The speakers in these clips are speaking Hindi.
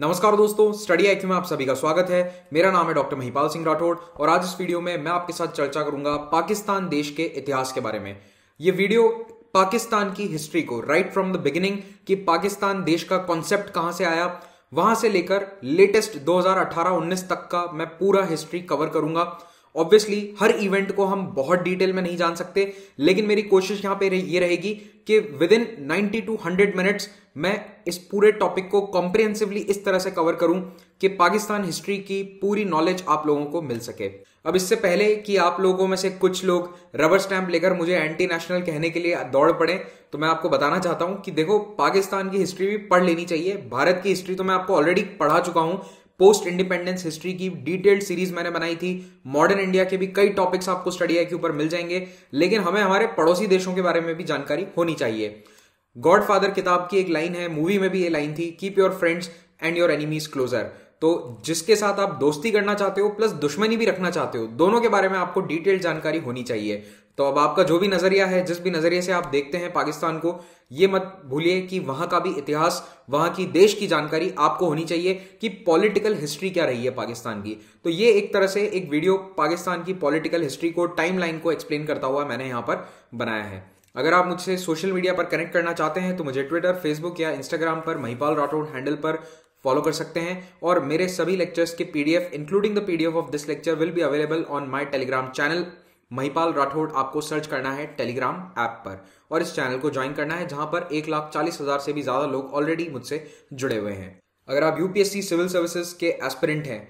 नमस्कार दोस्तों स्टडी आईक्यू में आप सभी का स्वागत है मेरा नाम है डॉक्टर महिपाल सिंह राठौड़ और आज इस वीडियो में मैं आपके साथ चर्चा करूंगा पाकिस्तान देश के इतिहास के बारे में ये वीडियो पाकिस्तान की हिस्ट्री को राइट फ्रॉम द बिगिनिंग कि पाकिस्तान देश का कॉन्सेप्ट कहां से आया वहां से लेकर लेटेस्ट 2018-19 तक का मैं पूरा हिस्ट्री कवर करूंगा ऑब्वियसली हर इवेंट को हम बहुत डिटेल में नहीं जान सकते लेकिन मेरी कोशिश यहां पे ये रहेगी कि within ninety two hundred minutes मैं इस पूरे टॉपिक को कॉम्प्रिहेंसिवली इस तरह से कवर करूं कि पाकिस्तान हिस्ट्री की पूरी नॉलेज आप लोगों को मिल सके अब इससे पहले कि आप लोगों में से कुछ लोग रबर स्टैंप लेकर मुझे एंटी नेशनल कहने के लिए दौड़ पड़े तो मैं आपको बताना चाहता हूं कि देखो पाकिस्तान की हिस्ट्री भी पढ़ लेनी चाहिए भारत की हिस्ट्री तो मैं आपको ऑलरेडी पढ़ा चुका हूं पोस्ट इंडिपेंडेंस हिस्ट्री की डिटेल्ड सीरीज मैंने बनाई थी मॉडर्न इंडिया के भी कई टॉपिक्स आपको स्टडी आई के ऊपर मिल जाएंगे लेकिन हमें हमारे पड़ोसी देशों के बारे में भी जानकारी होनी चाहिए गॉडफादर किताब की एक लाइन है मूवी में भी ये लाइन थी keep your friends and your enemies closer तो जिसके साथ आप दोस्ती करना चाहते हो प्लस दुश्मनी भी रखना चाहते हो दोनों के बारे में आपको डिटेल जानकारी होनी चाहिए तो अब आपका जो भी नजरिया है जिस भी नजरिए से आप देखते हैं पाकिस्तान को ये मत भूलिए कि वहां का भी इतिहास वहां की देश की जानकारी आपको होनी चाहिए कि पॉलिटिकल हिस्ट्री क्या रही है पाकिस्तान की तो ये एक तरह से एक वीडियो पाकिस्तान की पॉलिटिकल हिस्ट्री को टाइमलाइन को एक्सप्लेन करता हुआ मैंने यहां पर बनाया है अगर आप मुझसे सोशल मीडिया पर कनेक्ट करना चाहते हैं तो मुझे ट्विटर फेसबुक या इंस्टाग्राम पर महिपाल राठौड़ हैंडल पर फॉलो कर सकते हैं और मेरे सभी लेक्चर्स के PDF including the PDF of this lecture will be available on my Telegram channel Mahipal Rathore आपको सर्च करना है टेलीग्राम ऐप पर और इस चैनल को ज्वाइन करना है जहां पर एक लाख चालीस हजार से भी ज्यादा लोग ऑलरेडी मुझसे जुड़े हुए हैं अगर आप यूपीएससी सिविल सर्विसेज के एस्पिरेंट हैं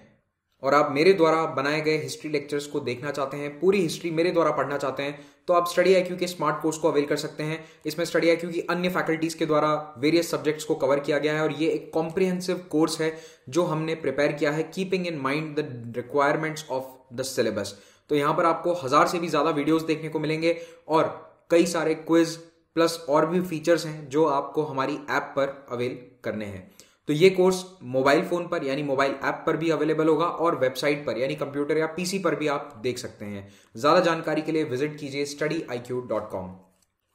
और आप मेरे द्वारा बनाए गए हिस्ट्री लेक्चर्स को देखना चाहते हैं पूरी हिस्ट्री मेरे द्वारा पढ़ना चाहते हैं तो आप स्टडी आई के स्मार्ट कोर्स को अवेल कर सकते हैं इसमें स्टडी आई की अन्य फैकल्टीज़ के द्वारा वेरियस सब्जेक्ट्स को कवर किया गया है और ये एक कॉम्प्रिहेंसिव कोर्स है जो हमने प्रिपेयर किया है keeping in mind the requirements of the syllabus तो यहाँ पर आपको हज़ार से भी ज़्यादा वीडियोस देखने को मिलेंगे और कई सारे क्विज प्लस और भी फीचर्स हैं जो आपको हमारी ऐप पर अवेल करने हैं तो ये कोर्स मोबाइल फ़ोन पर यानी मोबाइल ऐप पर भी अवेलेबल होगा और वेबसाइट पर यानी कंप्यूटर या पीसी पर भी आप देख सकते हैं ज़्यादा जानकारी के लिए विजिट कीजिए स्टडी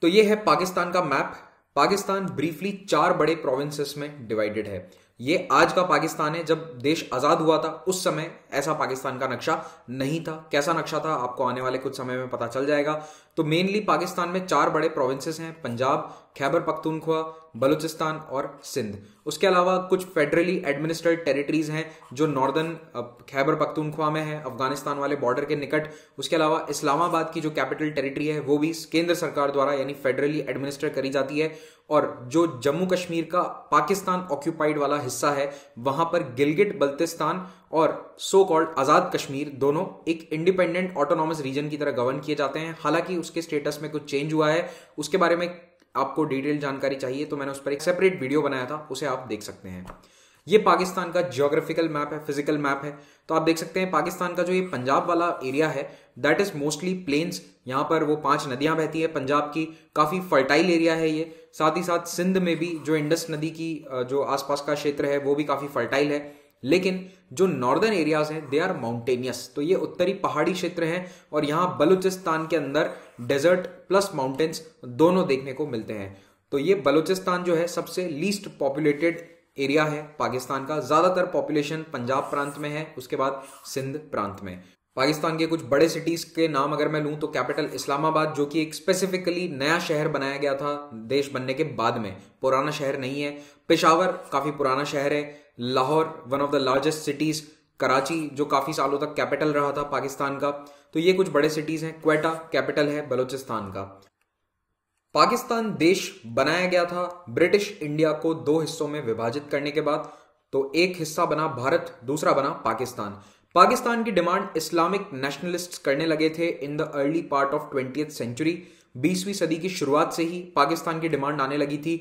तो ये है पाकिस्तान का मैप पाकिस्तान ब्रीफली चार बड़े प्रोविंसेस में डिवाइडेड है ये आज का पाकिस्तान है जब देश आज़ाद हुआ था उस समय ऐसा पाकिस्तान का नक्शा नहीं था कैसा नक्शा था आपको आने वाले कुछ समय में पता चल जाएगा तो मेनली पाकिस्तान में चार बड़े प्रोविंसेस हैं पंजाब खैबर पख्तूनख्वा बलूचिस्तान और सिंध उसके अलावा कुछ फेडरली एडमिनिस्ट्रेड टेरिटरीज हैं जो नॉर्दर्न खैबर पख्तूनख्वा में है अफगानिस्तान वाले बॉर्डर के निकट उसके अलावा इस्लामाबाद की जो कैपिटल टेरिटरी है वो भी केंद्र सरकार द्वारा यानी फेडरली एडमिनिस्ट्रेट करी जाती है और जो जम्मू कश्मीर का पाकिस्तान ऑक्यूपाइड वाला हिस्सा है वहां पर गिलगिट बल्तिस्तान और सो कॉल्ड आज़ाद कश्मीर दोनों एक इंडिपेंडेंट ऑटोनॉमस रीजन की तरह गवर्न किए जाते हैं हालांकि उसके स्टेटस में कुछ चेंज हुआ है उसके बारे में आपको डिटेल जानकारी चाहिए तो मैंने उस पर एक सेपरेट वीडियो बनाया था उसे आप देख सकते हैं ये पाकिस्तान का जियोग्राफिकल मैप है फिजिकल मैप है तो आप देख सकते हैं पाकिस्तान का जो ये पंजाब वाला एरिया है दैट इज मोस्टली प्लेन्स यहाँ पर वो पांच नदियां बहती है पंजाब की काफी फर्टाइल एरिया है ये साथ ही साथ सिंध में भी जो इंडस नदी की जो आसपास का क्षेत्र है वो भी काफी फर्टाइल है लेकिन जो नॉर्दर्न एरियाज हैं दे आर माउंटेनियस तो ये उत्तरी पहाड़ी क्षेत्र हैं और यहाँ बलूचिस्तान के अंदर डेजर्ट प्लस माउंटेन्स दोनों देखने को मिलते हैं तो ये बलूचिस्तान जो है सबसे लीस्ट पॉपुलेटेड एरिया है पाकिस्तान का ज़्यादातर पॉपुलेशन पंजाब प्रांत में है उसके बाद सिंध प्रांत में पाकिस्तान के कुछ बड़े सिटीज़ के नाम अगर मैं लू तो कैपिटल इस्लामाबाद जो कि एक स्पेसिफिकली नया शहर बनाया गया था देश बनने के बाद में पुराना शहर नहीं है पेशावर काफ़ी पुराना शहर है Lahore one of the largest cities Karachi जो काफ़ी सालों तक कैपिटल रहा था पाकिस्तान का तो ये कुछ बड़े सिटीज़ हैं क्वेटा कैपिटल है बलोचिस्तान का पाकिस्तान देश बनाया गया था ब्रिटिश इंडिया को दो हिस्सों में विभाजित करने के बाद तो एक हिस्सा बना भारत दूसरा बना पाकिस्तान पाकिस्तान की डिमांड इस्लामिक नेशनलिस्ट करने लगे थे in the early part of twenty century बीसवीं सदी की शुरुआत से ही पाकिस्तान की डिमांड आने लगी थी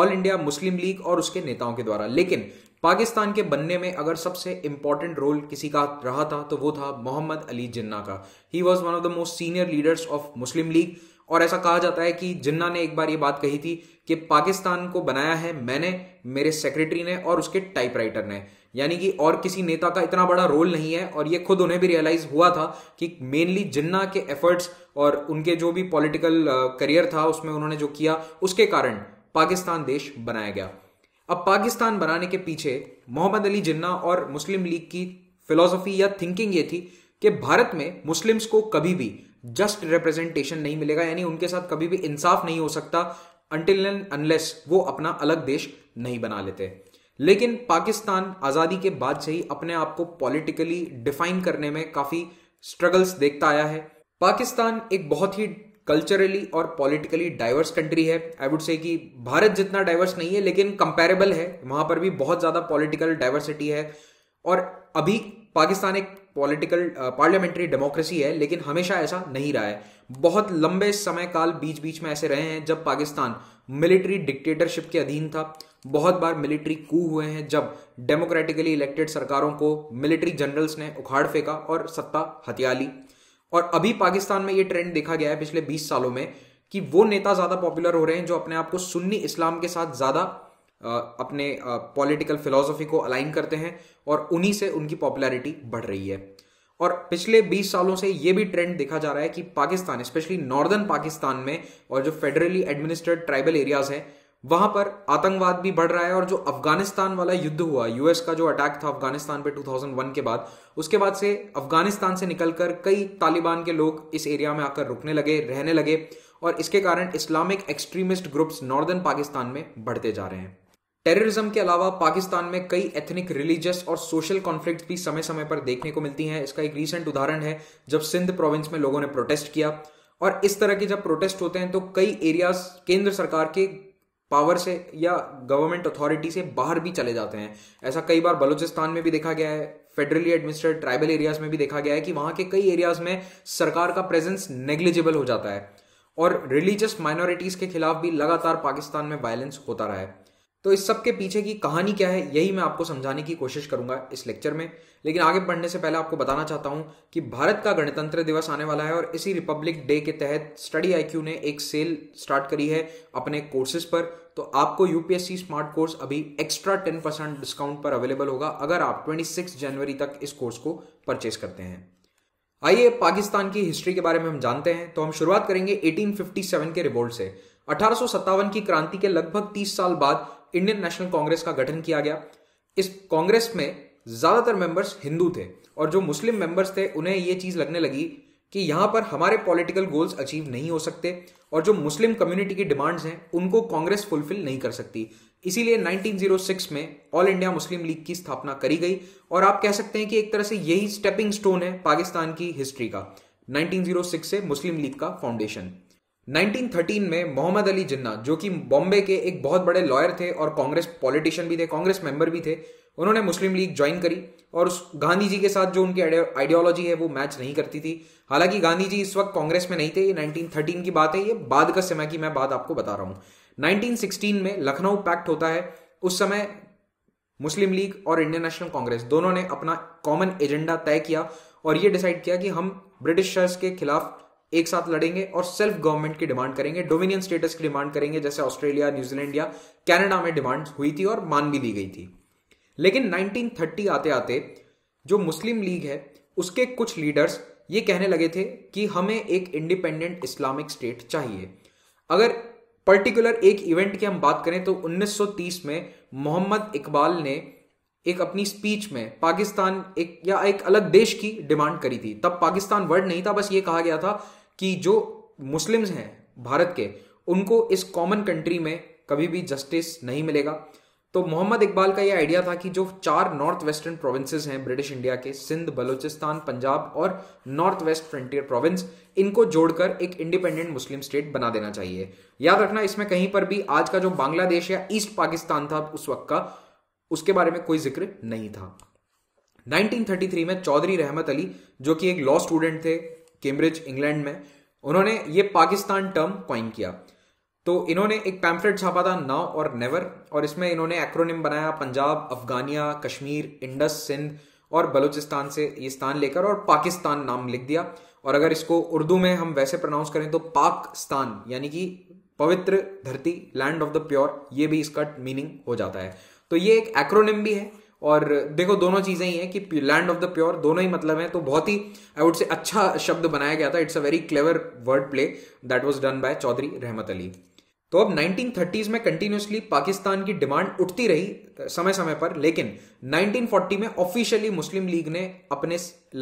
ऑल इंडिया मुस्लिम लीग और उसके नेताओं के द्वारा लेकिन पाकिस्तान के बनने में अगर सबसे इंपॉर्टेंट रोल किसी का रहा था तो वो था मोहम्मद अली जिन्ना का he was one of the most senior leaders of Muslim League और ऐसा कहा जाता है कि जिन्ना ने एक बार ये बात कही थी कि पाकिस्तान को बनाया है मैंने मेरे सेक्रेटरी ने और उसके टाइपराइटर ने यानी कि और किसी नेता का इतना बड़ा रोल नहीं है और ये खुद उन्हें भी रियलाइज हुआ था कि मेनली जिन्ना के एफर्ट्स और उनके जो भी पॉलिटिकल करियर था उसमें उन्होंने जो किया उसके कारण पाकिस्तान देश बनाया गया अब पाकिस्तान बनाने के पीछे मोहम्मद अली जिन्ना और मुस्लिम लीग की फिलोसफी या थिंकिंग ये थी कि भारत में मुस्लिम्स को कभी भी जस्ट रिप्रेजेंटेशन नहीं मिलेगा यानी उनके साथ कभी भी इंसाफ नहीं हो सकता अनटिल अनलेस वो अपना अलग देश नहीं बना लेते लेकिन पाकिस्तान आज़ादी के बाद से ही अपने आप को पॉलिटिकली डिफाइन करने में काफ़ी स्ट्रगल्स देखता आया है पाकिस्तान एक बहुत ही कल्चरली और पॉलिटिकली डाइवर्स कंट्री है आई वुड से कि भारत जितना डाइवर्स नहीं है लेकिन कंपेरेबल है वहां पर भी बहुत ज़्यादा पॉलिटिकल डाइवर्सिटी है और अभी पाकिस्तान एक पॉलिटिकल पार्लियामेंट्री डेमोक्रेसी है लेकिन हमेशा ऐसा नहीं रहा है बहुत लंबे समय काल बीच बीच में ऐसे रहे हैं जब पाकिस्तान मिलिट्री डिक्टेटरशिप के अधीन था बहुत बार मिलिट्री कू हुए हैं जब डेमोक्रेटिकली इलेक्टेड सरकारों को मिलिट्री जनरल्स ने उखाड़ फेंका और सत्ता हथिया ली और अभी पाकिस्तान में ये ट्रेंड देखा गया है पिछले 20 सालों में कि वो नेता ज़्यादा पॉपुलर हो रहे हैं जो अपने आप को सुन्नी इस्लाम के साथ ज़्यादा अपने पॉलिटिकल फिलोसफी को अलाइन करते हैं और उन्हीं से उनकी पॉपुलैरिटी बढ़ रही है और पिछले 20 सालों से ये भी ट्रेंड देखा जा रहा है कि पाकिस्तान स्पेशली नॉर्दर्न पाकिस्तान में और जो फेडरली एडमिनिस्ट्रेड ट्राइबल एरियाज हैं वहां पर आतंकवाद भी बढ़ रहा है और जो अफगानिस्तान वाला युद्ध हुआ यूएस का जो अटैक था अफगानिस्तान पे 2001 के बाद उसके बाद से अफगानिस्तान से निकलकर कई तालिबान के लोग इस एरिया में आकर रुकने लगे रहने लगे और इसके कारण Islamic extremist groups northern Pakistan में बढ़ते जा रहे हैं टेररिज्म के अलावा पाकिस्तान में कई एथनिक रिलीजियस और सोशल कॉन्फ्लिक्ट भी समय समय पर देखने को मिलती हैं इसका एक रीसेंट उदाहरण है जब सिंध प्रोविंस में लोगों ने प्रोटेस्ट किया और इस तरह के जब प्रोटेस्ट होते हैं तो कई एरियाज केंद्र सरकार के पावर से या गवर्नमेंट अथॉरिटी से बाहर भी चले जाते हैं ऐसा कई बार बलूचिस्तान में भी देखा गया है फेडरली एडमिनिस्ट्रेड ट्राइबल एरियाज में भी देखा गया है कि वहां के कई एरियाज में सरकार का प्रेजेंस नेग्लिजिबल हो जाता है और रिलीजियस माइनॉरिटीज के खिलाफ भी लगातार पाकिस्तान में वायलेंस होता रहा है तो इस सब के पीछे की कहानी क्या है यही मैं आपको समझाने की कोशिश करूंगा इस लेक्चर में लेकिन आगे बढ़ने से पहले आपको बताना चाहता हूं कि भारत का गणतंत्र दिवस आने वाला है और इसी रिपब्लिक डे के तहत स्टडी आईक्यू ने एक सेल स्टार्ट करी है अपने कोर्सेज पर तो आपको यूपीएससी स्मार्ट कोर्स अभी एक्स्ट्रा टेन परसेंट डिस्काउंट पर अवेलेबल होगा अगर आप ट्वेंटी सिक्स जनवरी तक इस कोर्स को परचेज करते हैं आइए पाकिस्तान की हिस्ट्री के बारे में हम जानते हैं तो हम शुरुआत करेंगे 1857 के रिवोल्ट से अठारह की क्रांति के लगभग 30 साल बाद इंडियन नेशनल कांग्रेस का गठन किया गया इस कांग्रेस में ज़्यादातर मेंबर्स हिंदू थे और जो मुस्लिम मेंबर्स थे उन्हें यह चीज़ लगने लगी कि यहां पर हमारे पॉलिटिकल गोल्स अचीव नहीं हो सकते और जो मुस्लिम कम्युनिटी की डिमांड्स हैं उनको कांग्रेस फुलफिल नहीं कर सकती इसीलिए 1906 में ऑल इंडिया मुस्लिम लीग की स्थापना करी गई और आप कह सकते हैं कि एक तरह से यही स्टेपिंग स्टोन है पाकिस्तान की हिस्ट्री का 1906 से मुस्लिम लीग का फाउंडेशन 1913 में मोहम्मद अली जिन्ना जो कि बॉम्बे के एक बहुत बड़े लॉयर थे और कांग्रेस पॉलिटिशियन भी थे कांग्रेस मेंबर भी थे उन्होंने मुस्लिम लीग ज्वाइन करी और उस गांधी जी के साथ जो उनकी आइडियोलॉजी है वो मैच नहीं करती थी हालांकि गांधी जी इस वक्त कांग्रेस में नहीं थे ये 1913 की बात है ये बाद का समय की मैं बात आपको बता रहा हूँ 1916 में लखनऊ पैक्ट होता है उस समय मुस्लिम लीग और इंडियन नेशनल कांग्रेस दोनों ने अपना कॉमन एजेंडा तय किया और ये डिसाइड किया कि हम ब्रिटिशर्स के खिलाफ एक साथ लड़ेंगे और सेल्फ गवर्नमेंट की डिमांड करेंगे डोमिनियन स्टेटस की डिमांड करेंगे जैसे ऑस्ट्रेलिया न्यूजीलैंड या कैनेडा में डिमांड हुई थी और मान भी दी गई थी लेकिन 1930 आते आते जो मुस्लिम लीग है उसके कुछ लीडर्स ये कहने लगे थे कि हमें एक इंडिपेंडेंट इस्लामिक स्टेट चाहिए अगर पर्टिकुलर एक इवेंट की हम बात करें तो 1930 में मोहम्मद इकबाल ने एक अपनी स्पीच में पाकिस्तान एक या एक अलग देश की डिमांड करी थी तब पाकिस्तान वर्ड नहीं था बस ये कहा गया था कि जो मुस्लिम्स हैं भारत के उनको इस कॉमन कंट्री में कभी भी जस्टिस नहीं मिलेगा तो मोहम्मद इकबाल का यह आइडिया था कि जो चार नॉर्थ वेस्टर्न प्रोविंसेस हैं ब्रिटिश इंडिया के सिंध बलूचिस्तान पंजाब और नॉर्थ वेस्ट फ्रंटियर प्रोविंस इनको जोड़कर एक इंडिपेंडेंट मुस्लिम स्टेट बना देना चाहिए याद रखना इसमें कहीं पर भी आज का जो बांग्लादेश या ईस्ट पाकिस्तान था उस वक्त का उसके बारे में कोई जिक्र नहीं था 1933 में चौधरी रहमत अली जो कि एक लॉ स्टूडेंट थे कैम्ब्रिज इंग्लैंड में उन्होंने ये पाकिस्तान टर्म क्वाइन किया तो इन्होंने एक पैम्फलेट छापा था नाव और नेवर और इसमें इन्होंने एक्रोनिम बनाया पंजाब अफगानिया कश्मीर इंडस सिंध और बलूचिस्तान से ये स्थान लेकर और पाकिस्तान नाम लिख दिया और अगर इसको उर्दू में हम वैसे प्रोनाउंस करें तो पाकिस्तान यानी कि पवित्र धरती लैंड ऑफ द प्योर ये भी इसका मीनिंग हो जाता है तो ये एक एक्रोनिम भी है और देखो दोनों चीज़ें ही हैं कि लैंड ऑफ द प्योर दोनों ही मतलब हैं तो बहुत ही आई वुड से अच्छा शब्द बनाया गया था it's a very clever word play that was done by Chaudhary Rahmat Ali तो अब 1930s में कंटिन्यूसली पाकिस्तान की डिमांड उठती रही समय समय पर लेकिन 1940 में ऑफिशियली मुस्लिम लीग ने अपने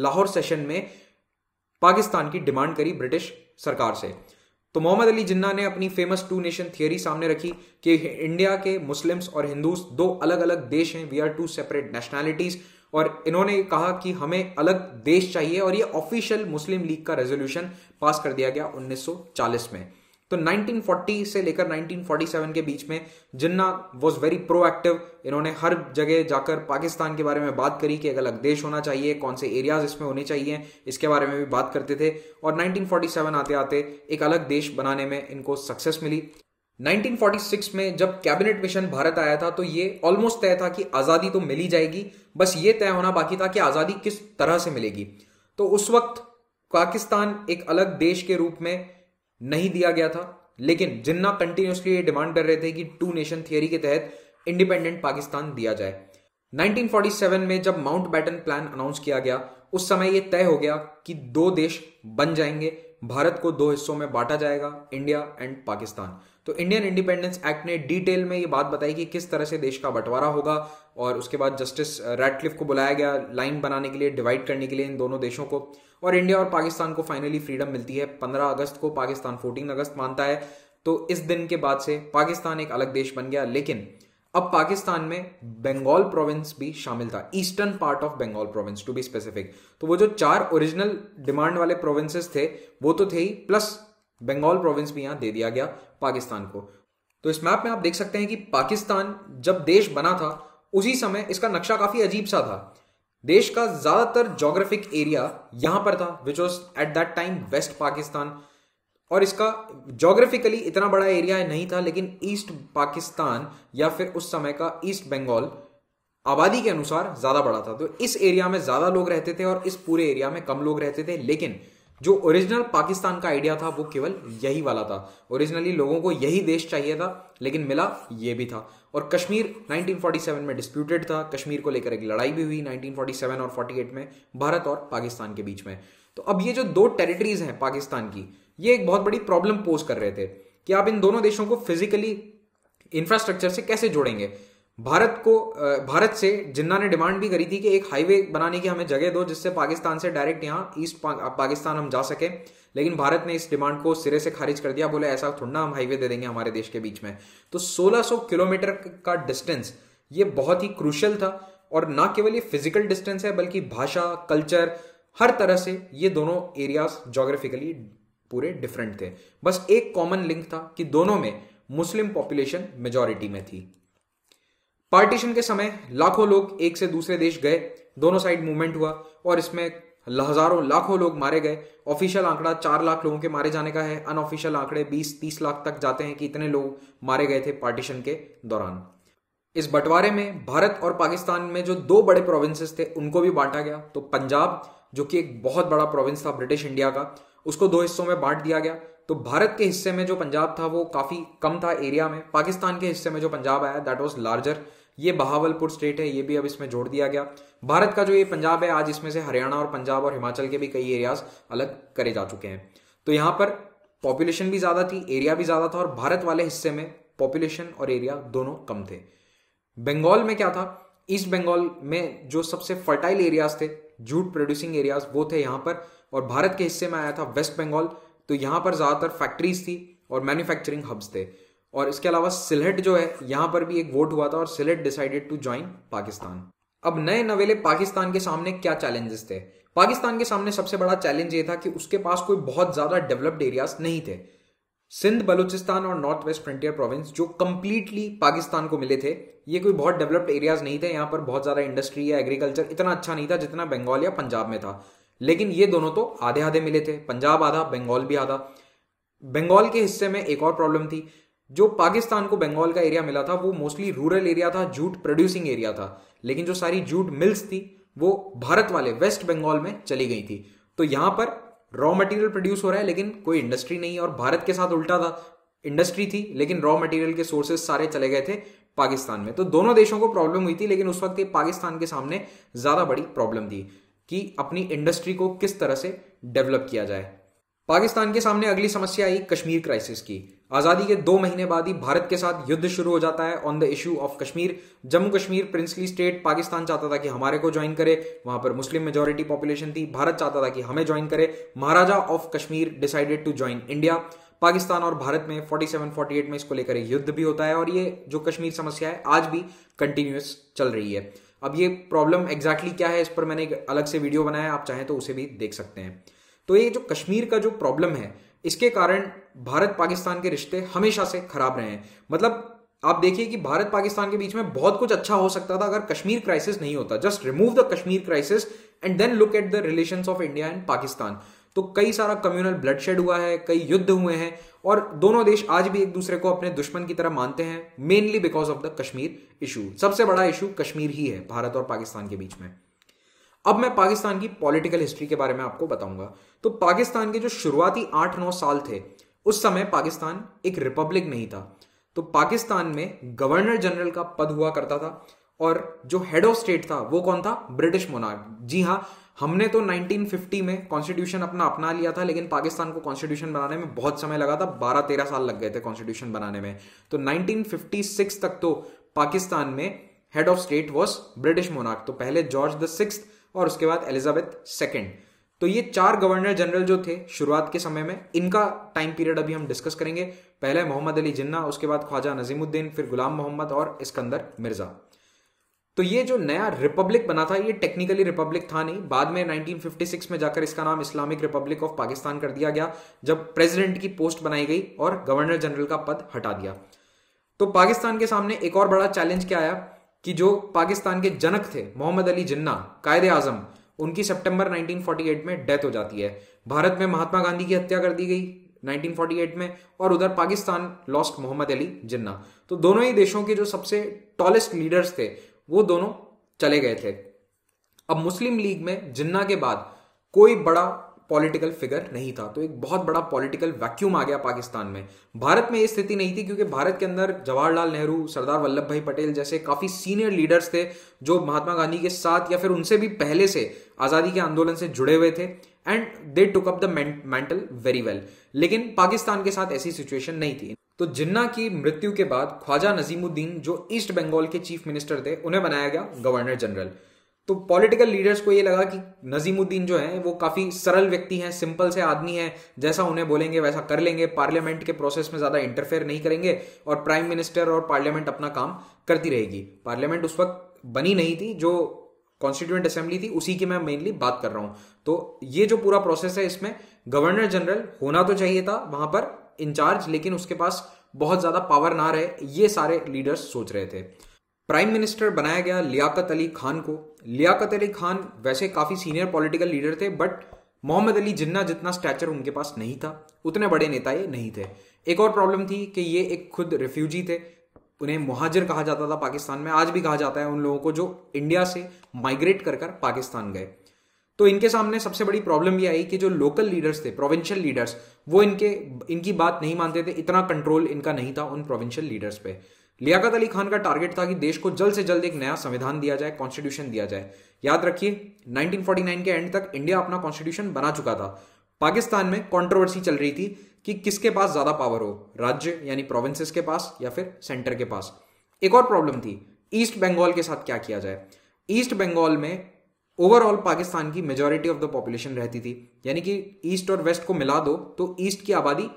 लाहौर सेशन में पाकिस्तान की डिमांड करी ब्रिटिश सरकार से तो मोहम्मद अली जिन्ना ने अपनी फेमस टू नेशन थियोरी सामने रखी कि इंडिया के मुस्लिम्स और हिंदूस दो अलग अलग देश हैं we are two separate nationalities और इन्होंने कहा कि हमें अलग देश चाहिए और ये ऑफिशियल मुस्लिम लीग का रेजोल्यूशन पास कर दिया गया 1940 में तो 1940 से लेकर 1947 के बीच में जिन्ना वॉज वेरी प्रोएक्टिव इन्होंने हर जगह जाकर पाकिस्तान के बारे में बात करी कि एक अलग देश होना चाहिए कौन से एरियाज इसमें होने चाहिए इसके बारे में भी बात करते थे और 1947 आते आते एक अलग देश बनाने में इनको सक्सेस मिली 1946 में जब कैबिनेट मिशन भारत आया था तो ये ऑलमोस्ट तय था कि आज़ादी तो मिली जाएगी बस ये तय होना बाकी था कि आज़ादी किस तरह से मिलेगी तो उस वक्त पाकिस्तान एक अलग देश के रूप में नहीं दिया गया था लेकिन जिन्ना कंटिन्यूसली ये डिमांड कर रहे थे कि टू नेशन थियरी के तहत इंडिपेंडेंट पाकिस्तान दिया जाए 1947 में जब माउंट बैटन प्लान अनाउंस किया गया उस समय यह तय हो गया कि दो देश बन जाएंगे भारत को दो हिस्सों में बांटा जाएगा इंडिया एंड पाकिस्तान तो इंडियन इंडिपेंडेंस एक्ट ने डिटेल में ये बात बताई कि किस तरह से देश का बंटवारा होगा और उसके बाद जस्टिस रेडक्लिफ uh, को बुलाया गया लाइन बनाने के लिए डिवाइड करने के लिए इन दोनों देशों को और इंडिया और पाकिस्तान को फाइनली फ्रीडम मिलती है पंद्रह अगस्त को पाकिस्तान फोर्टीन अगस्त मानता है तो इस दिन के बाद से पाकिस्तान एक अलग देश बन गया लेकिन अब पाकिस्तान में बंगाल प्रोविंस भी शामिल था eastern part of Bengal province to be specific तो वो जो चार ओरिजिनल डिमांड वाले प्रोविंसेस थे वो तो थे ही प्लस बंगाल प्रोविंस भी यहां दे दिया गया पाकिस्तान को तो इस मैप में आप देख सकते हैं कि पाकिस्तान जब देश बना था उसी समय इसका नक्शा काफी अजीब सा था देश का ज्यादातर जोग्राफिक एरिया यहां पर था which was at that time West Pakistan और इसका जोग्राफिकली इतना बड़ा एरिया नहीं था लेकिन ईस्ट पाकिस्तान या फिर उस समय का ईस्ट बंगाल आबादी के अनुसार ज्यादा बड़ा था तो इस एरिया में ज्यादा लोग रहते थे और इस पूरे एरिया में कम लोग रहते थे लेकिन जो ओरिजिनल पाकिस्तान का आइडिया था वो केवल यही वाला था ओरिजिनली लोगों को यही देश चाहिए था लेकिन मिला ये भी था और कश्मीर 1947 में डिस्प्यूटेड था कश्मीर को लेकर एक लड़ाई भी हुई 1947 और 48 में भारत और पाकिस्तान के बीच में तो अब ये जो दो टेरिटरीज हैं पाकिस्तान की ये एक बहुत बड़ी प्रॉब्लम पोज कर रहे थे कि आप इन दोनों देशों को फिजिकली इंफ्रास्ट्रक्चर से कैसे जोड़ेंगे भारत को भारत से जिन्ना ने डिमांड भी करी थी कि एक हाईवे बनाने की हमें जगह दो जिससे पाकिस्तान से डायरेक्ट यहाँ ईस्ट पा, पाकिस्तान हम जा सकें लेकिन भारत ने इस डिमांड को सिरे से खारिज कर दिया बोले ऐसा थोड़ा हम हाईवे दे देंगे हमारे देश के बीच में तो 1600 किलोमीटर का डिस्टेंस ये बहुत ही क्रूशल था और ना केवल ये फिजिकल डिस्टेंस है बल्कि भाषा कल्चर हर तरह से ये दोनों एरियाज जोग्राफिकली पूरे डिफरेंट थे बस एक कॉमन लिंक था कि दोनों में मुस्लिम पॉपुलेशन मेजॉरिटी में थी पार्टीशन के समय लाखों लोग एक से दूसरे देश गए दोनों साइड मूवमेंट हुआ और इसमें हजारों लाखों लोग मारे गए ऑफिशियल आंकड़ा चार लाख लोगों के मारे जाने का है अनऑफिशियल आंकड़े बीस तीस लाख तक जाते हैं कि इतने लोग मारे गए थे पार्टीशन के दौरान इस बंटवारे में भारत और पाकिस्तान में जो दो बड़े प्रोविंसेस थे उनको भी बांटा गया तो पंजाब जो कि एक बहुत बड़ा प्रोविंस था ब्रिटिश इंडिया का उसको दो हिस्सों में बांट दिया गया तो भारत के हिस्से में जो पंजाब था वो काफ़ी कम था एरिया में पाकिस्तान के हिस्से में जो पंजाब आया दैट वॉज लार्जर ये बहावलपुर स्टेट है ये भी अब इसमें जोड़ दिया गया भारत का जो ये पंजाब है आज इसमें से हरियाणा और पंजाब और हिमाचल के भी कई एरियाज अलग करे जा चुके हैं तो यहाँ पर पॉपुलेशन भी ज़्यादा थी एरिया भी ज़्यादा था और भारत वाले हिस्से में पॉपुलेशन और एरिया दोनों कम थे बंगाल में क्या था ईस्ट बंगाल में जो सबसे फर्टाइल एरियाज थे जूट प्रोड्यूसिंग एरियाज वो थे यहाँ पर और भारत के हिस्से में आया था वेस्ट बंगाल तो यहाँ पर ज़्यादातर फैक्ट्रीज थी और मैन्युफैक्चरिंग हब्स थे और इसके अलावा सिलहट जो है यहाँ पर भी एक वोट हुआ था और Sylhet decided to join Pakistan अब नए नवेले पाकिस्तान के सामने क्या चैलेंजेस थे पाकिस्तान के सामने सबसे बड़ा चैलेंज ये था कि उसके पास कोई बहुत ज़्यादा डेवलप्ड एरियाज नहीं थे सिंध बलूचिस्तान और नॉर्थ वेस्ट फ्रंटियर प्रोविंस जो कम्प्लीटली पाकिस्तान को मिले थे ये कोई बहुत डेवलप्ड एरियाज नहीं थे यहाँ पर बहुत ज़्यादा इंडस्ट्री या एग्रीकल्चर इतना अच्छा नहीं था जितना बंगाल या पंजाब में था लेकिन ये दोनों तो आधे आधे मिले थे पंजाब आधा बंगाल भी आधा बंगाल के हिस्से में एक और प्रॉब्लम थी जो पाकिस्तान को बंगाल का एरिया मिला था वो मोस्टली रूरल एरिया था जूट प्रोड्यूसिंग एरिया था लेकिन जो सारी जूट मिल्स थी वो भारत वाले वेस्ट बंगाल में चली गई थी तो यहां पर रॉ मटेरियल प्रोड्यूस हो रहा है लेकिन कोई इंडस्ट्री नहीं और भारत के साथ उल्टा था इंडस्ट्री थी लेकिन रॉ मटेरियल के सोर्सेस सारे चले गए थे पाकिस्तान में तो दोनों देशों को प्रॉब्लम हुई थी लेकिन उस वक्त ये पाकिस्तान के सामने ज्यादा बड़ी प्रॉब्लम थी कि अपनी इंडस्ट्री को किस तरह से डेवलप किया जाए पाकिस्तान के सामने अगली समस्या आई कश्मीर क्राइसिस की आज़ादी के दो महीने बाद ही भारत के साथ युद्ध शुरू हो जाता है on the issue of Kashmir Jammu Kashmir princely state Pakistan चाहता था कि हमारे को ज्वाइन करे वहां पर मुस्लिम मेजोरिटी पॉपुलेशन थी भारत चाहता था कि हमें ज्वाइन करे Maharaja of Kashmir decided to join India Pakistan और भारत में 47 48 में इसको लेकर युद्ध भी होता है और ये जो कश्मीर समस्या है आज भी कंटिन्यूस चल रही है अब ये प्रॉब्लम एग्जैक्टली क्या है इस पर मैंने एक अलग से वीडियो बनाया आप चाहें तो उसे भी देख सकते हैं तो ये जो कश्मीर का जो प्रॉब्लम है इसके कारण भारत पाकिस्तान के रिश्ते हमेशा से खराब रहे हैं मतलब आप देखिए कि भारत पाकिस्तान के बीच में बहुत कुछ अच्छा हो सकता था अगर कश्मीर क्राइसिस नहीं होता just remove the Kashmir crisis and then look at the relation of India and Pakistan तो कई सारा कम्युनल ब्लड शेड हुआ है कई युद्ध हुए हैं और दोनों देश आज भी एक दूसरे को अपने दुश्मन की तरह मानते हैं mainly because of the Kashmir issue सबसे बड़ा इशू कश्मीर ही है भारत और पाकिस्तान के बीच में अब मैं पाकिस्तान की पॉलिटिकल हिस्ट्री के बारे में आपको बताऊंगा तो पाकिस्तान के जो शुरुआती आठ नौ साल थे उस समय पाकिस्तान एक रिपब्लिक नहीं था तो पाकिस्तान में गवर्नर जनरल का पद हुआ करता था और जो हेड ऑफ स्टेट था वो कौन था ब्रिटिश मोनार्क जी हाँ हमने तो 1950 में कॉन्स्टिट्यूशन अपना अपना लिया था लेकिन पाकिस्तान को कॉन्स्टिट्यूशन बनाने में बहुत समय लगा था बारह तेरह साल लग गए थे कॉन्स्टिट्यूशन बनाने में तो 1956 तक तो पाकिस्तान में head of state was British monarch तो पहले जॉर्ज द सिक्स और उसके बाद एलिजाबेथ सेकेंड तो ये चार गवर्नर जनरल जो थे शुरुआत के समय में इनका टाइम पीरियड अभी हम डिस्कस करेंगे पहले मोहम्मद अली जिन्ना उसके बाद ख्वाजा नजीमुद्दीन फिर गुलाम मोहम्मद और इस्कंदर मिर्जा तो ये जो नया रिपब्लिक बना था ये टेक्निकली रिपब्लिक था नहीं बाद में 1956 में जाकर इसका नाम इस्लामिक रिपब्लिक ऑफ पाकिस्तान कर दिया गया जब प्रेसिडेंट की पोस्ट बनाई गई और गवर्नर जनरल का पद हटा दिया तो पाकिस्तान के सामने एक और बड़ा चैलेंज क्या आया कि जो पाकिस्तान के जनक थे मोहम्मद अली जिन्ना कायद आजम उनकी सितंबर 1948 में डेथ हो जाती है भारत में महात्मा गांधी की हत्या कर दी गई 1948 में और उधर पाकिस्तान लॉस्ट मोहम्मद अली जिन्ना तो दोनों ही देशों के जो सबसे टॉलेस्ट लीडर्स थे वो दोनों चले गए थे अब मुस्लिम लीग में जिन्ना के बाद कोई बड़ा पॉलिटिकल फिगर नहीं था तो एक बहुत बड़ा पॉलिटिकल वैक्यूम आ गया पाकिस्तान में भारत में ये स्थिति नहीं थी क्योंकि भारत के अंदर जवाहरलाल नेहरू सरदार वल्लभ भाई पटेल जैसे काफ़ी सीनियर लीडर्स थे जो महात्मा गांधी के साथ या फिर उनसे भी पहले से आज़ादी के आंदोलन से जुड़े हुए थे and they took up the mantle very well लेकिन पाकिस्तान के साथ ऐसी सिचुएशन नहीं थी तो जिन्ना की मृत्यु के बाद ख्वाजा नजीमुद्दीन जो ईस्ट बंगाल के चीफ मिनिस्टर थे उन्हें बनाया गया गवर्नर जनरल तो पॉलिटिकल लीडर्स को ये लगा कि नजीमुद्दीन जो है वो काफ़ी सरल व्यक्ति हैं सिंपल से आदमी हैं जैसा उन्हें बोलेंगे वैसा कर लेंगे पार्लियामेंट के प्रोसेस में ज़्यादा इंटरफेयर नहीं करेंगे और प्राइम मिनिस्टर और पार्लियामेंट अपना काम करती रहेगी पार्लियामेंट उस वक्त बनी नहीं थी जो कॉन्स्टिट्यूंट असेंबली थी उसी की मैं मेनली बात कर रहा हूँ तो ये जो पूरा प्रोसेस है इसमें गवर्नर जनरल होना तो चाहिए था वहां पर इंचार्ज लेकिन उसके पास बहुत ज़्यादा पावर ना रहे ये सारे लीडर्स सोच रहे थे प्राइम मिनिस्टर बनाया गया लियाकत अली खान को लियाकत अली खान वैसे काफ़ी सीनियर पॉलिटिकल लीडर थे बट मोहम्मद अली जिन्ना जितना स्टैचर उनके पास नहीं था उतने बड़े नेता ये नहीं थे एक और प्रॉब्लम थी कि ये एक खुद रिफ्यूजी थे उन्हें मुहाजिर कहा जाता था पाकिस्तान में आज भी कहा जाता है उन लोगों को जो इंडिया से माइग्रेट कर कर पाकिस्तान गए तो इनके सामने सबसे बड़ी प्रॉब्लम ये आई कि जो लोकल लीडर्स थे प्रोविंशियल लीडर्स वो इनके इनकी बात नहीं मानते थे इतना कंट्रोल इनका नहीं था उन प्रोविंशियल लीडर्स पे लियाकत अली खान का टारगेट था कि देश को जल्द से जल्द एक नया संविधान दिया जाए कॉन्स्टिट्यूशन दिया जाए याद रखिए 1949 के एंड तक इंडिया अपना कॉन्स्टिट्यूशन बना चुका था पाकिस्तान में कंट्रोवर्सी चल रही थी कि किसके पास ज्यादा पावर हो राज्य यानी प्रोविंसेस के पास या फिर सेंटर के पास एक और प्रॉब्लम थी ईस्ट बंगाल के साथ क्या किया जाए ईस्ट बंगाल में ओवरऑल पाकिस्तान की मेजोरिटी ऑफ द पॉपुलेशन रहती थी यानी कि ईस्ट और वेस्ट को मिला दो तो ईस्ट की आबादी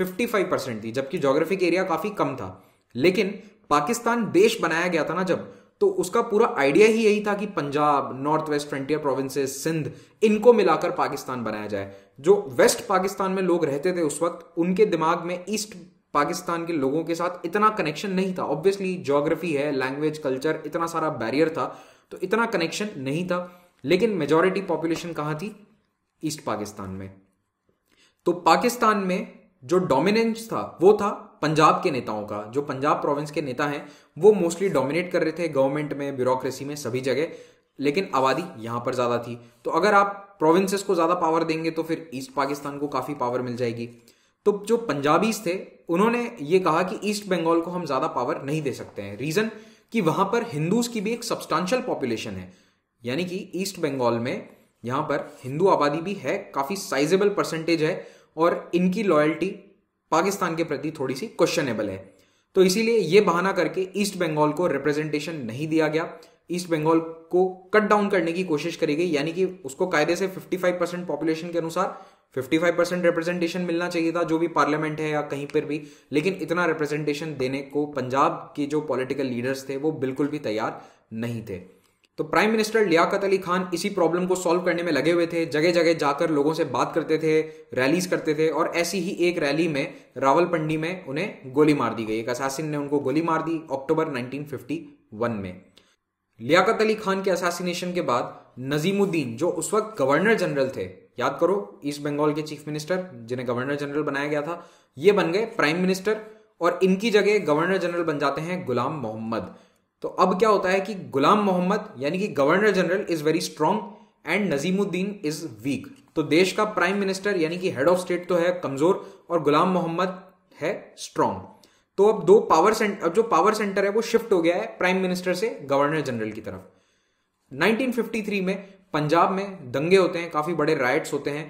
55 परसेंट थी जबकि जोग्राफिक एरिया काफी कम था लेकिन पाकिस्तान देश बनाया गया था ना जब तो उसका पूरा आइडिया ही यही था कि Punjab north west frontier provinces Sindh इनको मिलाकर पाकिस्तान बनाया जाए जो वेस्ट पाकिस्तान में लोग रहते थे उस वक्त उनके दिमाग में ईस्ट पाकिस्तान के लोगों के साथ इतना कनेक्शन नहीं था ऑब्वियसली जोग्राफी है लैंग्वेज कल्चर इतना सारा बैरियर था तो इतना कनेक्शन नहीं था लेकिन मेजॉरिटी पॉपुलेशन कहां थी ईस्ट पाकिस्तान में तो पाकिस्तान में जो डोमिनेंस था वो था पंजाब के नेताओं का जो पंजाब प्रोविंस के नेता हैं वो मोस्टली डोमिनेट कर रहे थे गवर्नमेंट में ब्यूरोक्रेसी में सभी जगह लेकिन आबादी यहां पर ज़्यादा थी तो अगर आप प्रोविंसेस को ज़्यादा पावर देंगे तो फिर ईस्ट पाकिस्तान को काफ़ी पावर मिल जाएगी तो जो पंजाबीज थे उन्होंने ये कहा कि ईस्ट बंगाल को हम ज़्यादा पावर नहीं दे सकते हैं रीज़न कि वहां पर हिंदूज की भी एक सब्सटांशियल पॉपुलेशन है यानी कि ईस्ट बंगाल में यहाँ पर हिंदू आबादी भी है काफ़ी साइजेबल परसेंटेज है और इनकी लॉयल्टी पाकिस्तान के प्रति थोड़ी सी क्वेश्चनेबल है तो इसीलिए ये बहाना करके ईस्ट बंगाल को रिप्रेजेंटेशन नहीं दिया गया ईस्ट बंगाल को कट डाउन करने की कोशिश करी गई यानी कि उसको कायदे से 55 परसेंट पॉपुलेशन के अनुसार 55 परसेंट रिप्रेजेंटेशन मिलना चाहिए था जो भी पार्लियामेंट है या कहीं पर भी लेकिन इतना रिप्रेजेंटेशन देने को पंजाब के जो पॉलिटिकल लीडर्स थे वो बिल्कुल भी तैयार नहीं थे तो प्राइम मिनिस्टर लियाकत अली खान इसी प्रॉब्लम को सॉल्व करने में लगे हुए थे जगह जगह जाकर लोगों से बात करते थे रैलीज करते थे और ऐसी ही एक रैली में रावलपंडी में उन्हें गोली मार दी गई एक असासिन ने उनको गोली मार दी अक्टूबर 1951 में लियाकत अली खान के असासिनेशन के बाद नजीमुद्दीन जो उस वक्त गवर्नर जनरल थे याद करो ईस्ट बंगाल के चीफ मिनिस्टर जिन्हें गवर्नर जनरल बनाया गया था ये बन गए प्राइम मिनिस्टर और इनकी जगह गवर्नर जनरल बन जाते हैं गुलाम मोहम्मद तो अब क्या होता है कि गुलाम मोहम्मद यानी कि governor general is very strong and Nazimuddin is weak तो देश का प्राइम मिनिस्टर यानी कि हेड ऑफ स्टेट तो है कमजोर और गुलाम मोहम्मद है स्ट्रांग तो अब दो पावर सेंटर अब जो पावर सेंटर है वो शिफ्ट हो गया है प्राइम मिनिस्टर से गवर्नर जनरल की तरफ 1953 में पंजाब में दंगे होते हैं काफी बड़े राइट्स होते हैं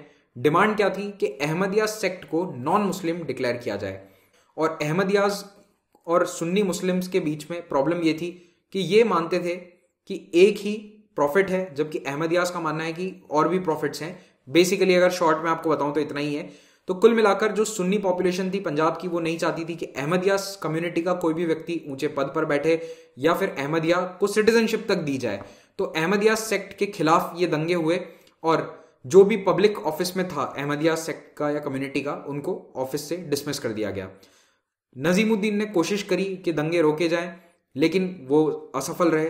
डिमांड क्या थी कि अहमदिया सेक्ट को नॉन मुस्लिम डिक्लेयर किया जाए और अहमदियाज और सुन्नी मुस्लिम्स के बीच में प्रॉब्लम ये थी कि ये मानते थे कि एक ही प्रॉफिट है जबकि अहमद यास का मानना है कि और भी प्रॉफिट्स हैं बेसिकली अगर शॉर्ट में आपको बताऊं तो इतना ही है तो कुल मिलाकर जो सुन्नी पॉपुलेशन थी पंजाब की वो नहीं चाहती थी कि अहमदियास कम्युनिटी का कोई भी व्यक्ति ऊंचे पद पर बैठे या फिर अहमदिया को सिटीजनशिप तक दी जाए तो अहमदिया सेक्ट के खिलाफ ये दंगे हुए और जो भी पब्लिक ऑफिस में था अहमदिया सेक्ट का या कम्युनिटी का उनको ऑफिस से डिसमिस कर दिया गया नजीमुद्दीन ने कोशिश करी कि दंगे रोके जाएं लेकिन वो असफल रहे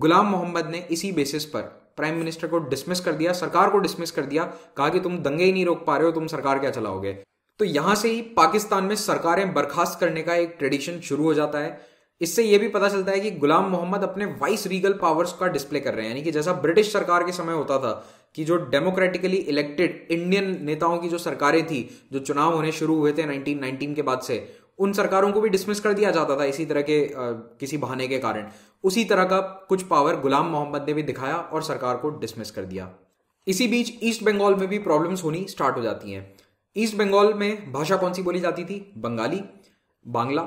गुलाम मोहम्मद ने इसी बेसिस पर प्राइम मिनिस्टर को डिसमिस कर दिया सरकार को डिसमिस कर दिया कहा कि तुम दंगे ही नहीं रोक पा रहे हो तुम सरकार क्या चलाओगे तो यहां से ही पाकिस्तान में सरकारें बर्खास्त करने का एक ट्रेडिशन शुरू हो जाता है इससे यह भी पता चलता है कि गुलाम मोहम्मद अपने वाइस रीगल पावर्स का डिस्प्ले कर रहे हैं यानी कि जैसा ब्रिटिश सरकार के समय होता था कि जो डेमोक्रेटिकली इलेक्टेड इंडियन नेताओं की जो सरकारें थी जो चुनाव होने शुरू हुए थे 1919 के बाद से उन सरकारों को भी डिसमिस कर दिया जाता था इसी तरह के आ, किसी बहाने के कारण उसी तरह का कुछ पावर गुलाम मोहम्मद ने भी दिखाया और सरकार को डिसमिस कर दिया इसी बीच ईस्ट बंगाल में भी प्रॉब्लम्स होनी स्टार्ट हो जाती हैं ईस्ट बंगाल में भाषा कौन सी बोली जाती थी बंगाली बांग्ला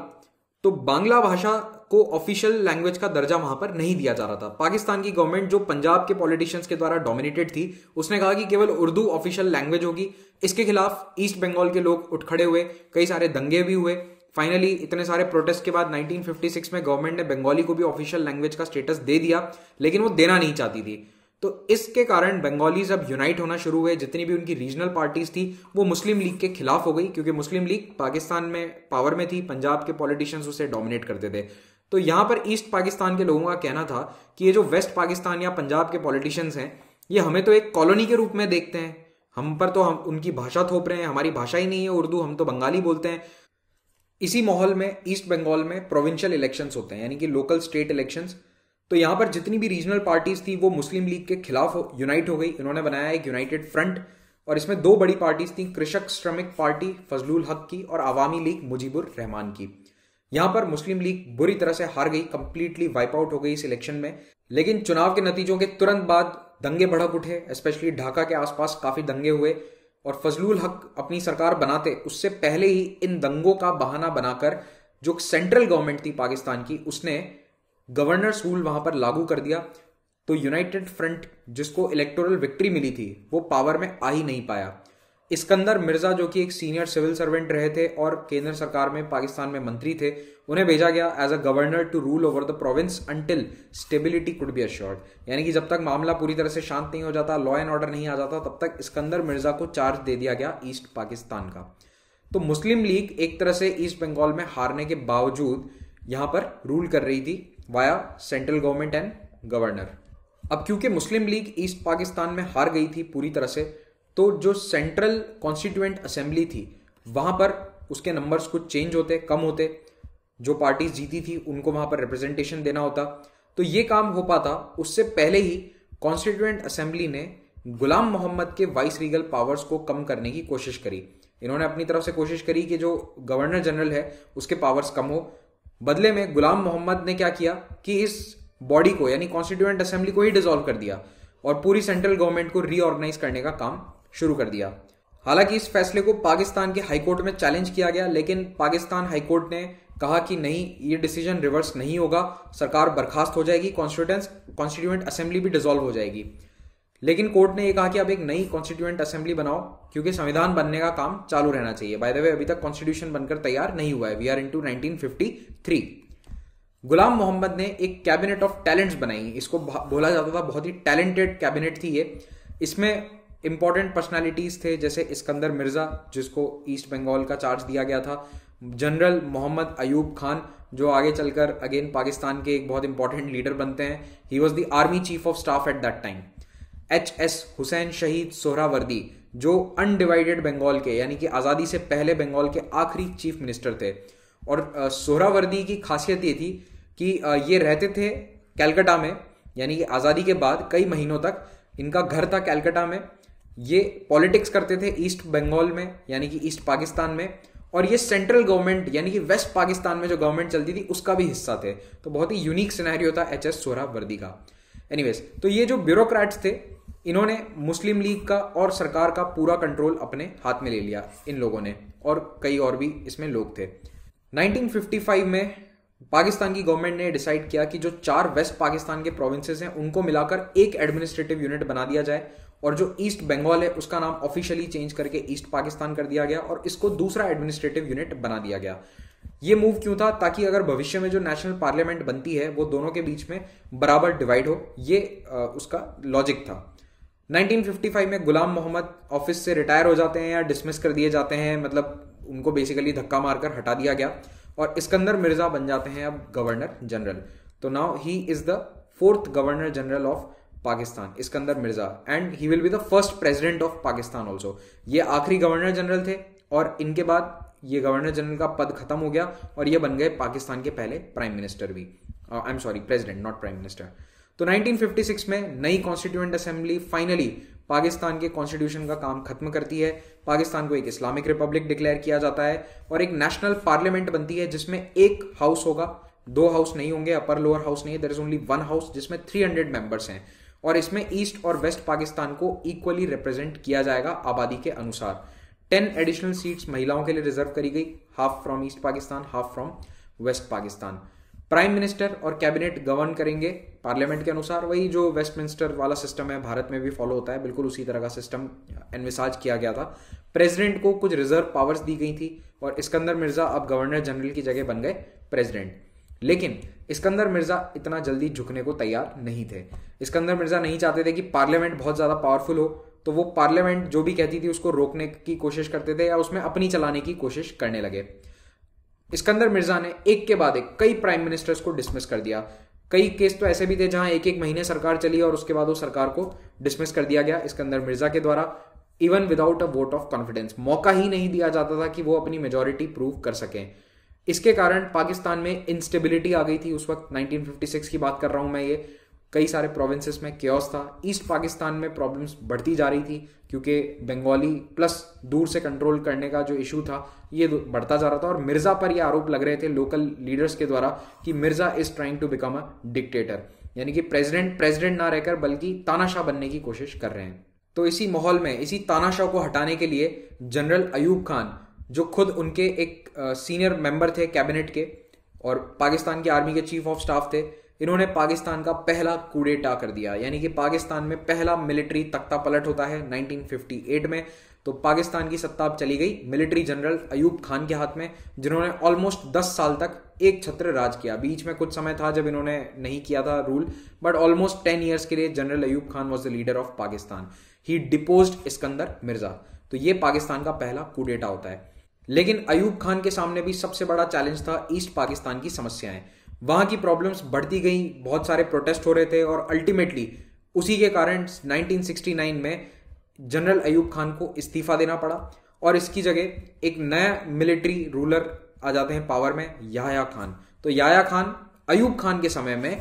तो बांग्ला भाषा को ऑफिशियल लैंग्वेज का दर्जा वहां पर नहीं दिया जा रहा था पाकिस्तान की गवर्नमेंट जो पंजाब के पॉलिटिशियंस के द्वारा डोमिनेटेड थी उसने कहा कि केवल उर्दू ऑफिशियल लैंग्वेज होगी इसके खिलाफ ईस्ट बंगाल के लोग उठ खड़े हुए कई सारे दंगे भी हुए फाइनली इतने सारे प्रोटेस्ट के बाद 1956 में गवर्नमेंट ने बंगाली को भी ऑफिशियल लैंग्वेज का स्टेटस दे दिया लेकिन वो देना नहीं चाहती थी तो इसके कारण बंगालीज अब यूनाइट होना शुरू हुए जितनी भी उनकी रीजनल पार्टीज थी वो मुस्लिम लीग के खिलाफ हो गई क्योंकि मुस्लिम लीग पाकिस्तान में पावर में थी पंजाब के पॉलिटिशियंस उसे डोमिनेट करते थे तो यहां पर ईस्ट पाकिस्तान के लोगों का कहना था कि ये जो वेस्ट पाकिस्तान या पंजाब के पॉलिटिशियंस हैं ये हमें तो एक कॉलोनी के रूप में देखते हैं हम पर तो हम उनकी भाषा थोप रहे हैं हमारी भाषा ही नहीं है उर्दू हम तो बंगाली बोलते हैं इसी माहौल में ईस्ट बंगाल में प्रोविंशियल इलेक्शंस होते हैं यानी कि लोकल स्टेट इलेक्शंस तो यहां पर जितनी भी रीजनल पार्टीज थी वो मुस्लिम लीग के खिलाफ यूनाइट हो गई इन्होंने बनाया एक यूनाइटेड फ्रंट और इसमें दो बड़ी पार्टीज थी कृषक श्रमिक पार्टी फजलुल हक की और आवामी लीग मुजीबुर रहमान की यहां पर मुस्लिम लीग बुरी तरह से हार गई कंप्लीटली वाइप आउट हो गई इस इलेक्शन में लेकिन चुनाव के नतीजों के तुरंत बाद दंगे भड़क उठे स्पेशली ढाका के आसपास काफी दंगे हुए और फजलुल हक अपनी सरकार बनाते उससे पहले ही इन दंगों का बहाना बनाकर जो सेंट्रल गवर्नमेंट थी पाकिस्तान की उसने गवर्नर रूल वहां पर लागू कर दिया तो यूनाइटेड फ्रंट जिसको इलेक्टोरल विक्ट्री मिली थी वो पावर में आ ही नहीं पाया इसकंदर मिर्जा जो कि एक सीनियर सिविल सर्वेंट रहे थे और केंद्र सरकार में पाकिस्तान में मंत्री थे उन्हें भेजा गया as a governor to rule over the province until stability could be assured यानी कि जब तक मामला पूरी तरह से शांत नहीं हो जाता लॉ एंड ऑर्डर नहीं आ जाता तब तक इसकंदर मिर्जा को चार्ज दे दिया गया ईस्ट पाकिस्तान का तो मुस्लिम लीग एक तरह से ईस्ट बंगाल में हारने के बावजूद यहां पर रूल कर रही थी via central government and governor अब क्योंकि मुस्लिम लीग ईस्ट पाकिस्तान में हार गई थी पूरी तरह से तो जो सेंट्रल कॉन्स्टिट्यूएंट असेंबली थी वहाँ पर उसके नंबर्स कुछ चेंज होते कम होते जो पार्टीज जीती थी उनको वहाँ पर रिप्रेजेंटेशन देना होता तो ये काम हो पाता उससे पहले ही कॉन्स्टिट्यूएंट असेंबली ने गुलाम मोहम्मद के वाइस रीगल पावर्स को कम करने की कोशिश करी इन्होंने अपनी तरफ से कोशिश करी कि जो गवर्नर जनरल है उसके पावर्स कम हो बदले में गुलाम मोहम्मद ने क्या किया कि इस बॉडी को यानी कॉन्स्टिट्यूएंट असेंबली को ही डिजोल्व कर दिया और पूरी सेंट्रल गवर्नमेंट को रीऑर्गेनाइज करने का काम शुरू कर दिया हालांकि इस फैसले को पाकिस्तान के हाईकोर्ट में चैलेंज किया गया लेकिन पाकिस्तान हाईकोर्ट ने कहा कि नहीं ये डिसीजन रिवर्स नहीं होगा सरकार बर्खास्त हो जाएगी कॉन्स्टिट्यूंस कॉन्स्टिट्यूंट असेंबली भी डिजोल्व हो जाएगी लेकिन कोर्ट ने यह कहा कि अब एक नई कॉन्स्टिट्यूंट असेंबली बनाओ क्योंकि संविधान बनने का काम चालू रहना चाहिए बाय द वे अभी तक कॉन्स्टिट्यूशन बनकर तैयार नहीं हुआ है we are in to Ghulam Mohammad ने एक कैबिनेट ऑफ टैलेंट्स बनाई इसको बोला जाता था बहुत ही टैलेंटेड कैबिनेट थी ये इसमें इंपॉर्टेंट पर्सनैलिटीज़ थे जैसे इसकंदर मिर्ज़ा जिसको ईस्ट बंगाल का चार्ज दिया गया था जनरल मोहम्मद अयूब खान जो आगे चलकर अगेन पाकिस्तान के एक बहुत इंपॉर्टेंट लीडर बनते हैं he was the army chief of staff at that time H S Hussain Shaheed Suhrawardy जो अनडिवाइडेड बंगाल के यानी कि आज़ादी से पहले बंगाल के आखिरी चीफ मिनिस्टर थे और सोहरावर्दी की खासियत ये थी कि ये रहते थे कैलकटा में यानी कि आज़ादी के बाद कई महीनों तक इनका घर था कैलकटा में ये पॉलिटिक्स करते थे ईस्ट बंगाल में यानी कि ईस्ट पाकिस्तान में और ये सेंट्रल गवर्नमेंट यानी कि वेस्ट पाकिस्तान में जो गवर्नमेंट चलती थी उसका भी हिस्सा थे तो बहुत ही यूनिक सिनेरियो था एच एस सोरा वर्दी का एनीवेज तो ये जो ब्यूरोक्रेट्स थे इन्होंने मुस्लिम लीग का और सरकार का पूरा कंट्रोल अपने हाथ में ले लिया इन लोगों ने और कई और भी इसमें लोग थे 1955 में पाकिस्तान की गवर्नमेंट ने डिसाइड किया कि जो चार वेस्ट पाकिस्तान के प्रोविंसेस हैं उनको मिलाकर एक एडमिनिस्ट्रेटिव यूनिट बना दिया जाए और जो ईस्ट बंगाल है उसका नाम ऑफिशियली चेंज करके ईस्ट पाकिस्तान कर दिया गया और इसको दूसरा एडमिनिस्ट्रेटिव यूनिट बना दिया गया ये मूव क्यों था ताकि अगर भविष्य में जो नेशनल पार्लियामेंट बनती है वो दोनों के बीच में बराबर डिवाइड हो ये आ, उसका लॉजिक था 1955 में गुलाम मोहम्मद ऑफिस से रिटायर हो जाते हैं या डिसमिस कर दिए जाते हैं मतलब उनको बेसिकली धक्का मारकर हटा दिया गया और इसकंदर मिर्जा बन जाते हैं अब गवर्नर जनरल तो now he is the fourth governor general of Pakistan Iskander Mirza and he will be the first president of Pakistan also ये आखिरी गवर्नर जनरल थे और इनके बाद ये गवर्नर जनरल का पद खत्म हो गया और ये बन गए पाकिस्तान के पहले प्राइम मिनिस्टर भी I am sorry president not prime minister तो 1956 में नई कॉन्स्टिट्यूएंट असेंबली फाइनली पाकिस्तान के कॉन्स्टिट्यूशन का काम खत्म करती है पाकिस्तान को एक इस्लामिक रिपब्लिक डिक्लेयर किया जाता है और एक नेशनल पार्लियामेंट बनती है जिसमें एक हाउस होगा दो हाउस नहीं होंगे अपर लोअर हाउस नहीं है there is only one house जिसमें थ्री हंड्रेड मेंबर्स हैं और इसमें ईस्ट और वेस्ट पाकिस्तान को इक्वली रिप्रेजेंट किया जाएगा आबादी के अनुसार टेन एडिशनल सीट्स महिलाओं के लिए रिजर्व करी गई half from East Pakistan half from West Pakistan prime minister और कैबिनेट गवर्न करेंगे पार्लियामेंट के अनुसार वही जो वेस्टमिंस्टर वाला सिस्टम है भारत में भी फॉलो होता है बिल्कुल उसी तरह का सिस्टम एनविसाज किया गया था प्रेसिडेंट को कुछ रिजर्व पावर्स दी गई थी और इसकंदर मिर्जा अब गवर्नर जनरल की जगह बन गए प्रेसिडेंट लेकिन इसकंदर मिर्जा इतना जल्दी झुकने को तैयार नहीं थे इसकंदर मिर्जा नहीं चाहते थे कि पार्लियामेंट बहुत ज़्यादा पावरफुल हो तो वो पार्लियामेंट जो भी कहती थी उसको रोकने की कोशिश करते थे या उसमें अपनी चलाने की कोशिश करने लगे इसकंदर मिर्जा ने एक के बाद एक कई प्राइम मिनिस्टर्स को डिसमिस कर दिया कई केस तो ऐसे भी थे जहां एक एक महीने सरकार चली और उसके बाद वो सरकार को डिसमिस कर दिया गया इसकंदर मिर्जा के द्वारा even without a vote of confidence मौका ही नहीं दिया जाता था कि वो अपनी मेजोरिटी प्रूव कर सकें इसके कारण पाकिस्तान में इंस्टेबिलिटी आ गई थी उस वक्त 1956 की बात कर रहा हूँ मैं ये कई सारे प्रोविंसेस में क्योस था ईस्ट पाकिस्तान में प्रॉब्लम्स बढ़ती जा रही थी क्योंकि बंगाली प्लस दूर से कंट्रोल करने का जो इशू था ये बढ़ता जा रहा था और मिर्ज़ा पर ये आरोप लग रहे थे लोकल लीडर्स के द्वारा कि Mirza is trying to become a dictator यानी कि प्रेसिडेंट प्रेसिडेंट ना रहकर बल्कि तानाशाह बनने की कोशिश कर रहे हैं तो इसी माहौल में इसी तानाशाह को हटाने के लिए जनरल अयूब खान जो खुद उनके एक सीनियर मेंबर थे कैबिनेट के और पाकिस्तान की आर्मी के चीफ ऑफ स्टाफ थे इन्होंने पाकिस्तान का पहला कूडेटा कर दिया यानी कि पाकिस्तान में पहला मिलिट्री तख्ता पलट होता है 1958 में तो पाकिस्तान की सत्ता अब चली गई मिलिट्री जनरल अयूब खान के हाथ में जिन्होंने ऑलमोस्ट 10 साल तक एक छत्र राज किया बीच में कुछ समय था जब इन्होंने नहीं किया था rule but almost ten years के लिए general Ayub Khan was the leader of Pakistan he depose Iskander Mirza तो ये पाकिस्तान का पहला कूडेटा होता है लेकिन अयूब खान के सामने भी सबसे बड़ा चैलेंज था ईस्ट पाकिस्तान की समस्याएं वहां की प्रॉब्लम्स बढ़ती गई बहुत सारे प्रोटेस्ट हो रहे थे और अल्टीमेटली उसी के कारण 1969 में जनरल अयूब खान को इस्तीफा देना पड़ा और इसकी जगह एक नया मिलिट्री रूलर आ जाते हैं पावर में याया खान तो याया खान अयूब खान के समय में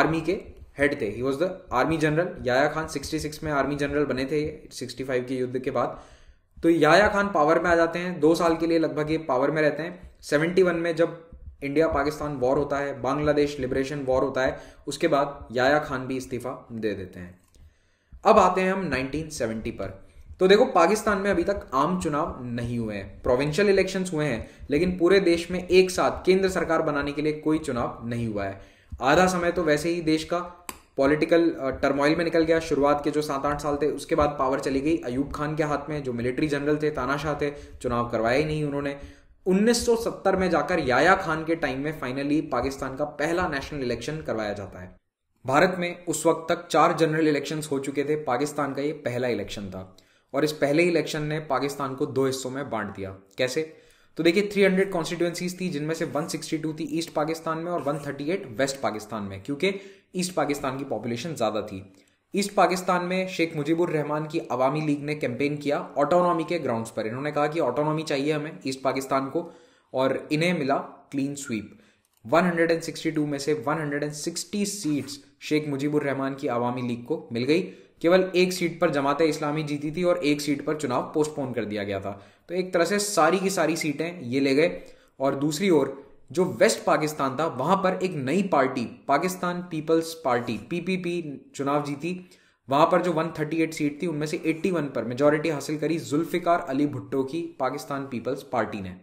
आर्मी के हेड थे he was the army general Yahya Khan 66 में आर्मी जनरल बने थे 65 के युद्ध के बाद तो याया खान पावर में आ जाते हैं दो साल के लिए लगभग ये पावर में रहते हैं वन में जब इंडिया पाकिस्तान वॉर होता है बांग्लादेश लिबरेशन वॉर होता है उसके बाद याया खान भी इस्तीफा दे देते हैं अब आते हैं हम 1970 पर तो देखो पाकिस्तान में अभी तक आम चुनाव नहीं हुए हैं प्रोविंशियल इलेक्शंस हुए हैं लेकिन पूरे देश में एक साथ केंद्र सरकार बनाने के लिए कोई चुनाव नहीं हुआ है आधा समय तो वैसे ही देश का पॉलिटिकल टर्मोइल में निकल गया शुरुआत के जो सात आठ साल थे उसके बाद पावर चली गई अयूब खान के हाथ में जो मिलिट्री जनरल थे तानाशाह थे चुनाव करवाया ही नहीं उन्होंने 1970 में जाकर याया खान के टाइम में फाइनली पाकिस्तान का पहला नेशनल इलेक्शन करवाया जाता है भारत में उस वक्त तक चार जनरल इलेक्शन हो चुके थे पाकिस्तान का ये पहला इलेक्शन था और इस पहले इलेक्शन ने पाकिस्तान को दो हिस्सों में बांट दिया कैसे तो देखिए 300 कॉन्स्टिट्यूएंसीज थी जिनमें से 162 थी ईस्ट पाकिस्तान में और 138 वेस्ट पाकिस्तान में क्योंकि ईस्ट पाकिस्तान की पॉपुलेशन ज़्यादा थी ईस्ट पाकिस्तान में शेख मुजीबुर रहमान की अवामी लीग ने कैंपेन किया ऑटोनॉमी के ग्राउंड्स पर इन्होंने कहा कि ऑटोनॉमी चाहिए हमें ईस्ट पाकिस्तान को और इन्हें मिला क्लीन स्वीप 162 में से 160 सीट्स शेख मुजीबुर रहमान की अवामी लीग को मिल गई केवल एक सीट पर जमात इस्लामी जीती थी और एक सीट पर चुनाव पोस्टपोन कर दिया गया था तो एक तरह से सारी की सारी सीटें ये ले गए और दूसरी ओर जो वेस्ट पाकिस्तान था वहां पर एक नई party Pakistan People's Party PPP चुनाव जीती वहां पर जो 138 सीट थी उनमें से 81 पर मेजोरिटी हासिल करी जुल्फिकार अली भुट्टो की पाकिस्तान पीपल्स पार्टी ने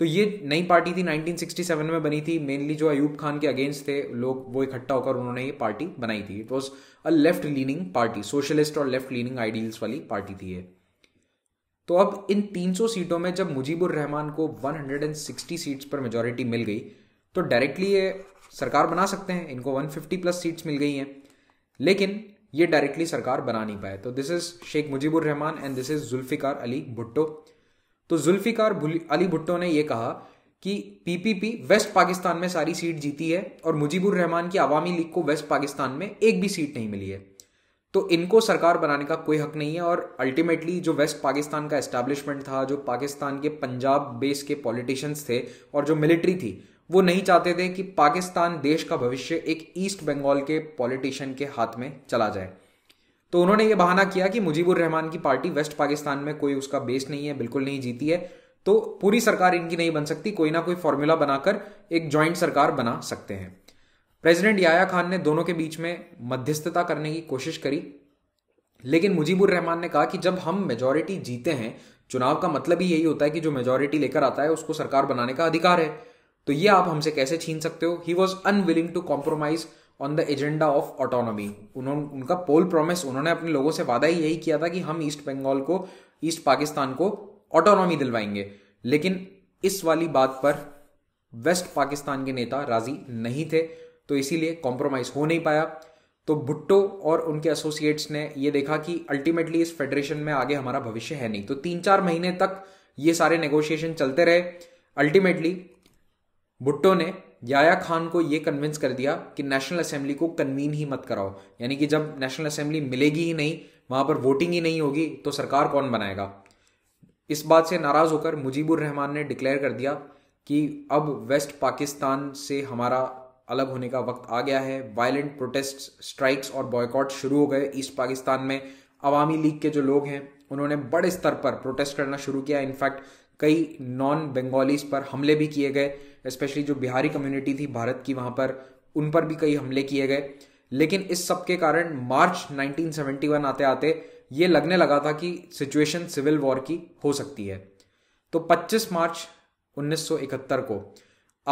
तो ये नई पार्टी थी 1967 में बनी थी मेनली जो अयूब खान के अगेंस्ट थे लोग वो इकट्ठा होकर उन्होंने ये पार्टी बनाई थी it was a left leaning party socialist और लेफ्ट लीनिंग आइडियल्स वाली पार्टी थी ये तो अब इन 300 सीटों में जब मुजीबुर रहमान को 160 सीट्स पर मेजोरिटी मिल गई तो डायरेक्टली ये सरकार बना सकते हैं इनको 150 प्लस सीट्स मिल गई हैं लेकिन ये डायरेक्टली सरकार बना नहीं पाए तो this is Sheikh Mujibur Rahman and this is Zulfikar Ali Bhutto तो जुल्फिकार अली भुट्टो ने यह कहा कि पीपीपी वेस्ट पाकिस्तान में सारी सीट जीती है और मुजीबुर रहमान की अवामी लीग को वेस्ट पाकिस्तान में एक भी सीट नहीं मिली है तो इनको सरकार बनाने का कोई हक नहीं है और अल्टीमेटली जो वेस्ट पाकिस्तान का एस्टेब्लिशमेंट था जो पाकिस्तान के पंजाब बेस के पॉलिटिशियंस थे और जो मिलिट्री थी वो नहीं चाहते थे कि पाकिस्तान देश का भविष्य एक ईस्ट बंगाल के पॉलिटिशियन के हाथ में चला जाए तो उन्होंने ये बहाना किया कि मुजीबुर रहमान की पार्टी वेस्ट पाकिस्तान में कोई उसका बेस नहीं है बिल्कुल नहीं जीती है तो पूरी सरकार इनकी नहीं बन सकती कोई ना कोई फॉर्मूला बनाकर एक ज्वाइंट सरकार बना सकते हैं प्रेसिडेंट याया खान ने दोनों के बीच में मध्यस्थता करने की कोशिश करी लेकिन मुजीबुर रहमान ने कहा कि जब हम मेजोरिटी जीते हैं चुनाव का मतलब ही यही होता है कि जो मेजोरिटी लेकर आता है उसको सरकार बनाने का अधिकार है तो ये आप हमसे कैसे छीन सकते हो he was unwilling to compromise on the agenda of autonomy उन्होंने उनका पोल प्रॉमिस उन्होंने अपने लोगों से वादा ही यही किया था कि हम ईस्ट बंगाल को ईस्ट पाकिस्तान को ऑटोनॉमी दिलवाएंगे लेकिन इस वाली बात पर वेस्ट पाकिस्तान के नेता राजी नहीं थे तो इसीलिए कॉम्प्रोमाइज हो नहीं पाया तो भुट्टो और उनके एसोसिएट्स ने ये देखा कि अल्टीमेटली इस फेडरेशन में आगे हमारा भविष्य है नहीं तो तीन चार महीने तक ये सारे नेगोशिएशन चलते रहे अल्टीमेटली भुट्टो ने याया खान को ये कन्विंस कर दिया कि नेशनल असेंबली को कन्वीन ही मत कराओ यानी कि जब नेशनल असेंबली मिलेगी ही नहीं वहां पर वोटिंग ही नहीं होगी तो सरकार कौन बनाएगा इस बात से नाराज होकर मुजीबुर रहमान ने डिक्लेयर कर दिया कि अब वेस्ट पाकिस्तान से हमारा अलग होने का वक्त आ गया है वायलेंट प्रोटेस्ट स्ट्राइक्स और बॉयकॉट शुरू हो गए ईस्ट पाकिस्तान में अवामी लीग के जो लोग हैं उन्होंने बड़े स्तर पर प्रोटेस्ट करना शुरू किया इनफैक्ट कई नॉन बंगालीज पर हमले भी किए गए स्पेशली जो बिहारी कम्युनिटी थी भारत की वहां पर उन पर भी कई हमले किए गए लेकिन इस सब के कारण मार्च 1971 आते आते ये लगने लगा था कि सिचुएशन सिविल वॉर की हो सकती है तो 25 मार्च 1971 को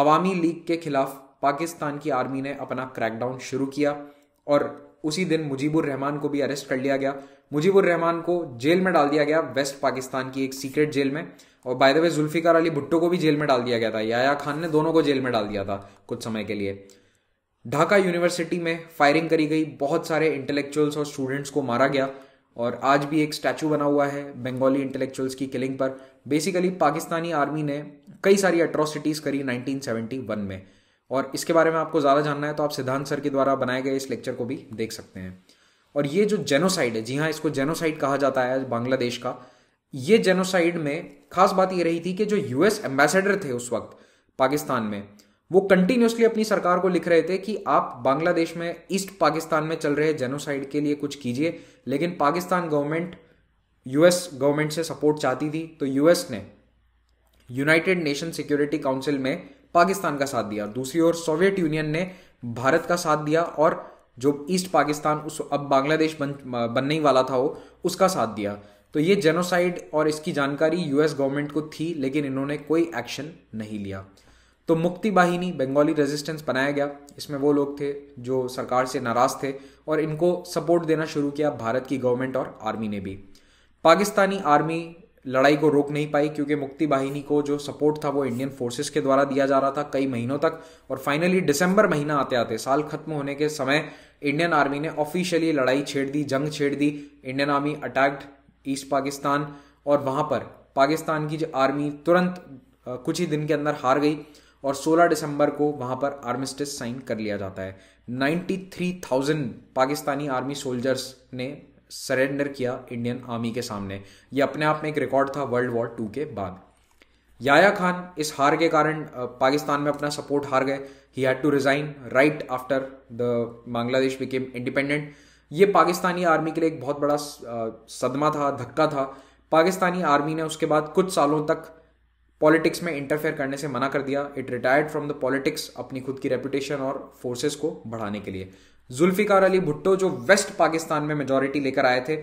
अवामी लीग के खिलाफ पाकिस्तान की आर्मी ने अपना क्रैकडाउन शुरू किया और उसी दिन मुजीबुर रहमान को भी अरेस्ट कर लिया गया मुजीबुर रहमान को जेल में डाल दिया गया वेस्ट पाकिस्तान की एक सीक्रेट जेल में और by the way Zulfikar Ali Bhutto को भी जेल में डाल दिया गया था याया खान ने दोनों को जेल में डाल दिया था कुछ समय के लिए ढाका यूनिवर्सिटी में फायरिंग करी गई बहुत सारे इंटेलेक्चुअल्स और स्टूडेंट्स को मारा गया और आज भी एक स्टैचू बना हुआ है बंगाली इंटेलेक्चुअल्स की किलिंग पर बेसिकली पाकिस्तानी आर्मी ने कई सारी अट्रोसिटीज करी 1971 में और इसके बारे में आपको ज़्यादा जानना है तो आप सिद्धांत सर के द्वारा बनाए गए इस लेक्चर को भी देख सकते हैं और ये जो जेनोसाइड है जी हाँ इसको जेनोसाइड कहा जाता है बांग्लादेश का ये जेनोसाइड में खास बात ये रही थी कि जो यूएस एम्बेसडर थे उस वक्त पाकिस्तान में वो कंटिन्यूसली अपनी सरकार को लिख रहे थे कि आप बांग्लादेश में ईस्ट पाकिस्तान में चल रहे जेनोसाइड के लिए कुछ कीजिए लेकिन पाकिस्तान गवर्नमेंट यूएस गवर्नमेंट से सपोर्ट चाहती थी तो यूएस ने यूनाइटेड नेशन सिक्योरिटी काउंसिल में पाकिस्तान का साथ दिया दूसरी ओर सोवियत यूनियन ने भारत का साथ दिया और जो ईस्ट पाकिस्तान उस अब बांग्लादेश बन बनने ही वाला था वो उसका साथ दिया तो ये जेनोसाइड और इसकी जानकारी यूएस गवर्नमेंट को थी लेकिन इन्होंने कोई एक्शन नहीं लिया तो मुक्ति वाहिनी बंगाली रेजिस्टेंस बनाया गया इसमें वो लोग थे जो सरकार से नाराज थे और इनको सपोर्ट देना शुरू किया भारत की गवर्नमेंट और आर्मी ने भी पाकिस्तानी आर्मी लड़ाई को रोक नहीं पाई क्योंकि मुक्ति वाहिनी को जो सपोर्ट था वो इंडियन फोर्सेस के द्वारा दिया जा रहा था कई महीनों तक और फाइनली दिसंबर महीना आते आते साल खत्म होने के समय इंडियन आर्मी ने ऑफिशियली लड़ाई छेड़ दी जंग छेड़ दी Indian army attacked East Pakistan और वहां पर पाकिस्तान की जो आर्मी तुरंत कुछ ही दिन के अंदर हार गई और 16 दिसंबर को वहां पर आर्मिस्टिस साइन कर लिया जाता है 93,000 पाकिस्तानी आर्मी सोल्जर्स ने सरेंडर किया इंडियन आर्मी के सामने यह अपने आप में एक रिकॉर्ड था वर्ल्ड वॉर टू के बाद याया खान इस हार के कारण पाकिस्तान में अपना सपोर्ट हार गए he had to resign right after the Bangladesh became independent ये पाकिस्तानी आर्मी के लिए एक बहुत बड़ा सदमा था धक्का था पाकिस्तानी आर्मी ने उसके बाद कुछ सालों तक पॉलिटिक्स में इंटरफेयर करने से मना कर दिया it retired from the politics अपनी खुद की रेपुटेशन और फोर्सेस को बढ़ाने के लिए जुल्फिकार अली भुट्टो जो वेस्ट पाकिस्तान में मेजोरिटी लेकर आए थे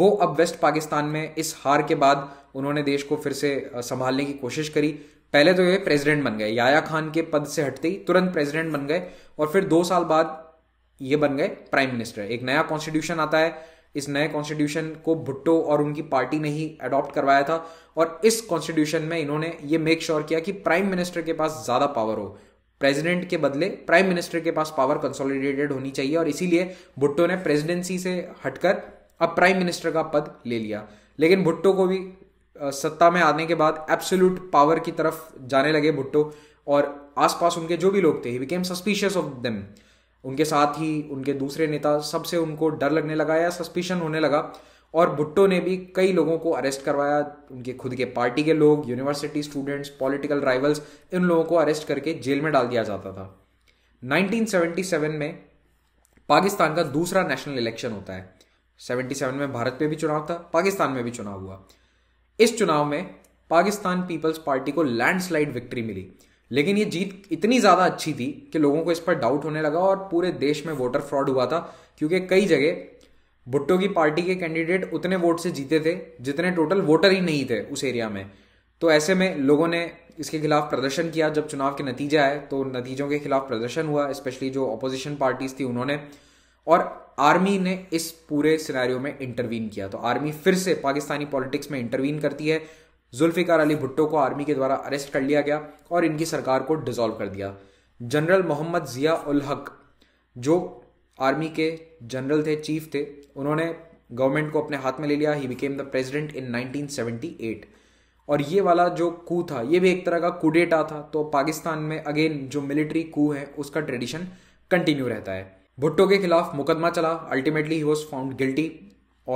वो अब वेस्ट पाकिस्तान में इस हार के बाद उन्होंने देश को फिर से संभालने की कोशिश करी पहले तो ये प्रेसिडेंट बन गए याया खान के पद से हटते ही तुरंत प्रेसिडेंट बन गए और फिर दो साल बाद ये बन गए प्राइम मिनिस्टर एक नया कॉन्स्टिट्यूशन आता है इस नए कॉन्स्टिट्यूशन को भुट्टो और उनकी पार्टी ने ही अडॉप्ट करवाया था और इस कॉन्स्टिट्यूशन में इन्होंने ये मेक श्योर किया कि प्राइम मिनिस्टर के पास ज़्यादा पावर हो प्रेसिडेंट के बदले प्राइम मिनिस्टर के पास पावर कंसोलिडेटेड होनी चाहिए और इसीलिए भुट्टो ने प्रेसिडेंसी से हटकर अब प्राइम मिनिस्टर का पद ले लिया लेकिन भुट्टो को भी सत्ता में आने के बाद एब्सोल्यूट पावर की तरफ जाने लगे भुट्टो और आसपास उनके जो भी लोग थे he became suspicious of them उनके साथ ही उनके दूसरे नेता सबसे उनको डर लगने लगा या सस्पिशन होने लगा और भुट्टो ने भी कई लोगों को अरेस्ट करवाया उनके खुद के पार्टी के लोग यूनिवर्सिटी स्टूडेंट्स पॉलिटिकल राइवल्स इन लोगों को अरेस्ट करके जेल में डाल दिया जाता था 1977 में पाकिस्तान का दूसरा नेशनल इलेक्शन होता है 77 में भारत पे भी चुनाव था पाकिस्तान में भी चुनाव हुआ इस चुनाव में पाकिस्तान पीपल्स पार्टी को लैंडस्लाइड विक्ट्री मिली लेकिन ये जीत इतनी ज़्यादा अच्छी थी कि लोगों को इस पर डाउट होने लगा और पूरे देश में वोटर फ्रॉड हुआ था क्योंकि कई जगह भुट्टो की पार्टी के कैंडिडेट उतने वोट से जीते थे जितने टोटल वोटर ही नहीं थे उस एरिया में तो ऐसे में लोगों ने इसके खिलाफ प्रदर्शन किया जब चुनाव के नतीजे आए तो नतीजों के खिलाफ प्रदर्शन हुआ स्पेशली जो अपोजिशन पार्टीज थी उन्होंने और आर्मी ने इस पूरे सिनेरियो में इंटरवीन किया तो आर्मी फिर से पाकिस्तानी पॉलिटिक्स में इंटरवीन करती है जुल्फ़िकार अली भुट्टो को आर्मी के द्वारा अरेस्ट कर लिया गया और इनकी सरकार को डिजोल्व कर दिया जनरल मोहम्मद जिया उल हक जो आर्मी के जनरल थे चीफ थे उन्होंने गवर्नमेंट को अपने हाथ में ले लिया he became the president in 1978 और ये वाला जो कू था ये भी एक तरह का कुडेटा था तो पाकिस्तान में अगेन जो मिलिट्री कू है उसका ट्रेडिशन कंटिन्यू रहता है भुट्टो के खिलाफ मुकदमा चला ultimately he was found guilty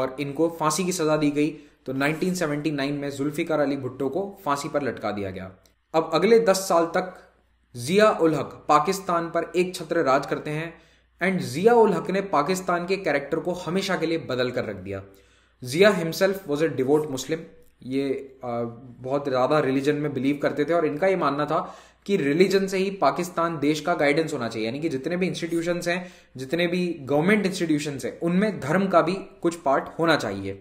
और इनको फांसी की सजा दी गई तो 1979 में जुल्फिकार अली भुट्टो को फांसी पर लटका दिया गया अब अगले 10 साल तक जिया उल हक पाकिस्तान पर एक छत्र राज करते हैं एंड जिया उल हक ने पाकिस्तान के कैरेक्टर को हमेशा के लिए बदल कर रख दिया Zia himself was a devout Muslim ये बहुत ज़्यादा रिलीजन में बिलीव करते थे और इनका ये मानना था कि रिलीजन से ही पाकिस्तान देश का गाइडेंस होना चाहिए यानी कि जितने भी इंस्टीट्यूशंस हैं जितने भी गवर्नमेंट इंस्टीट्यूशंस हैं उनमें धर्म का भी कुछ पार्ट होना चाहिए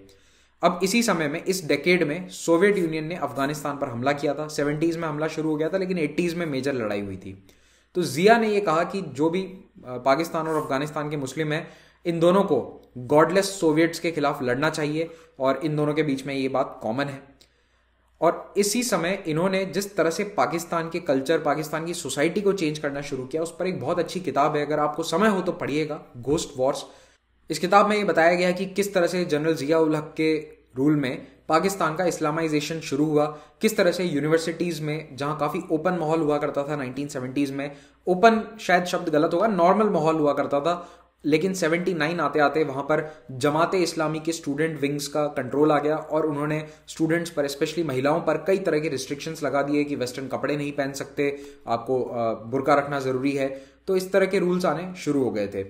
अब इसी समय में इस डेकेड में सोवियत यूनियन ने अफगानिस्तान पर हमला किया था सेवेंटीज़ में हमला शुरू हो गया था लेकिन एट्टीज़ में मेजर लड़ाई हुई थी तो जिया ने यह कहा कि जो भी पाकिस्तान और अफगानिस्तान के मुस्लिम हैं इन दोनों को गॉडलेस सोवियट्स के खिलाफ लड़ना चाहिए और इन दोनों के बीच में ये बात कॉमन है और इसी समय इन्होंने जिस तरह से पाकिस्तान के कल्चर पाकिस्तान की सोसाइटी को चेंज करना शुरू किया उस पर एक बहुत अच्छी किताब है अगर आपको समय हो तो पढ़िएगा घोस्ट वॉर्स इस किताब में ये बताया गया है कि किस तरह से जनरल जिया उल हक के रूल में पाकिस्तान का इस्लामाइजेशन शुरू हुआ किस तरह से यूनिवर्सिटीज़ में जहां काफ़ी ओपन माहौल हुआ करता था नाइनटीन में ओपन शायद शब्द गलत होगा नॉर्मल माहौल हुआ करता था लेकिन 79 आते आते वहां पर जमात इस्लामी के स्टूडेंट विंग्स का कंट्रोल आ गया और उन्होंने स्टूडेंट्स पर स्पेशली महिलाओं पर कई तरह के रिस्ट्रिक्शंस लगा दिए कि वेस्टर्न कपड़े नहीं पहन सकते आपको बुरका रखना ज़रूरी है तो इस तरह के रूल्स आने शुरू हो गए थे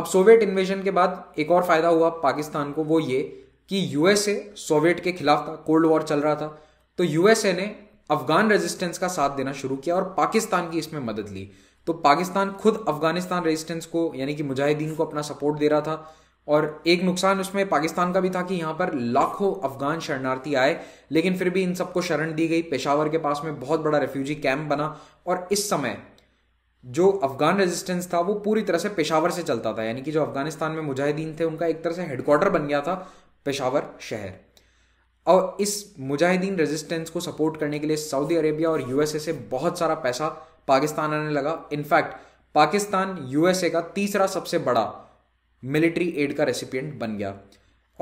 अब सोवियत इन्वेजन के बाद एक और फ़ायदा हुआ पाकिस्तान को वो ये कि यूएसए सोवियत के खिलाफ था कोल्ड वॉर चल रहा था तो यूएसए ने अफगान रेजिस्टेंस का साथ देना शुरू किया और पाकिस्तान की इसमें मदद ली तो पाकिस्तान खुद अफगानिस्तान रेजिस्टेंस को यानी कि मुजाहिदीन को अपना सपोर्ट दे रहा था और एक नुकसान उसमें पाकिस्तान का भी था कि यहां पर लाखों अफगान शरणार्थी आए लेकिन फिर भी इन सबको शरण दी गई पेशावर के पास में बहुत बड़ा रेफ्यूजी कैंप बना और इस समय जो अफगान रेजिस्टेंस था वो पूरी तरह से पेशावर से चलता था यानी कि जो अफगानिस्तान में मुजाहिदीन थे उनका एक तरह से हेडक्वार्टर बन गया था पेशावर शहर और इस मुजाहिदीन रेजिस्टेंस को सपोर्ट करने के लिए सऊदी अरेबिया और यूएसए से बहुत सारा पैसा पाकिस्तान आने लगा इनफैक्ट पाकिस्तान यूएसए का तीसरा सबसे बड़ा मिलिट्री एड का रेसिपियंट बन गया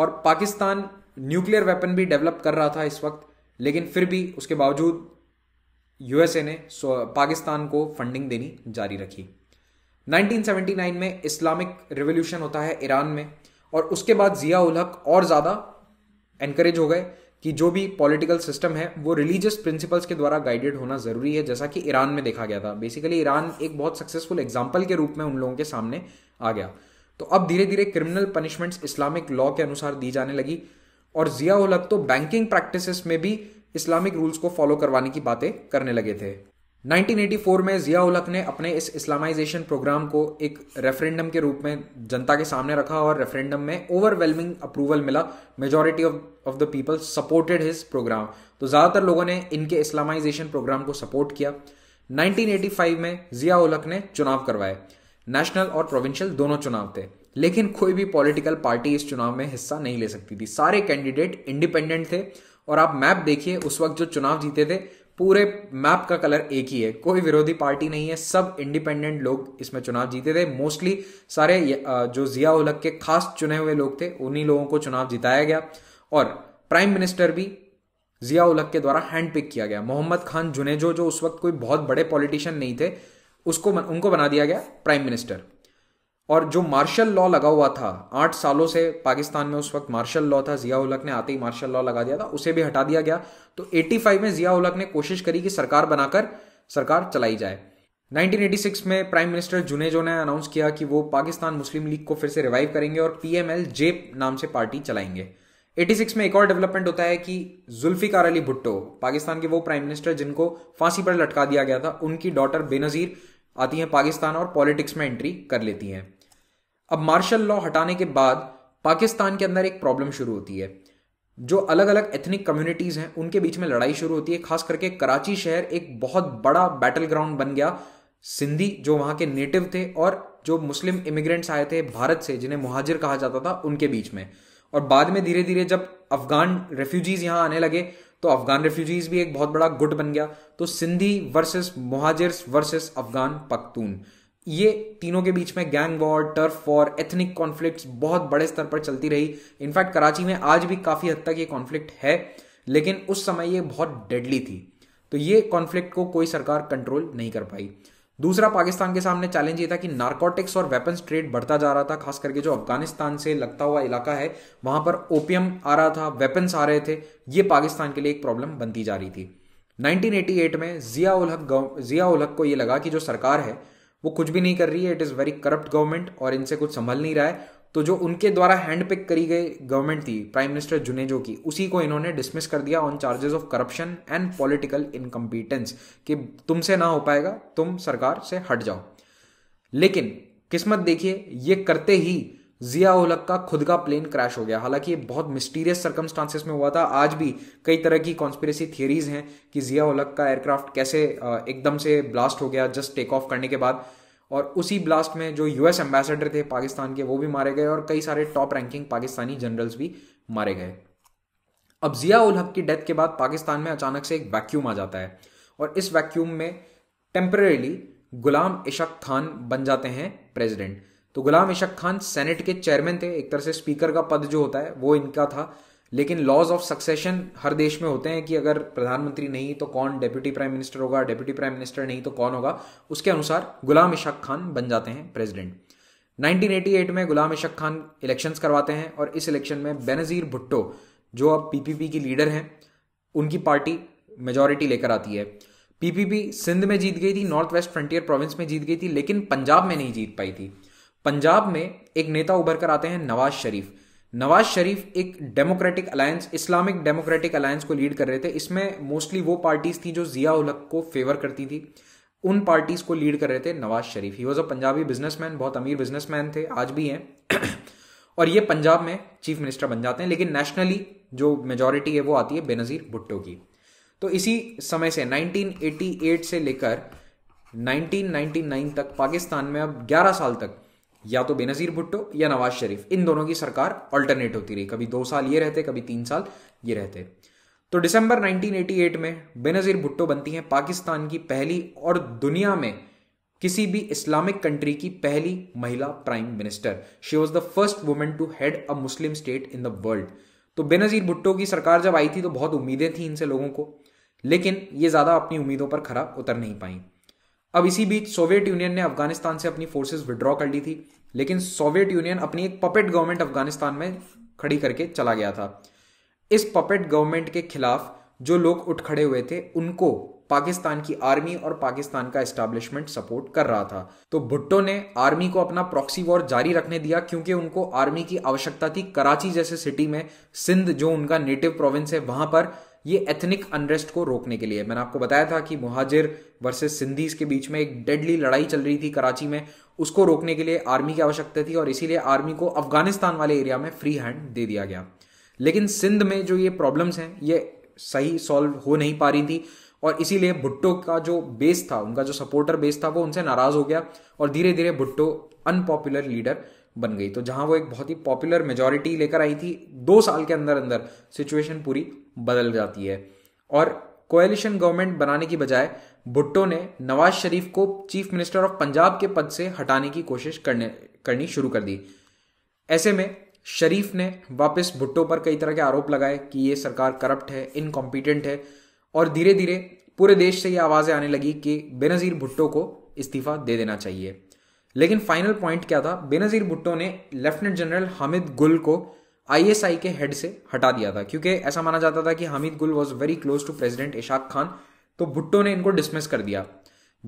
और पाकिस्तान न्यूक्लियर वेपन भी डेवलप कर रहा था इस वक्त लेकिन फिर भी उसके बावजूद यूएसए ने पाकिस्तान को फंडिंग देनी जारी रखी 1979 में इस्लामिक रिवोल्यूशन होता है ईरान में और उसके बाद ज़िया उल हक और ज़्यादा एनकरेज हो गए कि जो भी पॉलिटिकल सिस्टम है वो रिलीजियस प्रिंसिपल्स के द्वारा गाइडेड होना ज़रूरी है जैसा कि ईरान में देखा गया था बेसिकली ईरान एक बहुत सक्सेसफुल एग्जाम्पल के रूप में उन लोगों के सामने आ गया तो अब धीरे धीरे क्रिमिनल पनिशमेंट्स इस्लामिक लॉ के अनुसार दी जाने लगी और जिया उल हक तो बैंकिंग प्रैक्टिस में भी इस्लामिक रूल्स को फॉलो करवाने की बातें करने लगे थे 1984 में जिया उलक ने अपने इस इस्लामाइजेशन प्रोग्राम को एक रेफरेंडम के रूप में जनता के सामने रखा और रेफरेंडम में ओवरवेलमिंग अप्रूवल मिला majority of of the people supported his program तो ज़्यादातर लोगों ने इनके इस्लामाइजेशन प्रोग्राम को सपोर्ट किया 1985 में जिया उलक ने चुनाव करवाए नेशनल और प्रोविंशियल दोनों चुनाव थे लेकिन कोई भी पॉलिटिकल पार्टी इस चुनाव में हिस्सा नहीं ले सकती थी सारे कैंडिडेट इंडिपेंडेंट थे और आप मैप देखिए उस वक्त जो चुनाव जीते थे पूरे मैप का कलर एक ही है कोई विरोधी पार्टी नहीं है सब इंडिपेंडेंट लोग इसमें चुनाव जीते थे मोस्टली सारे जो जिया उलक के खास चुने हुए लोग थे उन्हीं लोगों को चुनाव जिताया गया और प्राइम मिनिस्टर भी जिया उलक के द्वारा हैंड पिक किया गया मोहम्मद खान जुनेजो जो उस वक्त कोई बहुत बड़े पॉलिटिशियन नहीं थे उसको उनको बना दिया गया प्राइम मिनिस्टर और जो मार्शल लॉ लगा हुआ था आठ सालों से पाकिस्तान में उस वक्त मार्शल लॉ था जिया उलक ने आते ही मार्शल लॉ लगा दिया था उसे भी हटा दिया गया तो 85 में जिया उलक ने कोशिश करी कि सरकार बनाकर सरकार चलाई जाए 1986 में प्राइम मिनिस्टर जुनेजो ने अनाउंस किया कि वो पाकिस्तान मुस्लिम लीग को फिर से रिवाइव करेंगे और पीएमएल जेप नाम से पार्टी चलाएंगे 86 में एक और डेवलपमेंट होता है कि जुल्फिकार अली भुट्टो पाकिस्तान के वो प्राइम मिनिस्टर जिनको फांसी पर लटका दिया गया था उनकी डॉटर बेनजीर आती हैं पाकिस्तान और पॉलिटिक्स में एंट्री कर लेती हैं अब मार्शल लॉ हटाने के बाद पाकिस्तान के अंदर एक प्रॉब्लम शुरू होती है जो अलग अलग एथनिक कम्युनिटीज़ हैं उनके बीच में लड़ाई शुरू होती है खास करके कराची शहर एक बहुत बड़ा बैटल ग्राउंड बन गया सिंधी जो वहां के नेटिव थे और जो मुस्लिम इमिग्रेंट्स आए थे भारत से जिन्हें मुहाजिर कहा जाता था उनके बीच में और बाद में धीरे धीरे जब अफगान रेफ्यूजीज़ यहां आने लगे तो अफगान रेफ्यूजीज़ भी एक बहुत बड़ा गुट बन गया तो सिंधी वर्सेस मुहाजिर वर्सेस अफगान पख्तून ये तीनों के बीच में gang war turf war ethnic conflict बहुत बड़े स्तर पर चलती रही इनफैक्ट कराची में आज भी काफ़ी हद तक ये कॉन्फ्लिक्ट है लेकिन उस समय ये बहुत डेडली थी तो ये कॉन्फ्लिक्ट को कोई सरकार कंट्रोल नहीं कर पाई दूसरा पाकिस्तान के सामने चैलेंज ये था कि नारकोटिक्स और वेपन्स ट्रेड बढ़ता जा रहा था खास करके जो अफगानिस्तान से लगता हुआ इलाका है वहां पर ओपियम आ रहा था वेपन्स आ रहे थे ये पाकिस्तान के लिए एक प्रॉब्लम बनती जा रही थी 1988 में जिया उलहक जिया उलहक को ये लगा कि जो सरकार है वो कुछ भी नहीं कर रही है it is very corrupt government और इनसे कुछ संभल नहीं रहा है तो जो उनके द्वारा हैंडपिक करी गई गवर्नमेंट थी प्राइम मिनिस्टर जुनेजो की उसी को इन्होंने डिसमिस कर दिया on charges of corruption and political incompetence कि तुमसे ना हो पाएगा तुम सरकार से हट जाओ लेकिन किस्मत देखिए ये करते ही जिया उलक का खुद का प्लेन क्रैश हो गया हालांकि ये बहुत मिस्टीरियस सर्कमस्टांसिस में हुआ था आज भी कई तरह की कॉन्स्पिरेसी थियरीज हैं कि जिया उलक का एयरक्राफ्ट कैसे एकदम से ब्लास्ट हो गया जस्ट टेक ऑफ करने के बाद और उसी ब्लास्ट में जो यूएस एम्बेसडर थे पाकिस्तान के वो भी मारे गए और कई सारे टॉप रैंकिंग पाकिस्तानी जनरल्स भी मारे गए अब जिया उल हक की डेथ के बाद पाकिस्तान में अचानक से एक वैक्यूम आ जाता है और इस वैक्यूम में टेम्परेली गुलाम इशक खान बन जाते हैं प्रेसिडेंट तो गुलाम इशक खान सेनेट के चेयरमैन थे एक तरह से स्पीकर का पद जो होता है वो इनका था लेकिन लॉज ऑफ सक्सेशन हर देश में होते हैं कि अगर प्रधानमंत्री नहीं तो कौन डेप्यूटी प्राइम मिनिस्टर होगा डेप्यूटी प्राइम मिनिस्टर नहीं तो कौन होगा उसके अनुसार गुलाम इशक खान बन जाते हैं प्रेसिडेंट 1988 में गुलाम इशक खान इलेक्शंस करवाते हैं और इस इलेक्शन में बेनजीर भुट्टो जो अब पीपीपी की लीडर हैं उनकी पार्टी मेजोरिटी लेकर आती है पीपीपी सिंध में जीत गई थी नॉर्थ वेस्ट फ्रंटियर प्रोविंस में जीत गई थी लेकिन पंजाब में नहीं जीत पाई थी पंजाब में एक नेता उभर कर आते हैं नवाज शरीफ नवाज शरीफ एक democratic alliance Islamic democratic alliance को लीड कर रहे थे इसमें मोस्टली वो पार्टीज थी जो जिया उलक को फेवर करती थी उन पार्टीज को लीड कर रहे थे Nawaz Sharif he was a Punjabi businessman बहुत अमीर बिजनेसमैन थे आज भी हैं और ये पंजाब में चीफ मिनिस्टर बन जाते हैं लेकिन नेशनली जो मेजोरिटी है वो आती है बेनजीर भुट्टो की तो इसी समय से 1988 से लेकर 1999 तक पाकिस्तान में अब 11 साल तक या तो बेनजीर भुट्टो या नवाज शरीफ इन दोनों की सरकार अल्टरनेट होती रही कभी दो साल ये रहते कभी तीन साल ये रहते तो दिसंबर 1988 में बेनजीर भुट्टो बनती हैं पाकिस्तान की पहली और दुनिया में किसी भी इस्लामिक कंट्री की पहली महिला prime minister she was the first women to head a Muslim state in the world तो बेनजीर भुट्टो की सरकार जब आई थी तो बहुत उम्मीदें थी इनसे लोगों को लेकिन ये ज़्यादा अपनी उम्मीदों पर खरा उतर नहीं पाई अब इसी बीच सोवियत यूनियन ने अफगानिस्तान से अपनी फोर्सेस विड्रॉ कर ली थी लेकिन सोवियत यूनियन अपनी एक पपेट गवर्नमेंट अफगानिस्तान में खड़ी करके चला गया था इस पपेट गवर्नमेंट के खिलाफ जो लोग उठ खड़े हुए थे उनको पाकिस्तान की आर्मी और पाकिस्तान का एस्टैब्लिशमेंट सपोर्ट कर रहा था तो भुट्टो ने आर्मी को अपना प्रॉक्सी वॉर जारी रखने दिया क्योंकि उनको आर्मी की आवश्यकता थी कराची जैसे सिटी में सिंध जो उनका नेटिव प्रोविंस है वहां पर ये एथनिक अनरेस्ट को रोकने के लिए मैंने आपको बताया था कि मुहाजिर वर्सेस सिंधीज के बीच में एक डेडली लड़ाई चल रही थी कराची में उसको रोकने के लिए आर्मी की आवश्यकता थी और इसीलिए आर्मी को अफगानिस्तान वाले एरिया में फ्री हैंड दे दिया गया लेकिन सिंध में जो ये प्रॉब्लम्स हैं ये सही सॉल्व हो नहीं पा रही थी और इसीलिए भुट्टो का जो बेस था उनका जो सपोर्टर बेस था वो उनसे नाराज हो गया और धीरे धीरे भुट्टो अनपॉपुलर लीडर बन गई तो जहां वो एक बहुत ही पॉपुलर मेजोरिटी लेकर आई थी दो साल के अंदर अंदर सिचुएशन पूरी बदल जाती है और कोएलिशन गवर्नमेंट बनाने की बजाय भुट्टो ने नवाज शरीफ को चीफ मिनिस्टर ऑफ पंजाब के पद से हटाने की कोशिश करने करनी शुरू कर दी ऐसे में शरीफ ने वापस भुट्टो पर कई तरह के आरोप लगाए कि ये सरकार करप्ट है इनकॉम्पिटेंट है और धीरे धीरे पूरे देश से ये आवाज़ें आने लगी कि बेनज़ीर भुट्टो को इस्तीफा दे देना चाहिए लेकिन फाइनल पॉइंट क्या था बेनज़ीर भुट्टो ने लेफ्टिनेंट जनरल हामिद गुल को आईएसआई के हेड से हटा दिया था क्योंकि ऐसा माना जाता था कि Hamid Gul was very close to president Ishaq Khan तो भुट्टो ने इनको डिसमिस कर दिया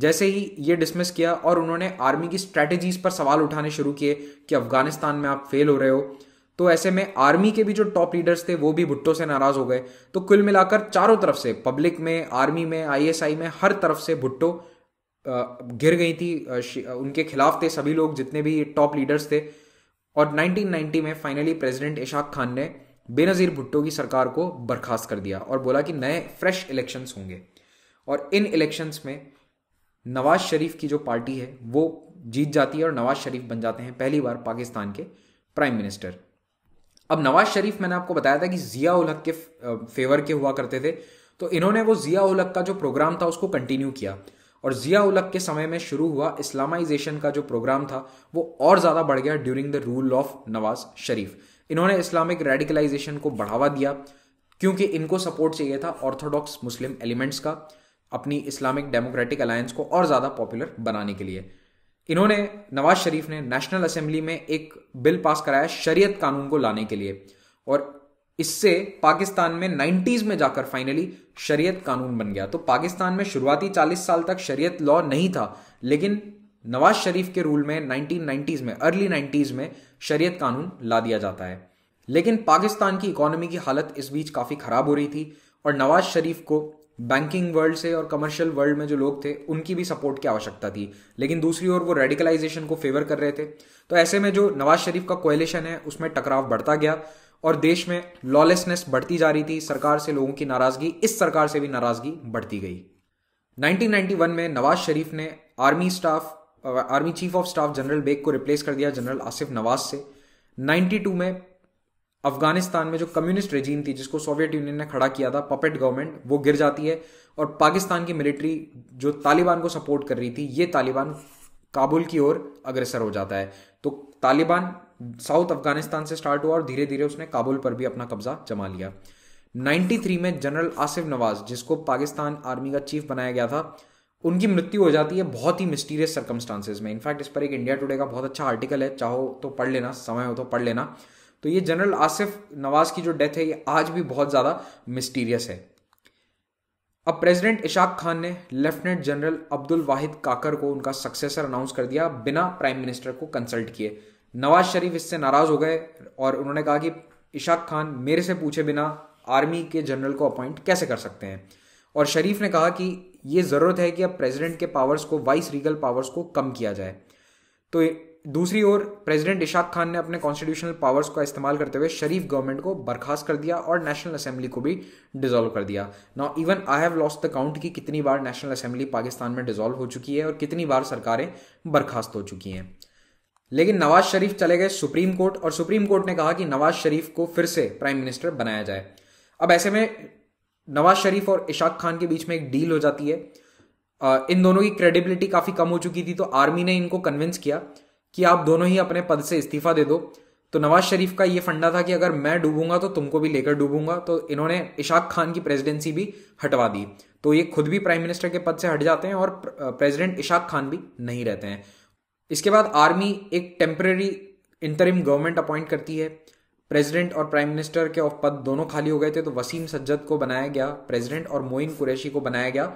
जैसे ही ये डिसमिस किया और उन्होंने आर्मी की स्ट्रैटेजीज पर सवाल उठाने शुरू किए कि अफगानिस्तान में आप फेल हो रहे हो तो ऐसे में आर्मी के भी जो टॉप लीडर्स थे वो भी भुट्टो से नाराज हो गए तो कुल मिलाकर चारों तरफ से पब्लिक में आर्मी में आईएसआई में हर तरफ से भुट्टो गिर गई थी उनके खिलाफ थे सभी लोग जितने भी टॉप लीडर्स थे और 1990 में फाइनली प्रेसिडेंट इशाक खान ने बेनज़ीर भुट्टो की सरकार को बर्खास्त कर दिया और बोला कि नए फ्रेश इलेक्शंस होंगे और इन इलेक्शंस में नवाज शरीफ की जो पार्टी है वो जीत जाती है और नवाज शरीफ बन जाते हैं पहली बार पाकिस्तान के प्राइम मिनिस्टर अब नवाज शरीफ मैंने आपको बताया था कि जिया उल हक के फेवर के हुआ करते थे तो इन्होंने वो जिया उल हक का जो प्रोग्राम था उसको कंटिन्यू किया और जिया उल के समय में शुरू हुआ इस्लामाइजेशन का जो प्रोग्राम था वो और ज़्यादा बढ़ गया during the rule of Nawaz Sharif इन्होंने इस्लामिक रेडिकलाइजेशन को बढ़ावा दिया क्योंकि इनको सपोर्ट चाहिए था ऑर्थोडॉक्स मुस्लिम एलिमेंट्स का अपनी इस्लामिक डेमोक्रेटिक अलायंस को और ज़्यादा पॉपुलर बनाने के लिए इन्होंने नवाज शरीफ ने नेशनल असेंबली में एक बिल पास कराया शरीयत कानून को लाने के लिए और इससे पाकिस्तान में 90s में जाकर फाइनली शरीयत कानून बन गया तो पाकिस्तान में शुरुआती 40 साल तक शरीयत लॉ नहीं था लेकिन नवाज शरीफ के रूल में नाइनटीन में अर्ली नाइन्टीज़ में शरीयत कानून ला दिया जाता है लेकिन पाकिस्तान की इकोनॉमी की हालत इस बीच काफ़ी ख़राब हो रही थी और नवाज शरीफ को बैंकिंग वर्ल्ड से और कमर्शियल वर्ल्ड में जो लोग थे उनकी भी सपोर्ट की आवश्यकता थी लेकिन दूसरी ओर वो रेडिकलाइजेशन को फेवर कर रहे थे तो ऐसे में जो नवाज शरीफ का कोयलेशन है उसमें टकराव बढ़ता गया और देश में लॉलेसनेस बढ़ती जा रही थी सरकार से लोगों की नाराजगी इस सरकार से भी नाराजगी बढ़ती गई 1991 में नवाज शरीफ ने army staff army chief of staff general Beg को रिप्लेस कर दिया जनरल आसिफ नवाज से 92 में अफगानिस्तान में जो कम्युनिस्ट रेजीम थी जिसको सोवियत यूनियन ने खड़ा किया था पपेट गवर्नमेंट वो गिर जाती है और पाकिस्तान की मिलिट्री जो तालिबान को सपोर्ट कर रही थी ये तालिबान काबुल की ओर अग्रसर हो जाता है तो तालिबान साउथ अफगानिस्तान से स्टार्ट हुआ और धीरे धीरे उसने काबुल पर भी अपना कब्जा जमा लिया 93 में जनरल आसिफ नवाज जिसको पाकिस्तान आर्मी का चीफ बनाया गया था उनकी मृत्यु हो जाती है बहुत ही मिस्टीरियस सर्कमस्टांसिस में इनफैक्ट इस पर एक इंडिया टुडे का बहुत अच्छा आर्टिकल है चाहो तो पढ़ लेना समय हो तो पढ़ लेना तो ये जनरल आसिफ नवाज की जो डेथ है ये आज भी बहुत ज़्यादा मिस्टीरियस है अब प्रेसिडेंट इशाक खान ने लेफ्टिनेंट जनरल अब्दुल वाहिद काकर को उनका सक्सेसर अनाउंस कर दिया बिना प्राइम मिनिस्टर को कंसल्ट किए नवाज शरीफ इससे नाराज हो गए और उन्होंने कहा कि इशाक खान मेरे से पूछे बिना आर्मी के जनरल को अपॉइंट कैसे कर सकते हैं और शरीफ ने कहा कि यह ज़रूरत है कि अब प्रेसिडेंट के पावर्स को वाइस रीगल पावर्स को कम किया जाए तो दूसरी ओर प्रेसिडेंट इशाक खान ने अपने कॉन्स्टिट्यूशनल पावर्स का इस्तेमाल करते हुए शरीफ गवर्नमेंट को बर्खास्त कर दिया और नेशनल असेंबली को भी डिजोल्व कर दिया ना even I have lost the count कि कितनी बार नेशनल असेंबली पाकिस्तान में डिजोल्व हो चुकी है और कितनी बार सरकारें बर्खास्त हो चुकी हैं लेकिन नवाज शरीफ चले गए सुप्रीम कोर्ट और सुप्रीम कोर्ट ने कहा कि नवाज शरीफ को फिर से प्राइम मिनिस्टर बनाया जाए अब ऐसे में नवाज शरीफ और इशाक खान के बीच में एक डील हो जाती है इन दोनों की क्रेडिबिलिटी काफ़ी कम हो चुकी थी तो आर्मी ने इनको कन्विंस किया कि आप दोनों ही अपने पद से इस्तीफा दे दो तो नवाज शरीफ का ये फंडा था कि अगर मैं डूबूंगा तो तुमको भी लेकर डूबूंगा तो इन्होंने इशाक खान की प्रेसिडेंसी भी हटवा दी तो ये खुद भी प्राइम मिनिस्टर के पद से हट जाते हैं और प्रेसिडेंट इशाक खान भी नहीं रहते हैं इसके बाद आर्मी एक टेम्प्रेरी इंटरिम गवर्नमेंट अपॉइंट करती है प्रेसिडेंट और प्राइम मिनिस्टर के पद दोनों खाली हो गए थे तो वसीम सज्जद को बनाया गया प्रेसिडेंट और मोइन कुरैशी को बनाया गया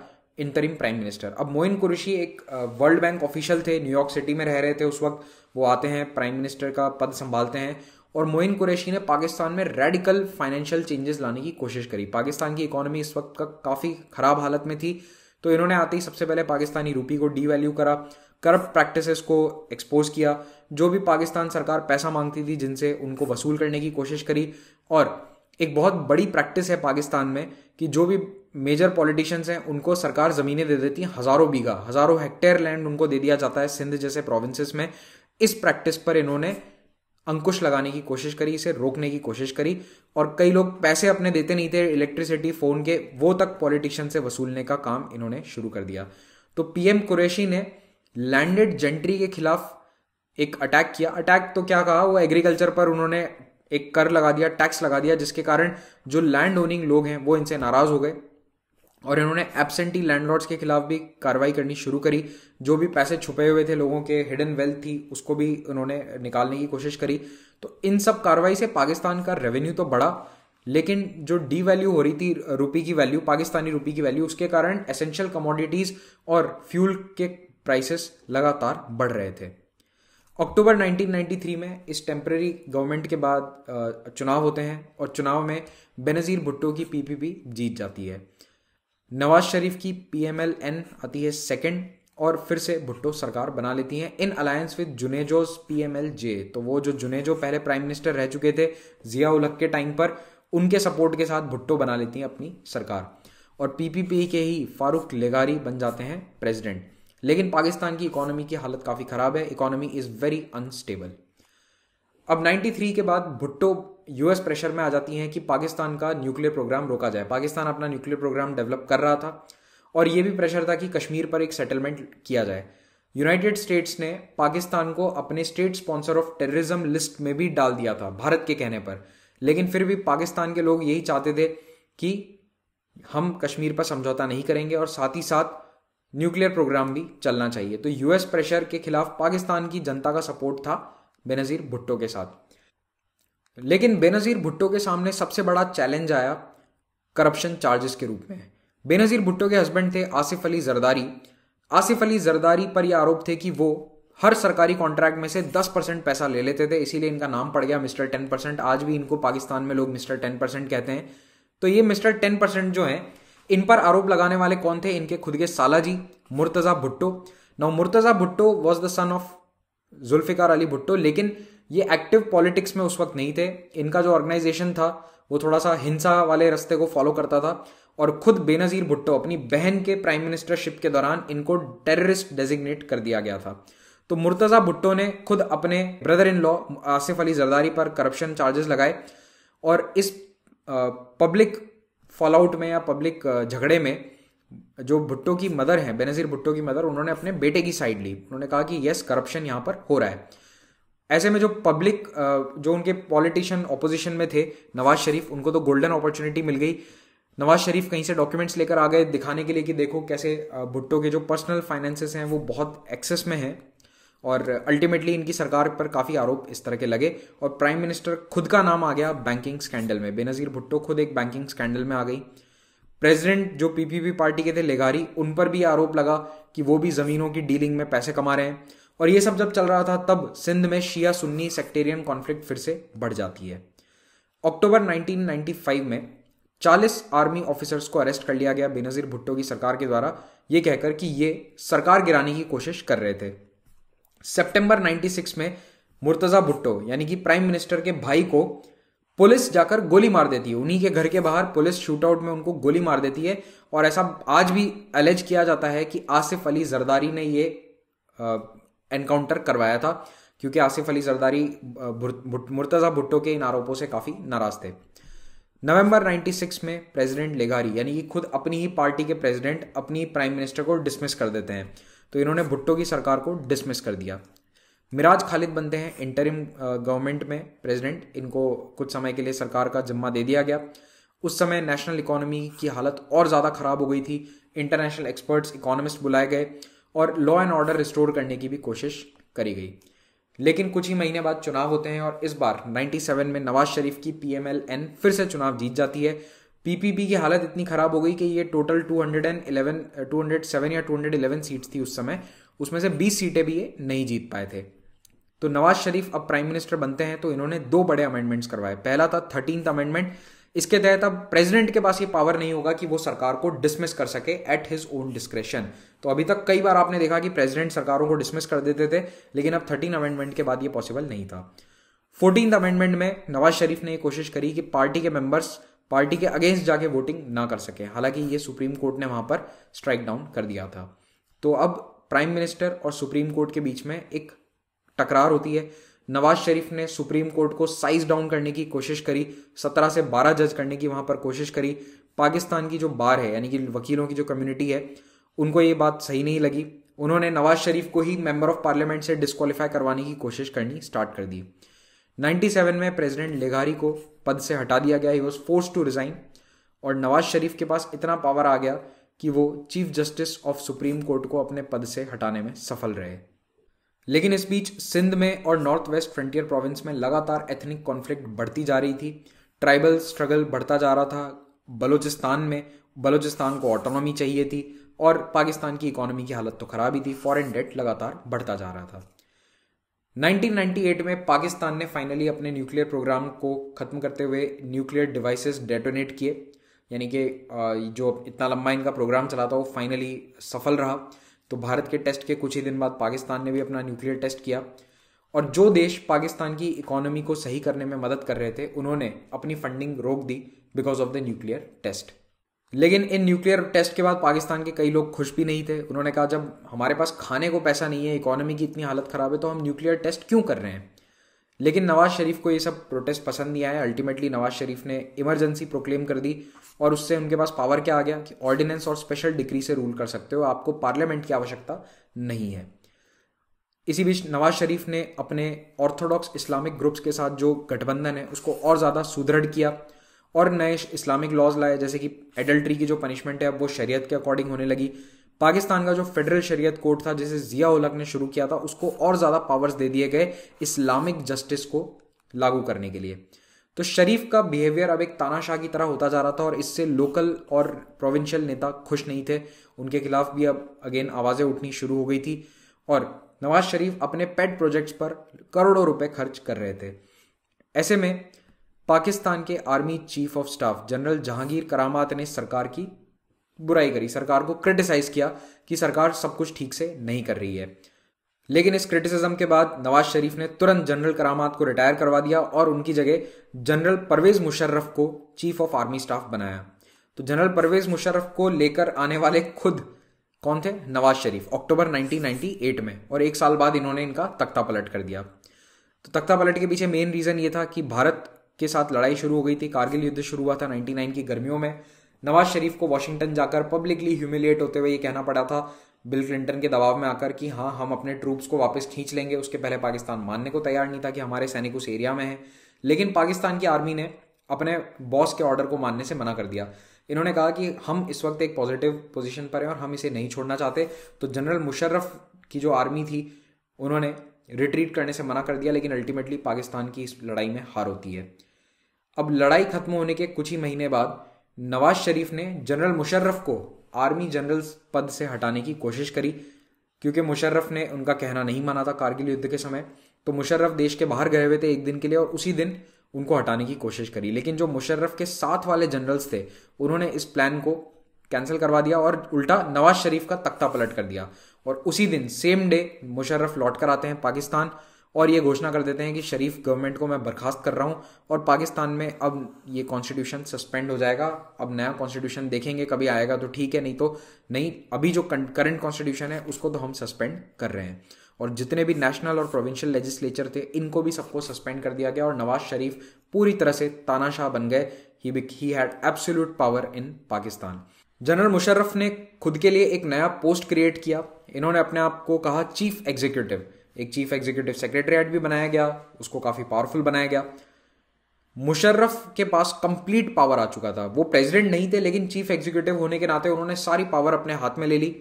इंतरिम प्राइम मिनिस्टर अब मोइन कुरैशी एक वर्ल्ड बैंक ऑफिशियल थे न्यूयॉर्क सिटी में रह रहे थे उस वक्त वो आते हैं प्राइम मिनिस्टर का पद संभालते हैं और मोइन कुरैशी ने पाकिस्तान में रेडिकल फाइनेंशियल चेंजेस लाने की कोशिश करी पाकिस्तान की इकोनॉमी इस वक्त का काफ़ी ख़राब हालत में थी तो इन्होंने आते ही सबसे पहले पाकिस्तानी रूपी को डीवैल्यू करा करप्ट प्रैक्टिसेस को एक्सपोज किया जो भी पाकिस्तान सरकार पैसा मांगती थी जिनसे उनको वसूल करने की कोशिश करी और एक बहुत बड़ी प्रैक्टिस है पाकिस्तान में कि जो भी मेजर पॉलिटिशियंस हैं उनको सरकार ज़मीनें दे देती है हज़ारों बीघा हज़ारों हेक्टेयर लैंड उनको दे दिया जाता है सिंध जैसे प्रोविंसेस में इस प्रैक्टिस पर इन्होंने अंकुश लगाने की कोशिश करी इसे रोकने की कोशिश करी और कई लोग पैसे अपने देते नहीं थे इलेक्ट्रिसिटी फ़ोन के वो तक पॉलिटिशियन से वसूलने का काम इन्होंने शुरू कर दिया तो पीएम कुरैशी ने लैंडेड जेंट्री के खिलाफ एक अटैक किया अटैक तो क्या कहा वो एग्रीकल्चर पर उन्होंने एक कर लगा दिया टैक्स लगा दिया जिसके कारण जो लैंड ओनिंग लोग हैं वो इनसे नाराज़ हो गए और इन्होंने एबसेंटी लैंडलॉर्ड्स के खिलाफ भी कार्रवाई करनी शुरू करी जो भी पैसे छुपे हुए थे लोगों के हिडन वेल्थ थी उसको भी उन्होंने निकालने की कोशिश करी तो इन सब कार्रवाई से पाकिस्तान का रेवेन्यू तो बढ़ा लेकिन जो डी वैल्यू हो रही थी रुपी की वैल्यू पाकिस्तानी रुपी की वैल्यू उसके कारण एसेंशियल कमोडिटीज और फ्यूल के प्राइसेस लगातार बढ़ रहे थे अक्टूबर 1993 में इस टेम्प्रेरी गवर्नमेंट के बाद चुनाव होते हैं और चुनाव में बेनज़ीर भुट्टो की पीपीपी जीत जाती है नवाज शरीफ की पी एम एल एन आती है सेकेंड और फिर से भुट्टो सरकार बना लेती है in alliance with L J तो वो जो जुनेजो पहले प्राइम मिनिस्टर रह चुके थे जिया उलक के टाइम पर उनके सपोर्ट के साथ भुट्टो बना लेती है अपनी सरकार और पीपीपी के ही फारूक लेगारी बन जाते हैं प्रेसिडेंट लेकिन पाकिस्तान की इकोनॉमी की हालत काफ़ी ख़राब है इकोनॉमी इज़ वेरी अनस्टेबल अब 93 के बाद भुट्टो यूएस प्रेशर में आ जाती हैं कि पाकिस्तान का न्यूक्लियर प्रोग्राम रोका जाए पाकिस्तान अपना न्यूक्लियर प्रोग्राम डेवलप कर रहा था और ये भी प्रेशर था कि कश्मीर पर एक सेटलमेंट किया जाए यूनाइटेड स्टेट्स ने पाकिस्तान को अपने state sponsor of terrorism list में भी डाल दिया था भारत के कहने पर लेकिन फिर भी पाकिस्तान के लोग यही चाहते थे कि हम कश्मीर पर समझौता नहीं करेंगे और साथ ही साथ न्यूक्लियर प्रोग्राम भी चलना चाहिए तो यूएस प्रेशर के खिलाफ पाकिस्तान की जनता का सपोर्ट था बेनज़ीर भुट्टो के साथ लेकिन बेनज़ीर भुट्टो के सामने सबसे बड़ा चैलेंज आया करप्शन चार्जेस के रूप में बेनज़ीर भुट्टो के हस्बैंड थे आसिफ अली जरदारी आसिफ अली जरदारी पर यह आरोप थे कि वो हर सरकारी कॉन्ट्रैक्ट में से 10 परसेंट पैसा ले लेते थे इसीलिए इनका नाम पड़ गया मिस्टर 10 परसेंट आज भी इनको पाकिस्तान में लोग मिस्टर 10 परसेंट कहते हैं तो ये मिस्टर 10 परसेंट जो हैं इन पर आरोप लगाने वाले कौन थे इनके खुद के साला जी Murtaza Bhutto now Murtaza Bhutto was the son of Zulfikar Ali Bhutto लेकिन ये एक्टिव पॉलिटिक्स में उस वक्त नहीं थे इनका जो ऑर्गेनाइजेशन था वो थोड़ा सा हिंसा वाले रास्ते को फॉलो करता था और खुद बेनजीर भुट्टो अपनी बहन के प्राइम मिनिस्टरशिप के दौरान इनको टेररिस्ट डेजिग्नेट कर दिया गया था तो मुर्तजा भुट्टो ने खुद अपने brother in law Asif Ali Zardari पर करप्शन चार्जेस लगाए और इस पब्लिक फॉलोआउट में या पब्लिक झगड़े में जो भुट्टो की मदर हैं बेनजीर भुट्टो की मदर उन्होंने अपने बेटे की साइड ली उन्होंने कहा कि यस करप्शन यहाँ पर हो रहा है ऐसे में जो पब्लिक जो उनके पॉलिटिशियन ऑपोजिशन में थे नवाज शरीफ उनको तो गोल्डन अपॉर्चुनिटी मिल गई नवाज शरीफ कहीं से डॉक्यूमेंट्स लेकर आ गए दिखाने के लिए कि देखो कैसे भुट्टो के जो पर्सनल फाइनेंसेस हैं वो बहुत एक्सेस में हैं और अल्टीमेटली इनकी सरकार पर काफ़ी आरोप इस तरह के लगे और प्राइम मिनिस्टर खुद का नाम आ गया बैंकिंग स्कैंडल में बेनज़ीर भुट्टो खुद एक बैंकिंग स्कैंडल में आ गई प्रेसिडेंट जो पीपीपी पार्टी के थे लेगारी उन पर भी आरोप लगा कि वो भी ज़मीनों की डीलिंग में पैसे कमा रहे हैं और ये सब जब चल रहा था तब सिंध में शिया सुन्नी सेक्टेरियन कॉन्फ्लिक्ट फिर से बढ़ जाती है अक्टूबर 1995 में 40 आर्मी ऑफिसर्स को अरेस्ट कर लिया गया बेनजीर भुट्टो की सरकार के द्वारा ये कहकर कि ये सरकार गिराने की कोशिश कर रहे थे सितंबर 96 में मुर्तज़ा भुट्टो यानी कि प्राइम मिनिस्टर के भाई को पुलिस जाकर गोली मार देती है उन्हीं के घर के बाहर पुलिस शूटआउट में उनको गोली मार देती है और ऐसा आज भी अलेज किया जाता है कि आसिफ अली जरदारी ने ये एनकाउंटर करवाया था क्योंकि आसिफ अली जरदारी मुर्तज़ा भुट्टो के इन आरोपों से काफ़ी नाराज़ थे नवंबर 96 में प्रेसिडेंट लेगारी यानी कि खुद अपनी ही पार्टी के प्रेसिडेंट अपनी प्राइम मिनिस्टर को डिसमिस कर देते हैं तो इन्होंने भुट्टो की सरकार को डिसमिस कर दिया मिराज खालिद बनते हैं इंटरिम गवर्नमेंट में प्रेसिडेंट इनको कुछ समय के लिए सरकार का जिम्मा दे दिया गया उस समय नेशनल इकोनॉमी की हालत और ज़्यादा ख़राब हो गई थी इंटरनेशनल एक्सपर्ट्स इकोनॉमिस्ट बुलाए गए और लॉ एंड ऑर्डर रिस्टोर करने की भी कोशिश करी गई लेकिन कुछ ही महीने बाद चुनाव होते हैं और इस बार 97 में नवाज शरीफ की पीएमएलएन फिर से चुनाव जीत जाती है पीपीपी की हालत इतनी खराब हो गई कि ये टोटल 211 207 या 211 सीट्स थी उस समय उसमें से 20 सीटें भी ये नहीं जीत पाए थे तो नवाज शरीफ अब प्राइम मिनिस्टर बनते हैं तो इन्होंने दो बड़े अमेंडमेंट्स करवाए पहला था थर्टीन अमेंडमेंट इसके तहत अब प्रेसिडेंट के पास ये पावर नहीं होगा कि वो सरकार को डिसमिस कर सके एट हिज ओन डिस्क्रेशन तो अभी तक कई बार आपने देखा कि प्रेसिडेंट सरकारों को डिसमिस कर देते थे लेकिन अब थर्टीन अमेंडमेंट के बाद ये पॉसिबल नहीं था फोर्टीन अमेंडमेंट में नवाज शरीफ ने ये कोशिश करी कि पार्टी के मेंबर्स पार्टी के अगेंस्ट जाके वोटिंग ना कर सके हालांकि ये सुप्रीम कोर्ट ने वहां पर स्ट्राइक डाउन कर दिया था तो अब प्राइम मिनिस्टर और सुप्रीम कोर्ट के बीच में एक टकरार होती है नवाज शरीफ ने सुप्रीम कोर्ट को साइज डाउन करने की कोशिश करी सत्रह से बारह जज करने की वहाँ पर कोशिश करी पाकिस्तान की जो बार है यानी कि वकीलों की जो कम्युनिटी है उनको ये बात सही नहीं लगी उन्होंने नवाज शरीफ को ही मेंबर ऑफ पार्लियामेंट से डिस्कालीफाई करवाने की कोशिश करनी स्टार्ट कर दी 97 में प्रेसिडेंट लेघारी को पद से हटा दिया गया he was force to resign और नवाज शरीफ के पास इतना पावर आ गया कि वो chief justice of supreme court को अपने पद से हटाने में सफल रहे लेकिन इस बीच सिंध में और नॉर्थ वेस्ट फ्रंटियर प्रोविंस में लगातार एथनिक कॉन्फ्लिक्ट बढ़ती जा रही थी ट्राइबल स्ट्रगल बढ़ता जा रहा था बलोचिस्तान में बलोचिस्तान को ऑटोनॉमी चाहिए थी और पाकिस्तान की इकोनॉमी की हालत तो खराब ही थी फॉरेन डेट लगातार बढ़ता जा रहा था 1998 में पाकिस्तान ने फाइनली अपने न्यूक्लियर प्रोग्राम को ख़त्म करते हुए न्यूक्लियर डिवाइसेस डेटोनेट किए यानी कि जो इतना लंबा इनका प्रोग्राम चला था वो फाइनली सफल रहा तो भारत के टेस्ट के कुछ ही दिन बाद पाकिस्तान ने भी अपना न्यूक्लियर टेस्ट किया और जो देश पाकिस्तान की इकोनॉमी को सही करने में मदद कर रहे थे उन्होंने अपनी फंडिंग रोक दी because of the nuclear test लेकिन इन न्यूक्लियर टेस्ट के बाद पाकिस्तान के कई लोग खुश भी नहीं थे उन्होंने कहा जब हमारे पास खाने को पैसा नहीं है इकोनॉमी की इतनी हालत खराब है तो हम न्यूक्लियर टेस्ट क्यों कर रहे हैं लेकिन नवाज शरीफ को ये सब प्रोटेस्ट पसंद नहीं आया अल्टीमेटली नवाज शरीफ ने इमरजेंसी प्रोक्लेम कर दी और उससे उनके पास पावर क्या आ गया कि ऑर्डिनेंस और स्पेशल डिक्री से रूल कर सकते हो आपको पार्लियामेंट की आवश्यकता नहीं है इसी बीच नवाज शरीफ ने अपने ऑर्थोडॉक्स इस्लामिक ग्रुप्स के साथ जो गठबंधन है उसको और ज़्यादा सुदृढ़ किया और नए इस्लामिक लॉज लाए जैसे कि एडल्ट्री की जो पनिशमेंट है अब वो शरीयत के अकॉर्डिंग होने लगी पाकिस्तान का जो फेडरल शरीयत कोर्ट था जिसे जिया उलक ने शुरू किया था उसको और ज़्यादा पावर्स दे दिए गए इस्लामिक जस्टिस को लागू करने के लिए तो शरीफ का बिहेवियर अब एक तानाशाह की तरह होता जा रहा था और इससे लोकल और प्रोविंशियल नेता खुश नहीं थे उनके खिलाफ भी अब अगेन आवाज़ें उठनी शुरू हो गई थी और नवाज शरीफ अपने पेट प्रोजेक्ट्स पर करोड़ों रुपए खर्च कर रहे थे ऐसे में पाकिस्तान के army chief of staff general Jehangir Karamat ने सरकार की बुराई करी सरकार को क्रिटिसाइज किया कि सरकार सब कुछ ठीक से नहीं कर रही है लेकिन इस क्रिटिसिज्म के बाद नवाज शरीफ ने तुरंत जनरल करामात को रिटायर करवा दिया और उनकी जगह जनरल परवेज मुशर्रफ को चीफ ऑफ आर्मी स्टाफ बनाया तो जनरल परवेज मुशर्रफ को लेकर आने वाले खुद कौन थे नवाज शरीफ अक्टूबर 1998 में और एक साल बाद इन्होंने इनका तख्ता पलट कर दिया तो तख्ता पलट के पीछे मेन रीज़न ये था कि भारत के साथ लड़ाई शुरू हो गई थी कारगिल युद्ध शुरू हुआ था 99 की गर्मियों में नवाज शरीफ को वाशिंगटन जाकर पब्लिकली ह्यूमिलिएट होते हुए ये कहना पड़ा था बिल क्लिंटन के दबाव में आकर कि हाँ हम अपने ट्रूप्स को वापस खींच लेंगे उसके पहले पाकिस्तान मानने को तैयार नहीं था कि हमारे सैनिक उस एरिया में है लेकिन पाकिस्तान की आर्मी ने अपने बॉस के ऑर्डर को मानने से मना कर दिया इन्होंने कहा कि हम इस वक्त एक पॉजिटिव पोजीशन पर हैं और हम इसे नहीं छोड़ना चाहते तो जनरल मुशर्रफ की जो आर्मी थी उन्होंने रिट्रीट करने से मना कर दिया लेकिन अल्टीमेटली पाकिस्तान की इस लड़ाई में हार होती है अब लड़ाई खत्म होने के कुछ ही महीने बाद नवाज शरीफ ने जनरल मुशर्रफ को आर्मी जनरल पद से हटाने की कोशिश करी क्योंकि मुशर्रफ ने उनका कहना नहीं माना था कारगिल युद्ध के समय तो मुशर्रफ देश के बाहर गए हुए थे एक दिन के लिए और उसी दिन उनको हटाने की कोशिश करी लेकिन जो मुशर्रफ के साथ वाले जनरल्स थे उन्होंने इस प्लान को कैंसिल करवा दिया और उल्टा नवाज शरीफ का तख्ता पलट कर दिया और उसी दिन सेम डे मुशर्रफ लौट कर आते हैं पाकिस्तान और ये घोषणा कर देते हैं कि शरीफ गवर्नमेंट को मैं बर्खास्त कर रहा हूँ और पाकिस्तान में अब ये कॉन्स्टिट्यूशन सस्पेंड हो जाएगा अब नया कॉन्स्टिट्यूशन देखेंगे कभी आएगा तो ठीक है नहीं तो नहीं अभी जो करंट कॉन्स्टिट्यूशन है उसको तो हम सस्पेंड कर रहे हैं और जितने भी नेशनल और प्रोविंशियल लेजिस्लेचर थे इनको भी सबको सस्पेंड कर दिया गया और नवाज शरीफ पूरी तरह से तानाशाह बन गए he had absolute power in Pakistan general Musharraf ने खुद के लिए एक नया पोस्ट क्रिएट किया इन्होंने अपने आप को कहा चीफ एग्जीक्यूटिव एक चीफ एग्जीक्यूटिव सेक्रेटरीट भी बनाया गया उसको काफ़ी पावरफुल बनाया गया मुशर्रफ के पास कंप्लीट पावर आ चुका था वो प्रेसिडेंट नहीं थे लेकिन चीफ एग्जीक्यूटिव होने के नाते उन्होंने सारी पावर अपने हाथ में ले ली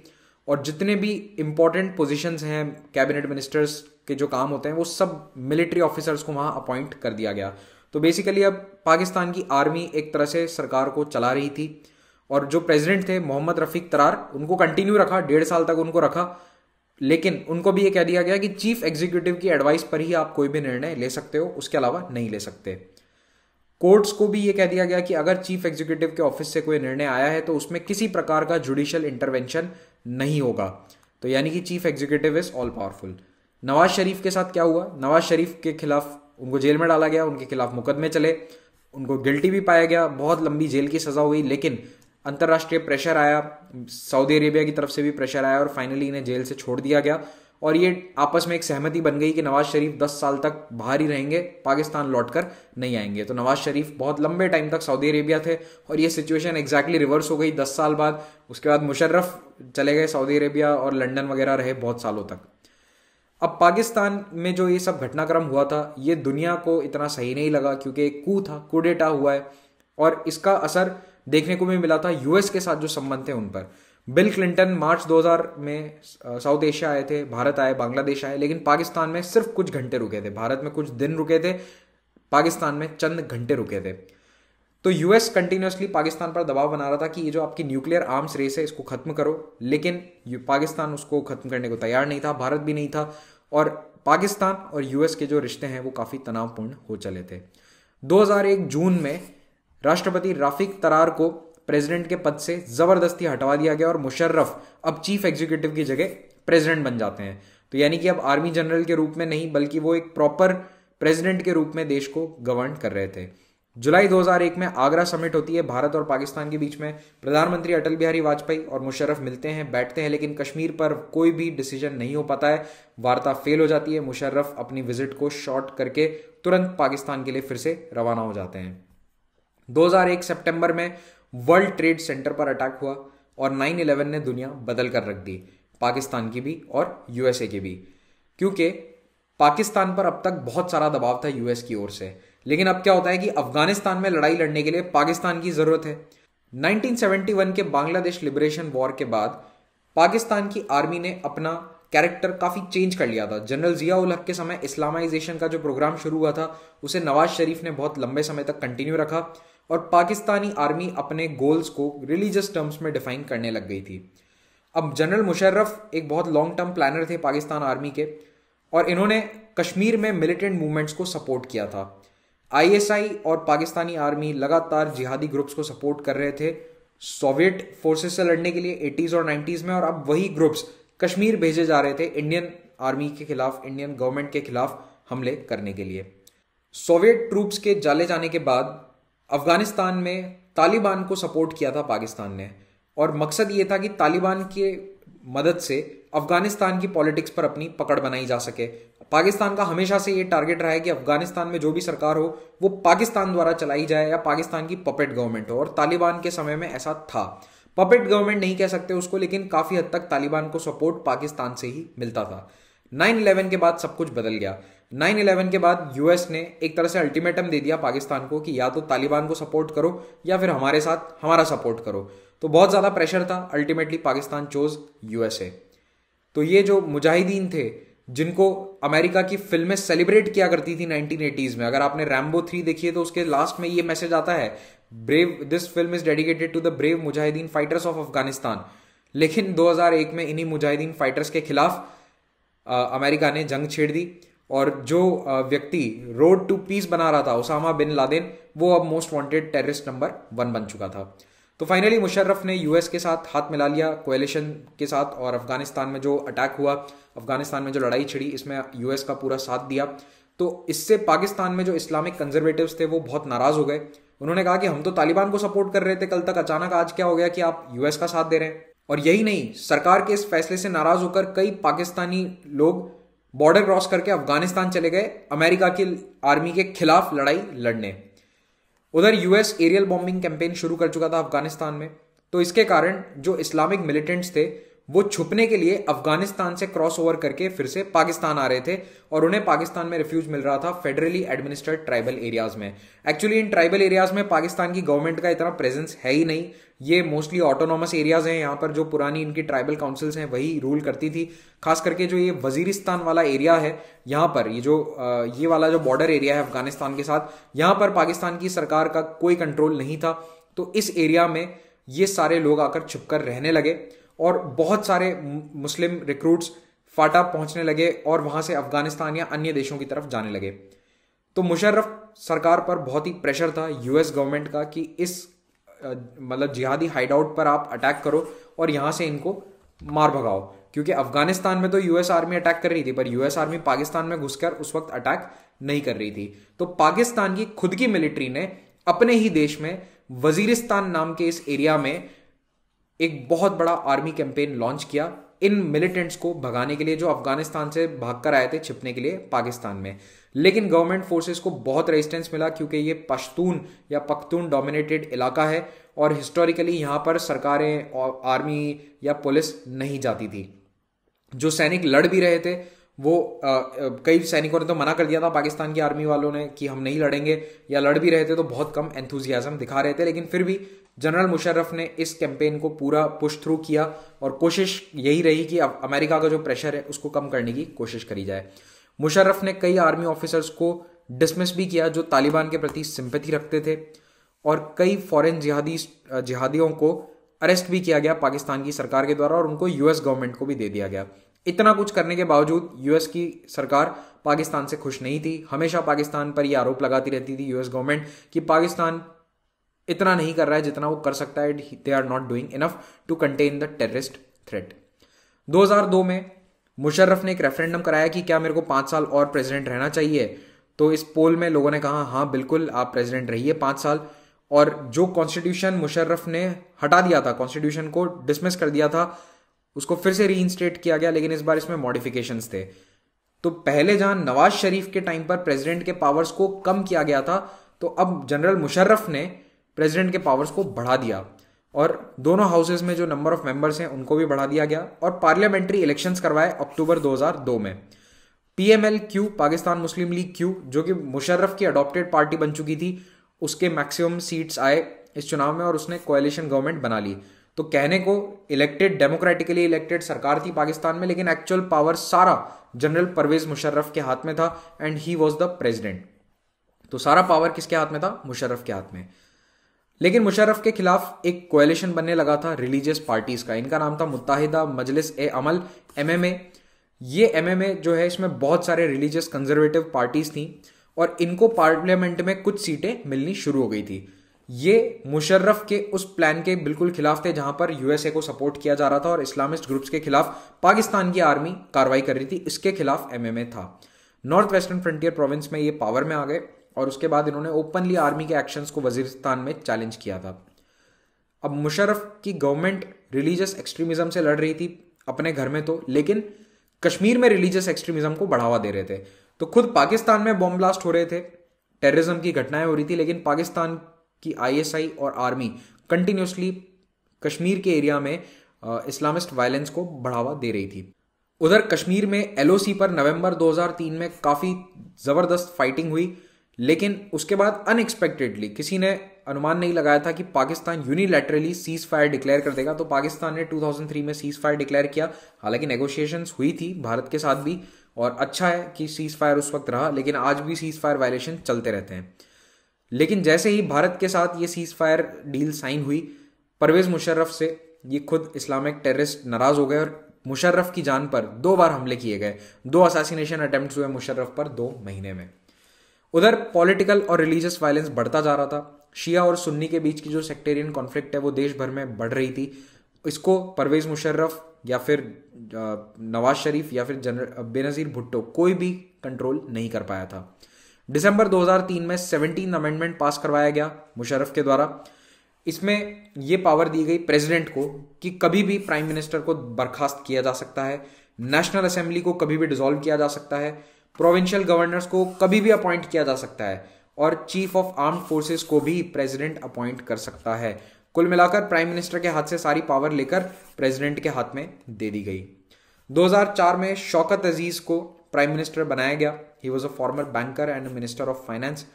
और जितने भी इंपॉर्टेंट पोजीशंस हैं कैबिनेट मिनिस्टर्स के जो काम होते हैं वो सब मिलिट्री ऑफिसर्स को वहां अपॉइंट कर दिया गया तो बेसिकली अब पाकिस्तान की आर्मी एक तरह से सरकार को चला रही थी और जो प्रेसिडेंट थे मोहम्मद रफ़ीक तरार उनको कंटिन्यू रखा डेढ़ साल तक उनको रखा लेकिन उनको भी ये कह दिया गया कि चीफ एग्जीक्यूटिव की एडवाइस पर ही आप कोई भी निर्णय ले सकते हो उसके अलावा नहीं ले सकते कोर्ट्स को भी ये कह दिया गया कि अगर चीफ एग्जीक्यूटिव के ऑफिस से कोई निर्णय आया है तो उसमें किसी प्रकार का जुडिशियल इंटरवेंशन नहीं होगा तो यानी कि chief executive is all powerful Nawaz Sharif के साथ क्या हुआ नवाज शरीफ के खिलाफ उनको जेल में डाला गया उनके खिलाफ मुकदमे चले उनको गिल्टी भी पाया गया बहुत लंबी जेल की सजा हुई लेकिन अंतर्राष्ट्रीय प्रेशर आया सऊदी अरेबिया की तरफ से भी प्रेशर आया और फाइनली इन्हें जेल से छोड़ दिया गया और ये आपस में एक सहमति बन गई कि नवाज शरीफ 10 साल तक बाहर ही रहेंगे पाकिस्तान लौटकर नहीं आएंगे तो नवाज शरीफ बहुत लंबे टाइम तक सऊदी अरेबिया थे और ये सिचुएशन एग्जैक्टली रिवर्स हो गई 10 साल बाद उसके बाद मुशर्रफ चले गए सऊदी अरेबिया और लंदन वगैरह रहे बहुत सालों तक अब पाकिस्तान में जो ये सब घटनाक्रम हुआ था ये दुनिया को इतना सही नहीं लगा क्योंकि एक कू था कूडेटा हुआ है और इसका असर देखने को भी मिला था यूएस के साथ जो संबंध थे उन पर बिल क्लिंटन मार्च 2000 में साउथ एशिया आए थे भारत आए बांग्लादेश आए लेकिन पाकिस्तान में सिर्फ कुछ घंटे रुके थे भारत में कुछ दिन रुके थे पाकिस्तान में चंद घंटे रुके थे तो यूएस कंटिन्यूसली पाकिस्तान पर दबाव बना रहा था कि ये जो आपकी न्यूक्लियर आर्म्स रेस है इसको खत्म करो लेकिन पाकिस्तान उसको खत्म करने को तैयार नहीं था भारत भी नहीं था और पाकिस्तान और यूएस के जो रिश्ते हैं वो काफ़ी तनावपूर्ण हो चले थे 2001 जून में राष्ट्रपति राफिक तरार को प्रेसिडेंट के पद से ज़बरदस्ती हटवा दिया गया और मुशर्रफ अब चीफ एग्जीक्यूटिव की जगह प्रेसिडेंट बन जाते हैं तो यानी कि अब आर्मी जनरल के रूप में नहीं बल्कि वो एक प्रॉपर प्रेसिडेंट के रूप में देश को गवर्न कर रहे थे जुलाई 2001 में आगरा समिट होती है भारत और पाकिस्तान के बीच में प्रधानमंत्री अटल बिहारी वाजपेयी और मुशर्रफ मिलते हैं बैठते हैं लेकिन कश्मीर पर कोई भी डिसीजन नहीं हो पाता है वार्ता फेल हो जाती है मुशर्रफ अपनी विजिट को शॉर्ट करके तुरंत पाकिस्तान के लिए फिर से रवाना हो जाते हैं 2001 सितंबर में वर्ल्ड ट्रेड सेंटर पर अटैक हुआ और 9/11 ने दुनिया बदल कर रख दी पाकिस्तान की भी और यूएसए की भी क्योंकि पाकिस्तान पर अब तक बहुत सारा दबाव था यूएस की ओर से लेकिन अब क्या होता है कि अफगानिस्तान में लड़ाई लड़ने के लिए पाकिस्तान की जरूरत है 1971 के बांग्लादेश लिबरेशन वॉर के बाद पाकिस्तान की आर्मी ने अपना कैरेक्टर काफ़ी चेंज कर लिया था जनरल जिया उल हक के समय इस्लामाइजेशन का जो प्रोग्राम शुरू हुआ था उसे नवाज शरीफ ने बहुत लंबे समय तक कंटिन्यू रखा और पाकिस्तानी आर्मी अपने गोल्स को रिलीजियस टर्म्स में डिफाइन करने लग गई थी अब जनरल मुशर्रफ एक बहुत लॉन्ग टर्म प्लानर थे पाकिस्तान आर्मी के और इन्होंने कश्मीर में मिलिटेंट मूवमेंट्स को सपोर्ट किया था आईएसआई और पाकिस्तानी आर्मी लगातार जिहादी ग्रुप्स को सपोर्ट कर रहे थे सोवियत फोर्सेस से लड़ने के लिए 80s और 90s में और अब वही ग्रुप्स कश्मीर भेजे जा रहे थे इंडियन आर्मी के खिलाफ इंडियन गवर्नमेंट के खिलाफ हमले करने के लिए सोवियत ट्रूप्स के जाले जाने के बाद अफगानिस्तान में तालिबान को सपोर्ट किया था पाकिस्तान ने और मकसद ये था कि तालिबान के मदद से अफगानिस्तान की पॉलिटिक्स पर अपनी पकड़ बनाई जा सके पाकिस्तान का हमेशा से ये टारगेट रहा है कि अफगानिस्तान में जो भी सरकार हो वो पाकिस्तान द्वारा चलाई जाए या पाकिस्तान की पपेट गवर्नमेंट हो और तालिबान के समय में ऐसा था पपेट गवर्नमेंट नहीं कह सकते उसको लेकिन काफ़ी हद तक तालिबान को सपोर्ट पाकिस्तान से ही मिलता था 9/11 के बाद सब कुछ बदल गया नाइन इलेवन के बाद यूएस ने एक तरह से अल्टीमेटम दे दिया पाकिस्तान को कि या तो तालिबान को सपोर्ट करो या फिर हमारे साथ हमारा सपोर्ट करो तो बहुत ज़्यादा प्रेशर था अल्टीमेटली पाकिस्तान चोज यूएसए तो ये जो मुजाहिदीन थे जिनको अमेरिका की फिल्में सेलिब्रेट किया करती थी एटीज में अगर आपने रैम्बो थ्री देखी है तो उसके लास्ट में ये मैसेज आता है brave this film is dedicated to the brave मुजाहिदीन फाइटर्स ऑफ अफगानिस्तान लेकिन 2001 में इन्हीं मुजाहिदीन फाइटर्स के खिलाफ आ, अमेरिका ने जंग छेड़ दी और जो व्यक्ति रोड टू पीस बना रहा था उसामा बिन लादेन वो अब most wanted terrorist number one बन चुका था तो फाइनली मुशर्रफ ने यूएस के साथ हाथ मिला लिया कोएलिशन के साथ और अफगानिस्तान में जो अटैक हुआ अफगानिस्तान में जो लड़ाई छिड़ी इसमें यूएस का पूरा साथ दिया तो इससे पाकिस्तान में जो इस्लामिक कंजर्वेटिव थे वो बहुत नाराज़ हो गए उन्होंने कहा कि हम तो तालिबान को सपोर्ट कर रहे थे कल तक अचानक आज क्या हो गया कि आप यूएस का साथ दे रहे हैं और यही नहीं सरकार के इस फैसले से नाराज होकर कई पाकिस्तानी लोग बॉर्डर क्रॉस करके अफगानिस्तान चले गए अमेरिका की आर्मी के खिलाफ लड़ाई लड़ने उधर यूएस एरियल बॉम्बिंग कैंपेन शुरू कर चुका था अफगानिस्तान में तो इसके कारण जो इस्लामिक मिलिटेंट्स थे वो छुपने के लिए अफगानिस्तान से क्रॉस ओवर करके फिर से पाकिस्तान आ रहे थे और उन्हें पाकिस्तान में रिफ्यूज मिल रहा था फेडरली एडमिनिस्ट्रेड ट्राइबल एरियाज में एक्चुअली इन ट्राइबल एरियाज में पाकिस्तान की गवर्नमेंट का इतना प्रेजेंस है ही नहीं ये मोस्टली ऑटोनॉमस एरियाज हैं यहाँ पर जो पुरानी इनकी ट्राइबल काउंसिल्स हैं वही रूल करती थी खास करके जो ये वजीरिस्तान वाला एरिया है यहाँ पर ये जो ये वाला जो बॉर्डर एरिया है अफगानिस्तान के साथ यहाँ पर पाकिस्तान की सरकार का कोई कंट्रोल नहीं था तो इस एरिया में ये सारे लोग आकर छिपकर रहने लगे और बहुत सारे मुस्लिम रिक्रूट्स फाटा पहुंचने लगे और वहां से अफगानिस्तान या अन्य देशों की तरफ जाने लगे तो मुशर्रफ सरकार पर बहुत ही प्रेशर था यूएस गवर्नमेंट का कि इस मतलब जिहादी हाइड आउट पर आप अटैक करो और यहां से इनको मार भगाओ क्योंकि अफगानिस्तान में तो यूएस आर्मी अटैक कर रही थी पर यूएस आर्मी पाकिस्तान में घुसकर उस वक्त अटैक नहीं कर रही थी तो पाकिस्तान की खुद की मिलिट्री ने अपने ही देश में वजीरिस्तान नाम के इस एरिया में एक बहुत बड़ा आर्मी कैंपेन लॉन्च किया इन मिलिटेंट्स को भगाने के लिए जो अफगानिस्तान से भागकर आए थे छिपने के लिए पाकिस्तान में लेकिन गवर्नमेंट फोर्सेस को बहुत रेजिस्टेंस मिला क्योंकि ये पश्तून या पख्तून डोमिनेटेड इलाका है और हिस्टोरिकली यहाँ पर सरकारें और आर्मी या पुलिस नहीं जाती थी जो सैनिक लड़ भी रहे थे वो आ, कई सैनिकों ने तो मना कर दिया था पाकिस्तान की आर्मी वालों ने कि हम नहीं लड़ेंगे या लड़ भी रहे थे तो बहुत कम एंथुजियाजम दिखा रहे थे लेकिन फिर भी जनरल मुशर्रफ ने इस कैंपेन को पूरा पुश थ्रू किया और कोशिश यही रही कि अमेरिका का जो प्रेशर है उसको कम करने की कोशिश करी जाए मुशर्रफ ने कई आर्मी ऑफिसर्स को डिसमिस भी किया जो तालिबान के प्रति सिंपथी रखते थे और कई फॉरेन जिहादी जिहादियों को अरेस्ट भी किया गया पाकिस्तान की सरकार के द्वारा और उनको यूएस गवर्नमेंट को भी दे दिया गया इतना कुछ करने के बावजूद यूएस की सरकार पाकिस्तान से खुश नहीं थी हमेशा पाकिस्तान पर यह आरोप लगाती रहती थी यूएस गवर्नमेंट कि पाकिस्तान इतना नहीं कर रहा है जितना वो कर सकता है they are not doing enough to contain the terrorist threat 2002 में मुशर्रफ ने एक रेफरेंडम कराया कि क्या मेरे को पांच साल और प्रेसिडेंट रहना चाहिए तो इस पोल में लोगों ने कहा हाँ बिल्कुल आप प्रेसिडेंट रहिए पांच साल और जो कॉन्स्टिट्यूशन मुशर्रफ ने हटा दिया था कॉन्स्टिट्यूशन को डिसमिस कर दिया था उसको फिर से रीइंस्टेट किया गया लेकिन इस बार इसमें मॉडिफिकेशन थे तो पहले जहां नवाज शरीफ के टाइम पर प्रेसिडेंट के पावर्स को कम किया गया था तो अब जनरल मुशर्रफ ने प्रेसिडेंट के पावर्स को बढ़ा दिया और दोनों हाउसेज में जो नंबर ऑफ मेंबर्स हैं उनको भी बढ़ा दिया गया और पार्लियामेंट्री इलेक्शंस करवाए अक्टूबर 2002 में PML Q Pakistan Muslim League Q जो कि मुशर्रफ की अडॉप्टेड पार्टी बन चुकी थी उसके मैक्सिमम सीट्स आए इस चुनाव में और उसने कोएलिशन गवर्नमेंट बना ली तो कहने को इलेक्टेड डेमोक्रेटिकली इलेक्टेड सरकार थी पाकिस्तान में लेकिन एक्चुअल पावर सारा जनरल परवेज मुशर्रफ के हाथ में था and he was the president तो सारा पावर किसके हाथ में था मुशर्रफ के हाथ में लेकिन मुशर्रफ के खिलाफ एक कोएलिशन बनने लगा था रिलीजियस पार्टीज का इनका नाम था मुताहिदा मजलिस ए अमल एमएमए ये एमएमए जो है इसमें बहुत सारे रिलीजियस कंजर्वेटिव पार्टीज थी और इनको पार्लियामेंट में कुछ सीटें मिलनी शुरू हो गई थी ये मुशर्रफ के उस प्लान के बिल्कुल खिलाफ थे जहां पर यूएसए को सपोर्ट किया जा रहा था और इस्लामिस्ट ग्रुप्स के खिलाफ पाकिस्तान की आर्मी कार्रवाई कर रही थी इसके खिलाफ एमएमए था नॉर्थ वेस्टर्न फ्रंटियर प्रोविंस में ये पावर में आ गए और उसके बाद इन्होंने ओपनली आर्मी के एक्शंस को वजीरस्तान में चैलेंज किया था अब मुशर्रफ की गवर्नमेंट रिलीजियस एक्सट्रीमिज्म से लड़ रही थी अपने घर में तो लेकिन कश्मीर में रिलीजियस एक्सट्रीमिज्म को बढ़ावा दे रहे थे तो खुद पाकिस्तान में बॉम्ब ब्लास्ट हो रहे थे टेररिज्म की घटनाएं हो रही थी लेकिन पाकिस्तान की आईएसआई और आर्मी कंटिन्यूसली कश्मीर के एरिया में इस्लामिस्ट वायलेंस को बढ़ावा दे रही थी उधर कश्मीर में एलओसी पर नवंबर 2003 में काफ़ी ज़बरदस्त फाइटिंग हुई लेकिन उसके बाद अनएक्सपेक्टेडली किसी ने अनुमान नहीं लगाया था कि Pakistan unilaterally cease fire declare कर देगा तो पाकिस्तान ने 2003 में सीज फायर डिक्लेयर किया हालांकि नेगोशिएशंस हुई थी भारत के साथ भी और अच्छा है कि सीज फायर उस वक्त रहा लेकिन आज भी सीज फायर वायलेशन चलते रहते हैं लेकिन जैसे ही भारत के साथ ये सीज फायर डील साइन हुई परवेज़ मुशर्रफ से ये खुद इस्लामिक टेररिस्ट नाराज़ हो गए और मुशर्रफ की जान पर दो बार हमले किए गए दो असासीनेशन अटैम्प्ट हुए मुशर्रफ पर दो महीने में उधर पॉलिटिकल और रिलीजियस वायलेंस बढ़ता जा रहा था शिया और सुन्नी के बीच की जो सेक्टेरियन कॉन्फ्लिक्ट है वो देश भर में बढ़ रही थी इसको परवेज़ मुशर्रफ या फिर नवाज शरीफ या फिर जनरल बेनज़ीर भुट्टो कोई भी कंट्रोल नहीं कर पाया था दिसंबर 2003 में सेवनटीन अमेंडमेंट पास करवाया गया मुशर्रफ के द्वारा इसमें ये पावर दी गई प्रेसिडेंट को कि कभी भी प्राइम मिनिस्टर को बर्खास्त किया जा सकता है नेशनल असेंबली को कभी भी डिसॉल्व किया जा सकता है प्रोविंशियल गवर्नर्स को कभी भी अपॉइंट किया जा सकता है और चीफ ऑफ आर्म फोर्सेस को भी प्रेसिडेंट अपॉइंट कर सकता है कुल मिलाकर प्राइम मिनिस्टर के हाथ से सारी पावर लेकर प्रेसिडेंट के हाथ में दे दी गई 2004 में शौकत अजीज को प्राइम मिनिस्टर बनाया गया he was a former banker and minister of finance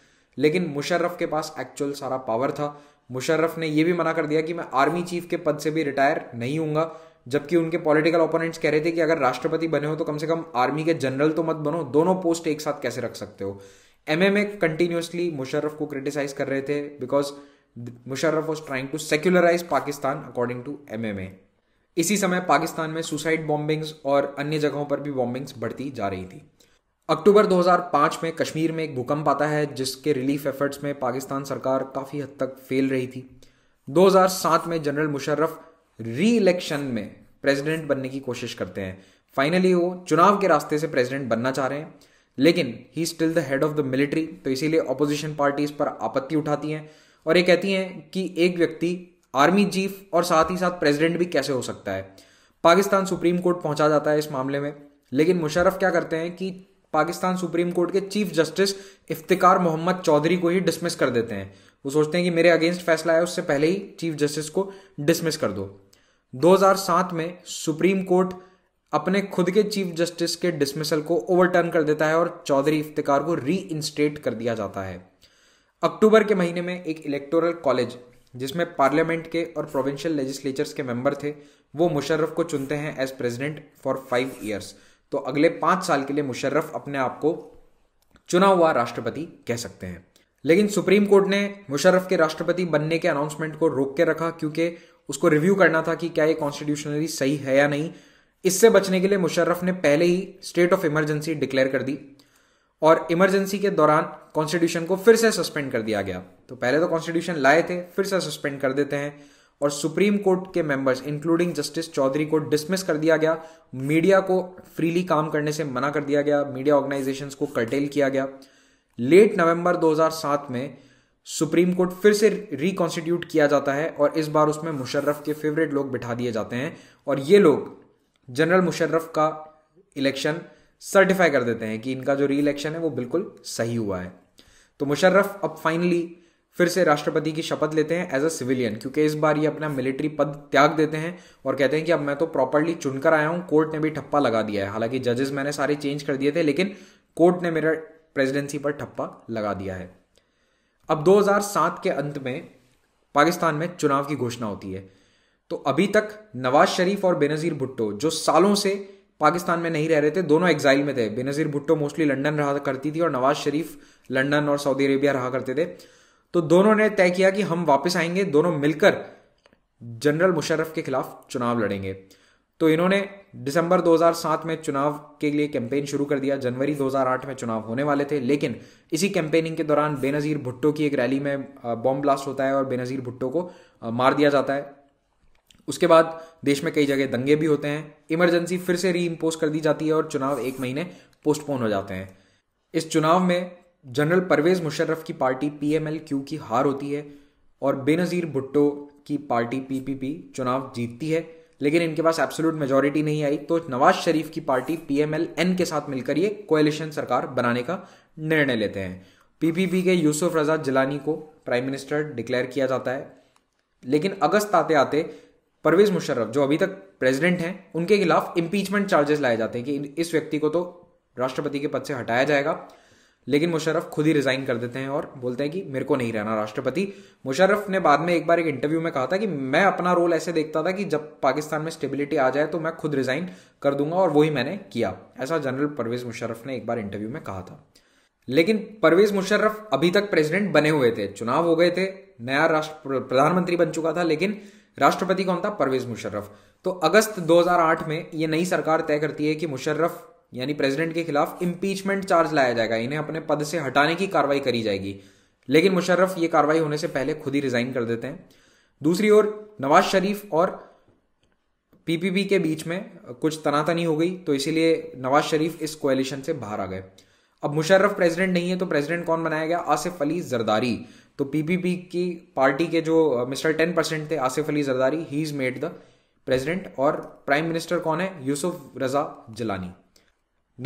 लेकिन मुशर्रफ के पास एक्चुअल सारा पावर था मुशर्रफ ने यह भी मना कर दिया कि मैं आर्मी चीफ के पद से भी रिटायर नहीं हूँ जबकि उनके पॉलिटिकल ओपोनेंट्स कह रहे थे कि अगर राष्ट्रपति बने हो तो कम से कम आर्मी के जनरल तो मत बनो दोनों पोस्ट एक साथ कैसे रख सकते हो M M A continuously Musharraf को क्रिटिसाइज कर रहे थे because Musharraf was trying to secularise Pakistan according to M M A इसी समय पाकिस्तान में सुसाइड बॉम्बिंग्स और अन्य जगहों पर भी बॉम्बिंग्स बढ़ती जा रही थी अक्टूबर 2005 में कश्मीर में एक भूकंप आता है जिसके रिलीफ एफर्ट्स में पाकिस्तान सरकार काफ़ी हद तक फेल रही थी 2007 में जनरल मुशर्रफ री इलेक्शन में प्रेसिडेंट बनने की कोशिश करते हैं फाइनली वो चुनाव के रास्ते से प्रेसिडेंट बनना चाह रहे हैं लेकिन he still the head of the military तो इसीलिए अपोजिशन पार्टी इस पर आपत्ति उठाती हैं और ये कहती हैं कि एक व्यक्ति आर्मी चीफ और साथ ही साथ प्रेसिडेंट भी कैसे हो सकता है पाकिस्तान सुप्रीम कोर्ट पहुंचा जाता है इस मामले में लेकिन मुशरफ क्या करते हैं कि पाकिस्तान सुप्रीम कोर्ट के चीफ जस्टिस इफ्तिकार मोहम्मद चौधरी को ही डिसमिस कर देते हैं वो सोचते हैं कि मेरे अगेंस्ट फैसला है उससे पहले ही चीफ जस्टिस को डिसमिस कर दो 2007 में सुप्रीम कोर्ट अपने खुद के चीफ जस्टिस के डिसमिसल को ओवरटर्न कर देता है और चौधरी इफ्तिकार को री इंस्टेट कर दिया जाता है अक्टूबर के महीने में एक इलेक्टोरल कॉलेज जिसमें पार्लियामेंट के और प्रोविंशियल लेजिस्लेचर्स के मेंबर थे वो मुशर्रफ को चुनते हैं as president for five years तो अगले पांच साल के लिए मुशर्रफ अपने आप को चुना हुआ राष्ट्रपति कह सकते हैं लेकिन सुप्रीम कोर्ट ने मुशर्रफ के राष्ट्रपति बनने के अनाउंसमेंट को रोक के रखा क्योंकि उसको रिव्यू करना था कि क्या ये कॉन्स्टिट्यूशनली सही है या नहीं इससे बचने के लिए मुशर्रफ ने पहले ही स्टेट ऑफ इमरजेंसी डिक्लेयर कर दी और इमरजेंसी के दौरान कॉन्स्टिट्यूशन को फिर से सस्पेंड कर दिया गया तो पहले तो कॉन्स्टिट्यूशन लाए थे फिर से सस्पेंड कर देते हैं और सुप्रीम कोर्ट के मेंबर्स इंक्लूडिंग जस्टिस चौधरी को डिसमिस कर दिया गया मीडिया को फ्रीली काम करने से मना कर दिया गया मीडिया ऑर्गेनाइजेशंस को कर्टेल किया गया लेट नवंबर 2007 में सुप्रीम कोर्ट फिर से रिकॉन्स्टिट्यूट किया जाता है और इस बार उसमें मुशर्रफ के फेवरेट लोग बिठा दिए जाते हैं और ये लोग जनरल मुशर्रफ का इलेक्शन सर्टिफाई कर देते हैं कि इनका जो री इलेक्शन है वो बिल्कुल सही हुआ है तो मुशर्रफ अब फाइनली फिर से राष्ट्रपति की शपथ लेते हैं एज अ सिविलियन क्योंकि इस बार ये अपना मिलिट्री पद त्याग देते हैं और कहते हैं कि अब मैं तो प्रॉपरली चुनकर आया हूँ कोर्ट ने भी ठप्पा लगा दिया है हालांकि जजेस मैंने सारे चेंज कर दिए थे लेकिन कोर्ट ने मेरा प्रेसिडेंसी पर ठप्पा लगा दिया है अब 2007 के अंत में पाकिस्तान में चुनाव की घोषणा होती है तो अभी तक नवाज शरीफ और बेनज़ीर भुट्टो जो सालों से पाकिस्तान में नहीं रह रहे थे दोनों एग्जाइल में थे बेनज़ीर भुट्टो मोस्टली लंदन रहा करती थी और नवाज शरीफ लंदन और सऊदी अरेबिया रहा करते थे तो दोनों ने तय किया कि हम वापस आएंगे दोनों मिलकर जनरल मुशर्रफ के खिलाफ चुनाव लड़ेंगे तो इन्होंने दिसंबर 2007 में चुनाव के लिए कैंपेन शुरू कर दिया जनवरी 2008 में चुनाव होने वाले थे लेकिन इसी कैंपेनिंग के दौरान बेनज़ीर भुट्टो की एक रैली में बॉम्ब ब्लास्ट होता है और बेनज़ीर भुट्टो को मार दिया जाता है उसके बाद देश में कई जगह दंगे भी होते हैं इमरजेंसी फिर से री कर दी जाती है और चुनाव एक महीने पोस्टपोन हो जाते हैं इस चुनाव में जनरल परवेज़ मुशर्रफ की पार्टी पी की हार होती है और बेनज़ीर भुट्टो की पार्टी पीपीपी चुनाव जीतती है लेकिन इनके पास एब्सोल्यूट मेजोरिटी नहीं आई तो नवाज शरीफ की पार्टी पीएमएलएन के साथ मिलकर ये कोएलिशन सरकार बनाने का निर्णय लेते हैं पीपीपी के यूसुफ रजा जिलानी को प्राइम मिनिस्टर डिक्लेयर किया जाता है लेकिन अगस्त आते आते परवेज मुशर्रफ जो अभी तक प्रेसिडेंट हैं उनके खिलाफ इम्पीचमेंट चार्जेस लाए जाते हैं कि इस व्यक्ति को तो राष्ट्रपति के पद से हटाया जाएगा लेकिन मुशर्रफ खुद ही रिजाइन कर देते हैं और बोलते हैं कि मेरे को नहीं रहना राष्ट्रपति मुशर्रफ ने बाद में एक बार एक इंटरव्यू में कहा था कि मैं अपना रोल ऐसे देखता था कि जब पाकिस्तान में स्टेबिलिटी आ जाए तो मैं खुद रिजाइन कर दूंगा और वही मैंने किया ऐसा जनरल परवेज मुशर्रफ ने एक बार इंटरव्यू में कहा था लेकिन परवेज मुशर्रफ अभी तक प्रेसिडेंट बने हुए थे चुनाव हो गए थे नया राष्ट्र प्रधानमंत्री बन चुका था लेकिन राष्ट्रपति कौन था परवेज मुशर्रफ तो अगस्त 2008 में यह नई सरकार तय करती है कि मुशर्रफ यानी प्रेसिडेंट के खिलाफ इम्पीचमेंट चार्ज लाया जाएगा इन्हें अपने पद से हटाने की कार्रवाई करी जाएगी लेकिन मुशर्रफ ये कार्रवाई होने से पहले खुद ही रिजाइन कर देते हैं दूसरी ओर नवाज शरीफ और पीपीपी के बीच में कुछ तनातनी हो गई तो इसीलिए नवाज शरीफ इस कोएलिशन से बाहर आ गए अब मुशर्रफ प्रेसिडेंट नहीं है तो प्रेसिडेंट कौन बनाया गया आसिफ अली जरदारी तो पीपीपी की पार्टी के जो मिस्टर टेन परसेंट थे Asif Ali Zardari he is made the president और प्राइम मिनिस्टर कौन है यूसुफ रजा जलानी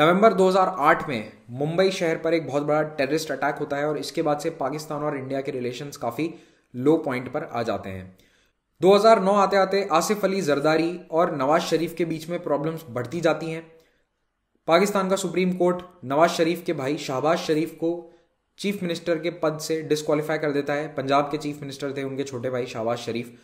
नवंबर 2008 में मुंबई शहर पर एक बहुत बड़ा टेररिस्ट अटैक होता है और इसके बाद से पाकिस्तान और इंडिया के रिलेशंस काफ़ी लो पॉइंट पर आ जाते हैं 2009 आते आते आसिफ अली जरदारी और नवाज शरीफ के बीच में प्रॉब्लम्स बढ़ती जाती हैं पाकिस्तान का सुप्रीम कोर्ट नवाज शरीफ के भाई शहबाज शरीफ को चीफ मिनिस्टर के पद से डिस्कालीफाई कर देता है पंजाब के चीफ मिनिस्टर थे उनके छोटे भाई शहबाज शरीफ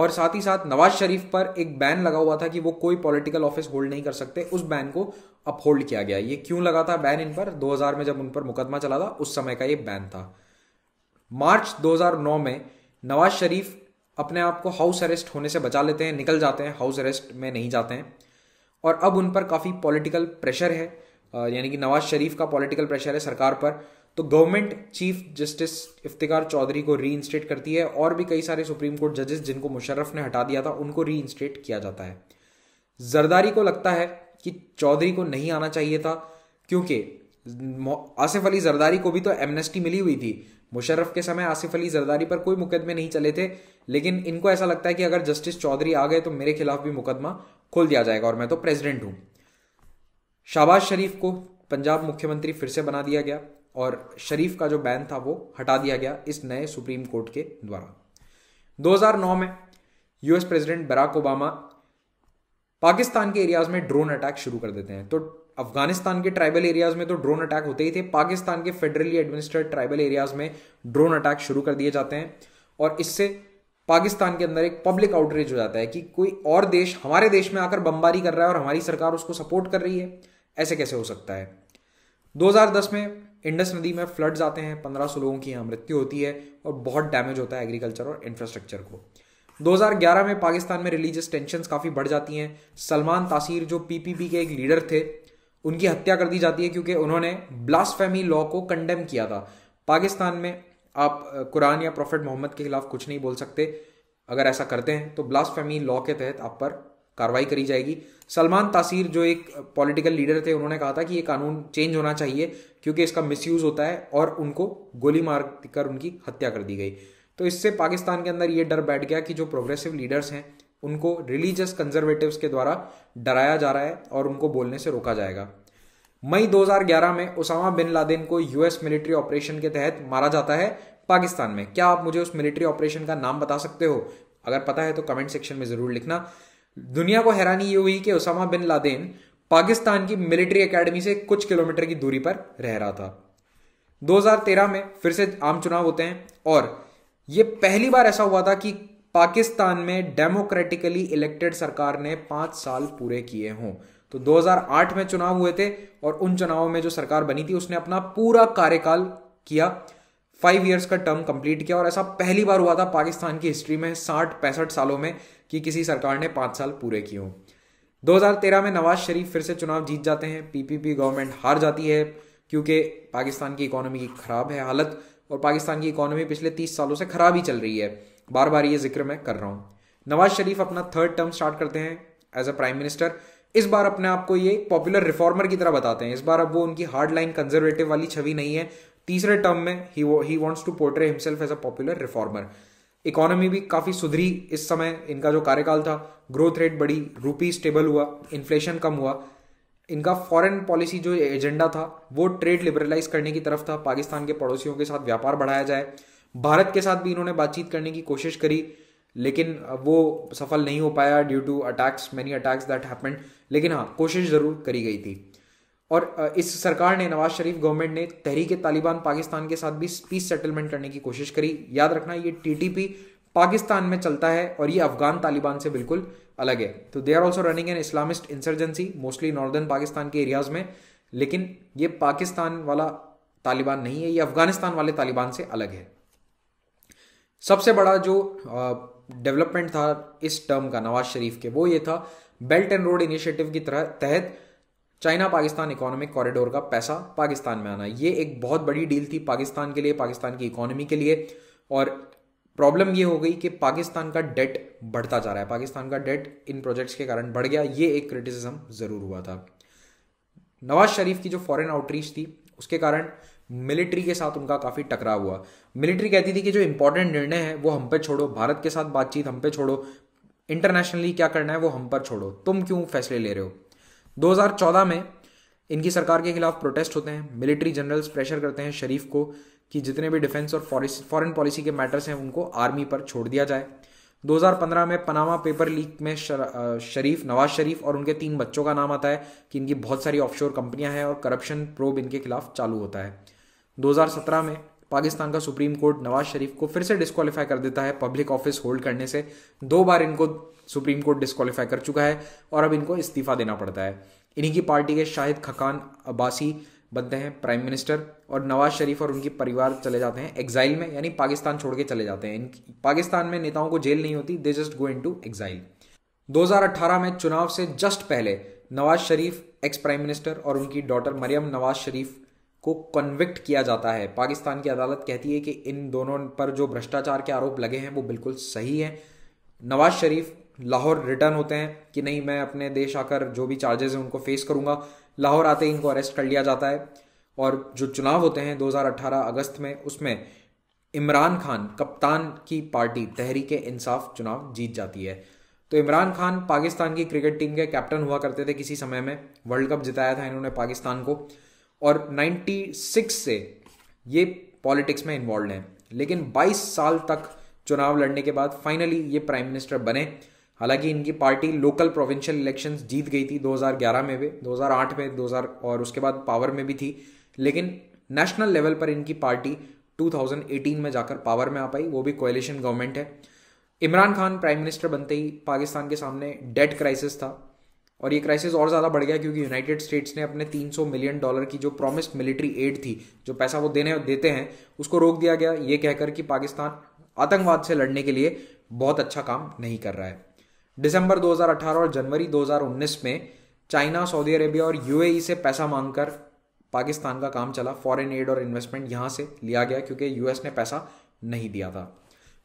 और साथ ही साथ नवाज शरीफ पर एक बैन लगा हुआ था कि वो कोई पॉलिटिकल ऑफिस होल्ड नहीं कर सकते उस बैन को अपहोल्ड किया गया ये क्यों लगा था बैन इन पर 2000 में जब उन पर मुकदमा चला था उस समय का ये बैन था मार्च 2009 में नवाज शरीफ अपने आप को हाउस अरेस्ट होने से बचा लेते हैं निकल जाते हैं हाउस अरेस्ट में नहीं जाते हैं और अब उन पर काफ़ी पॉलिटिकल प्रेशर है यानी कि नवाज शरीफ का पॉलिटिकल प्रेशर है सरकार पर तो government chief justice Iftikhar Chaudhry को री करती है और भी कई सारे सुप्रीम कोर्ट जजेस जिनको मुशर्रफ ने हटा दिया था उनको री किया जाता है जरदारी को लगता है कि चौधरी को नहीं आना चाहिए था क्योंकि आसिफ अली जरदारी को भी तो एमनेस्टी मिली हुई थी मुशर्रफ के समय आसिफ अली जरदारी पर कोई मुकदमे नहीं चले थे लेकिन इनको ऐसा लगता है कि अगर जस्टिस चौधरी आ गए तो मेरे खिलाफ भी मुकदमा खोल दिया जाएगा और मैं तो प्रेसिडेंट हूं शाहबाज शरीफ को पंजाब मुख्यमंत्री फिर से बना दिया गया और शरीफ का जो बैन था वो हटा दिया गया इस नए सुप्रीम कोर्ट के द्वारा 2009 में US president Barack Obama Pakistan के एरियाज में ड्रोन अटैक शुरू कर देते हैं तो अफगानिस्तान के ट्राइबल एरियाज में तो ड्रोन अटैक होते ही थे पाकिस्तान के फेडरली एडमिनिस्ट्रेड ट्राइबल एरियाज में ड्रोन अटैक शुरू कर दिए जाते हैं और इससे पाकिस्तान के अंदर एक पब्लिक आउटरीच हो जाता है कि कोई और देश हमारे देश में आकर बमबारी कर रहा है और हमारी सरकार उसको सपोर्ट कर रही है ऐसे कैसे हो सकता है 2010 में इंडस नदी में फ्लड्स आते हैं 1500 लोगों की यहाँ मृत्यु होती है और बहुत डैमेज होता है एग्रीकल्चर और इंफ्रास्ट्रक्चर को 2011 में पाकिस्तान में रिलीजियस टेंशन काफ़ी बढ़ जाती हैं सलमान तासीर जो पीपीपी के एक लीडर थे उनकी हत्या कर दी जाती है क्योंकि उन्होंने ब्लास्फेमी लॉ को कंडेम किया था पाकिस्तान में आप कुरान या प्रॉफिट मोहम्मद के खिलाफ कुछ नहीं बोल सकते अगर ऐसा करते हैं तो ब्लास्फेमी लॉ के तहत आप पर कार्रवाई करी जाएगी सलमान तासीर जो एक पॉलिटिकल लीडर थे उन्होंने कहा था कि ये कानून चेंज होना चाहिए क्योंकि इसका मिसयूज होता है और उनको गोली मार कर उनकी हत्या कर दी गई तो इससे पाकिस्तान के अंदर ये डर बैठ गया कि जो प्रोग्रेसिव लीडर्स हैं उनको रिलीजियस कंजर्वेटिव्स के द्वारा डराया जा रहा है और उनको बोलने से रोका जाएगा मई 2011 में उसामा बिन लादेन को यूएस मिलिट्री ऑपरेशन के तहत मारा जाता है पाकिस्तान में क्या आप मुझे उस मिलिट्री ऑपरेशन का नाम बता सकते हो अगर पता है तो कमेंट सेक्शन में जरूर लिखना दुनिया को हैरानी ये हुई कि उसामा बिन लादेन पाकिस्तान की मिलिट्री एकेडमी से कुछ किलोमीटर की दूरी पर रह रहा था 2013 में फिर से आम चुनाव होते हैं और ये पहली बार ऐसा हुआ था कि पाकिस्तान में डेमोक्रेटिकली इलेक्टेड सरकार ने पांच साल पूरे किए हों तो 2008 में चुनाव हुए थे और उन चुनावों में जो सरकार बनी थी उसने अपना पूरा कार्यकाल किया फाइव ईयर्स का टर्म कंप्लीट किया और ऐसा पहली बार हुआ था पाकिस्तान की हिस्ट्री में साठ पैंसठ सालों में कि किसी सरकार ने पांच साल पूरे किए हों 2013 में नवाज शरीफ फिर से चुनाव जीत जाते हैं पीपीपी गवर्नमेंट हार जाती है क्योंकि पाकिस्तान की इकोनॉमी की खराब है हालत और पाकिस्तान की इकोनॉमी पिछले तीस सालों से खराब ही चल रही है बार बार ये जिक्र मैं कर रहा हूँ नवाज शरीफ अपना थर्ड टर्म स्टार्ट करते हैं एज अ प्राइम मिनिस्टर इस बार अपने आप को ये पॉपुलर रिफॉर्मर की तरह बताते हैं इस बार अब वो उनकी हार्ड लाइन कंजर्वेटिव वाली छवि नहीं है तीसरे टर्म में ही वो he wants to portray himself as a popular reformer economy भी काफ़ी सुधरी इस समय इनका जो कार्यकाल था ग्रोथ रेट बढ़ी रूपी स्टेबल हुआ इन्फ्लेशन कम हुआ इनका फॉरेन पॉलिसी जो एजेंडा था वो ट्रेड लिबरलाइज करने की तरफ था पाकिस्तान के पड़ोसियों के साथ व्यापार बढ़ाया जाए भारत के साथ भी इन्होंने बातचीत करने की कोशिश करी लेकिन वो सफल नहीं हो पाया due to attacks many attacks that happen लेकिन हाँ कोशिश ज़रूर करी गई थी और इस सरकार ने नवाज शरीफ गवर्नमेंट ने तहरीक तालिबान पाकिस्तान के साथ भी पीस सेटलमेंट करने की कोशिश करी याद रखना ये टीटीपी पाकिस्तान में चलता है और ये अफगान तालिबान से बिल्कुल अलग है तो they are also running an islamist insurgency mostly northern Pakistan के एरियाज में लेकिन ये पाकिस्तान वाला तालिबान नहीं है ये अफगानिस्तान वाले तालिबान से अलग है सबसे बड़ा जो डेवलपमेंट था इस टर्म का नवाज शरीफ के वो ये था बेल्ट एंड रोड इनिशिएटिव की तरह तहत चाइना पाकिस्तान इकोनॉमिक कॉरिडोर का पैसा पाकिस्तान में आना ये एक बहुत बड़ी डील थी पाकिस्तान के लिए पाकिस्तान की इकोनॉमी के लिए और प्रॉब्लम ये हो गई कि पाकिस्तान का डेट बढ़ता जा रहा है पाकिस्तान का डेट इन प्रोजेक्ट्स के कारण बढ़ गया ये एक क्रिटिसिज्म ज़रूर हुआ था नवाज शरीफ की जो फॉरेन आउटरीच थी उसके कारण मिलिट्री के साथ उनका काफ़ी टकराव हुआ मिलिट्री कहती थी कि जो इंपॉर्टेंट निर्णय है वो हम पे छोड़ो भारत के साथ बातचीत हम पे छोड़ो इंटरनेशनली क्या करना है वो हम पर छोड़ो तुम क्यों फैसले ले रहे हो 2014 में इनकी सरकार के खिलाफ प्रोटेस्ट होते हैं मिलिट्री जनरल्स प्रेशर करते हैं शरीफ को कि जितने भी डिफेंस और फॉरेन पॉलिसी के मैटर्स हैं उनको आर्मी पर छोड़ दिया जाए 2015 में पनामा पेपर लीक में शर, शरीफ नवाज शरीफ और उनके तीन बच्चों का नाम आता है कि इनकी बहुत सारी ऑफशोर कंपनियां हैं और करप्शन प्रोब इनके खिलाफ चालू होता है 2017 में पाकिस्तान का सुप्रीम कोर्ट नवाज शरीफ को फिर से डिस्कालीफाई कर देता है पब्लिक ऑफिस होल्ड करने से दो बार इनको सुप्रीम कोर्ट डिस्कालीफाई कर चुका है और अब इनको इस्तीफा देना पड़ता है इन्हीं की पार्टी के शाहिद खकान अब्बासी बनते हैं प्राइम मिनिस्टर और नवाज शरीफ और उनके परिवार चले जाते हैं एग्जाइल में यानी पाकिस्तान छोड़ के चले जाते हैं पाकिस्तान में नेताओं को जेल नहीं होती they just go into exile दो में चुनाव से जस्ट पहले Nawaz Sharif ex prime minister और उनकी डॉटर मरियम नवाज शरीफ को कन्विक्ट किया जाता है पाकिस्तान की अदालत कहती है कि इन दोनों पर जो भ्रष्टाचार के आरोप लगे हैं वो बिल्कुल सही हैं नवाज शरीफ लाहौर रिटर्न होते हैं कि नहीं मैं अपने देश आकर जो भी चार्जेस हैं उनको फेस करूंगा लाहौर आते ही इनको अरेस्ट कर लिया जाता है और जो चुनाव होते हैं 2018 अगस्त में उसमें इमरान खान कप्तान की पार्टी तहरीक इंसाफ चुनाव जीत जाती है तो इमरान खान पाकिस्तान की क्रिकेट टीम के कैप्टन हुआ करते थे किसी समय में वर्ल्ड कप जिताया था इन्होंने पाकिस्तान को और 96 से ये पॉलिटिक्स में इन्वॉल्व हैं लेकिन 22 साल तक चुनाव लड़ने के बाद फाइनली ये प्राइम मिनिस्टर बने हालांकि इनकी पार्टी लोकल प्रोविंशियल इलेक्शन जीत गई थी 2011 में भी 2008 में 2000 और उसके बाद पावर में भी थी लेकिन नेशनल लेवल पर इनकी पार्टी 2018 में जाकर पावर में आ पाई वो भी कोयलेशन गवर्नमेंट है इमरान खान प्राइम मिनिस्टर बनते ही पाकिस्तान के सामने डेट क्राइसिस था और ये क्राइसिस और ज़्यादा बढ़ गया क्योंकि यूनाइटेड स्टेट्स ने अपने 300 मिलियन डॉलर की जो प्रॉमिस्ड मिलिट्री एड थी जो पैसा वो देने देते हैं उसको रोक दिया गया ये कहकर कि पाकिस्तान आतंकवाद से लड़ने के लिए बहुत अच्छा काम नहीं कर रहा है दिसंबर 2018 और जनवरी 2019 में चाइना सऊदी अरेबिया और यूएई से पैसा मांगकर पाकिस्तान का काम चला फॉरेन एड और इन्वेस्टमेंट यहाँ से लिया गया क्योंकि यूएस ने पैसा नहीं दिया था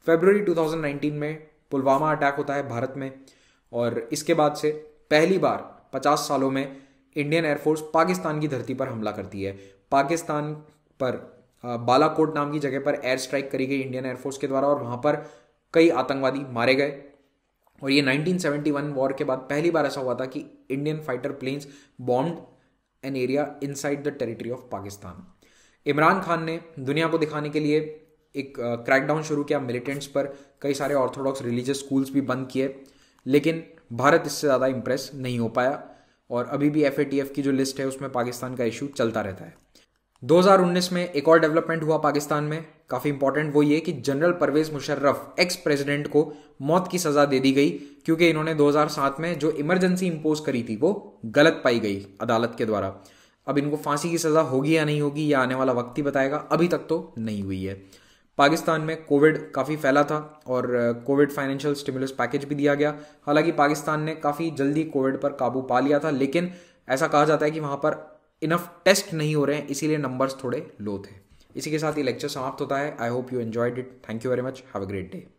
फेबररी 2019 में पुलवामा अटैक होता है भारत में और इसके बाद से पहली बार 50 सालों में इंडियन एयरफोर्स पाकिस्तान की धरती पर हमला करती है पाकिस्तान पर बालाकोट नाम की जगह पर एयर स्ट्राइक करी गई इंडियन एयरफोर्स के द्वारा और वहाँ पर कई आतंकवादी मारे गए और ये 1971 वॉर के बाद पहली बार ऐसा हुआ था कि Indian fighter planes bomb an area inside the territory of Pakistan Imran Khan ने दुनिया को दिखाने के लिए एक क्रैकडाउन शुरू किया मिलिटेंट्स पर कई सारे ऑर्थोडॉक्स रिलीजियस स्कूल्स भी बंद किए लेकिन भारत इससे ज़्यादा इम्प्रेस नहीं हो पाया और अभी भी एफ की जो लिस्ट है उसमें पाकिस्तान का इशू चलता रहता है 2019 में एक और डेवलपमेंट हुआ पाकिस्तान में काफ़ी इंपॉर्टेंट वो ये कि general Parvez Musharraf ex president को मौत की सज़ा दे दी गई क्योंकि इन्होंने 2007 में जो इमरजेंसी इम्पोज करी थी वो गलत पाई गई अदालत के द्वारा अब इनको फांसी की सज़ा होगी या नहीं होगी या आने वाला वक्त ही बताएगा अभी तक तो नहीं हुई है पाकिस्तान में कोविड काफ़ी फैला था और कोविड फाइनेंशियल स्टिमुलस पैकेज भी दिया गया हालांकि पाकिस्तान ने काफ़ी जल्दी कोविड पर काबू पा लिया था लेकिन ऐसा कहा जाता है कि वहाँ पर इनफ टेस्ट नहीं हो रहे हैं इसीलिए नंबर्स थोड़े लो थे इसी के साथ ये लेक्चर समाप्त होता है I hope you enjoyed it thank you very much have a great day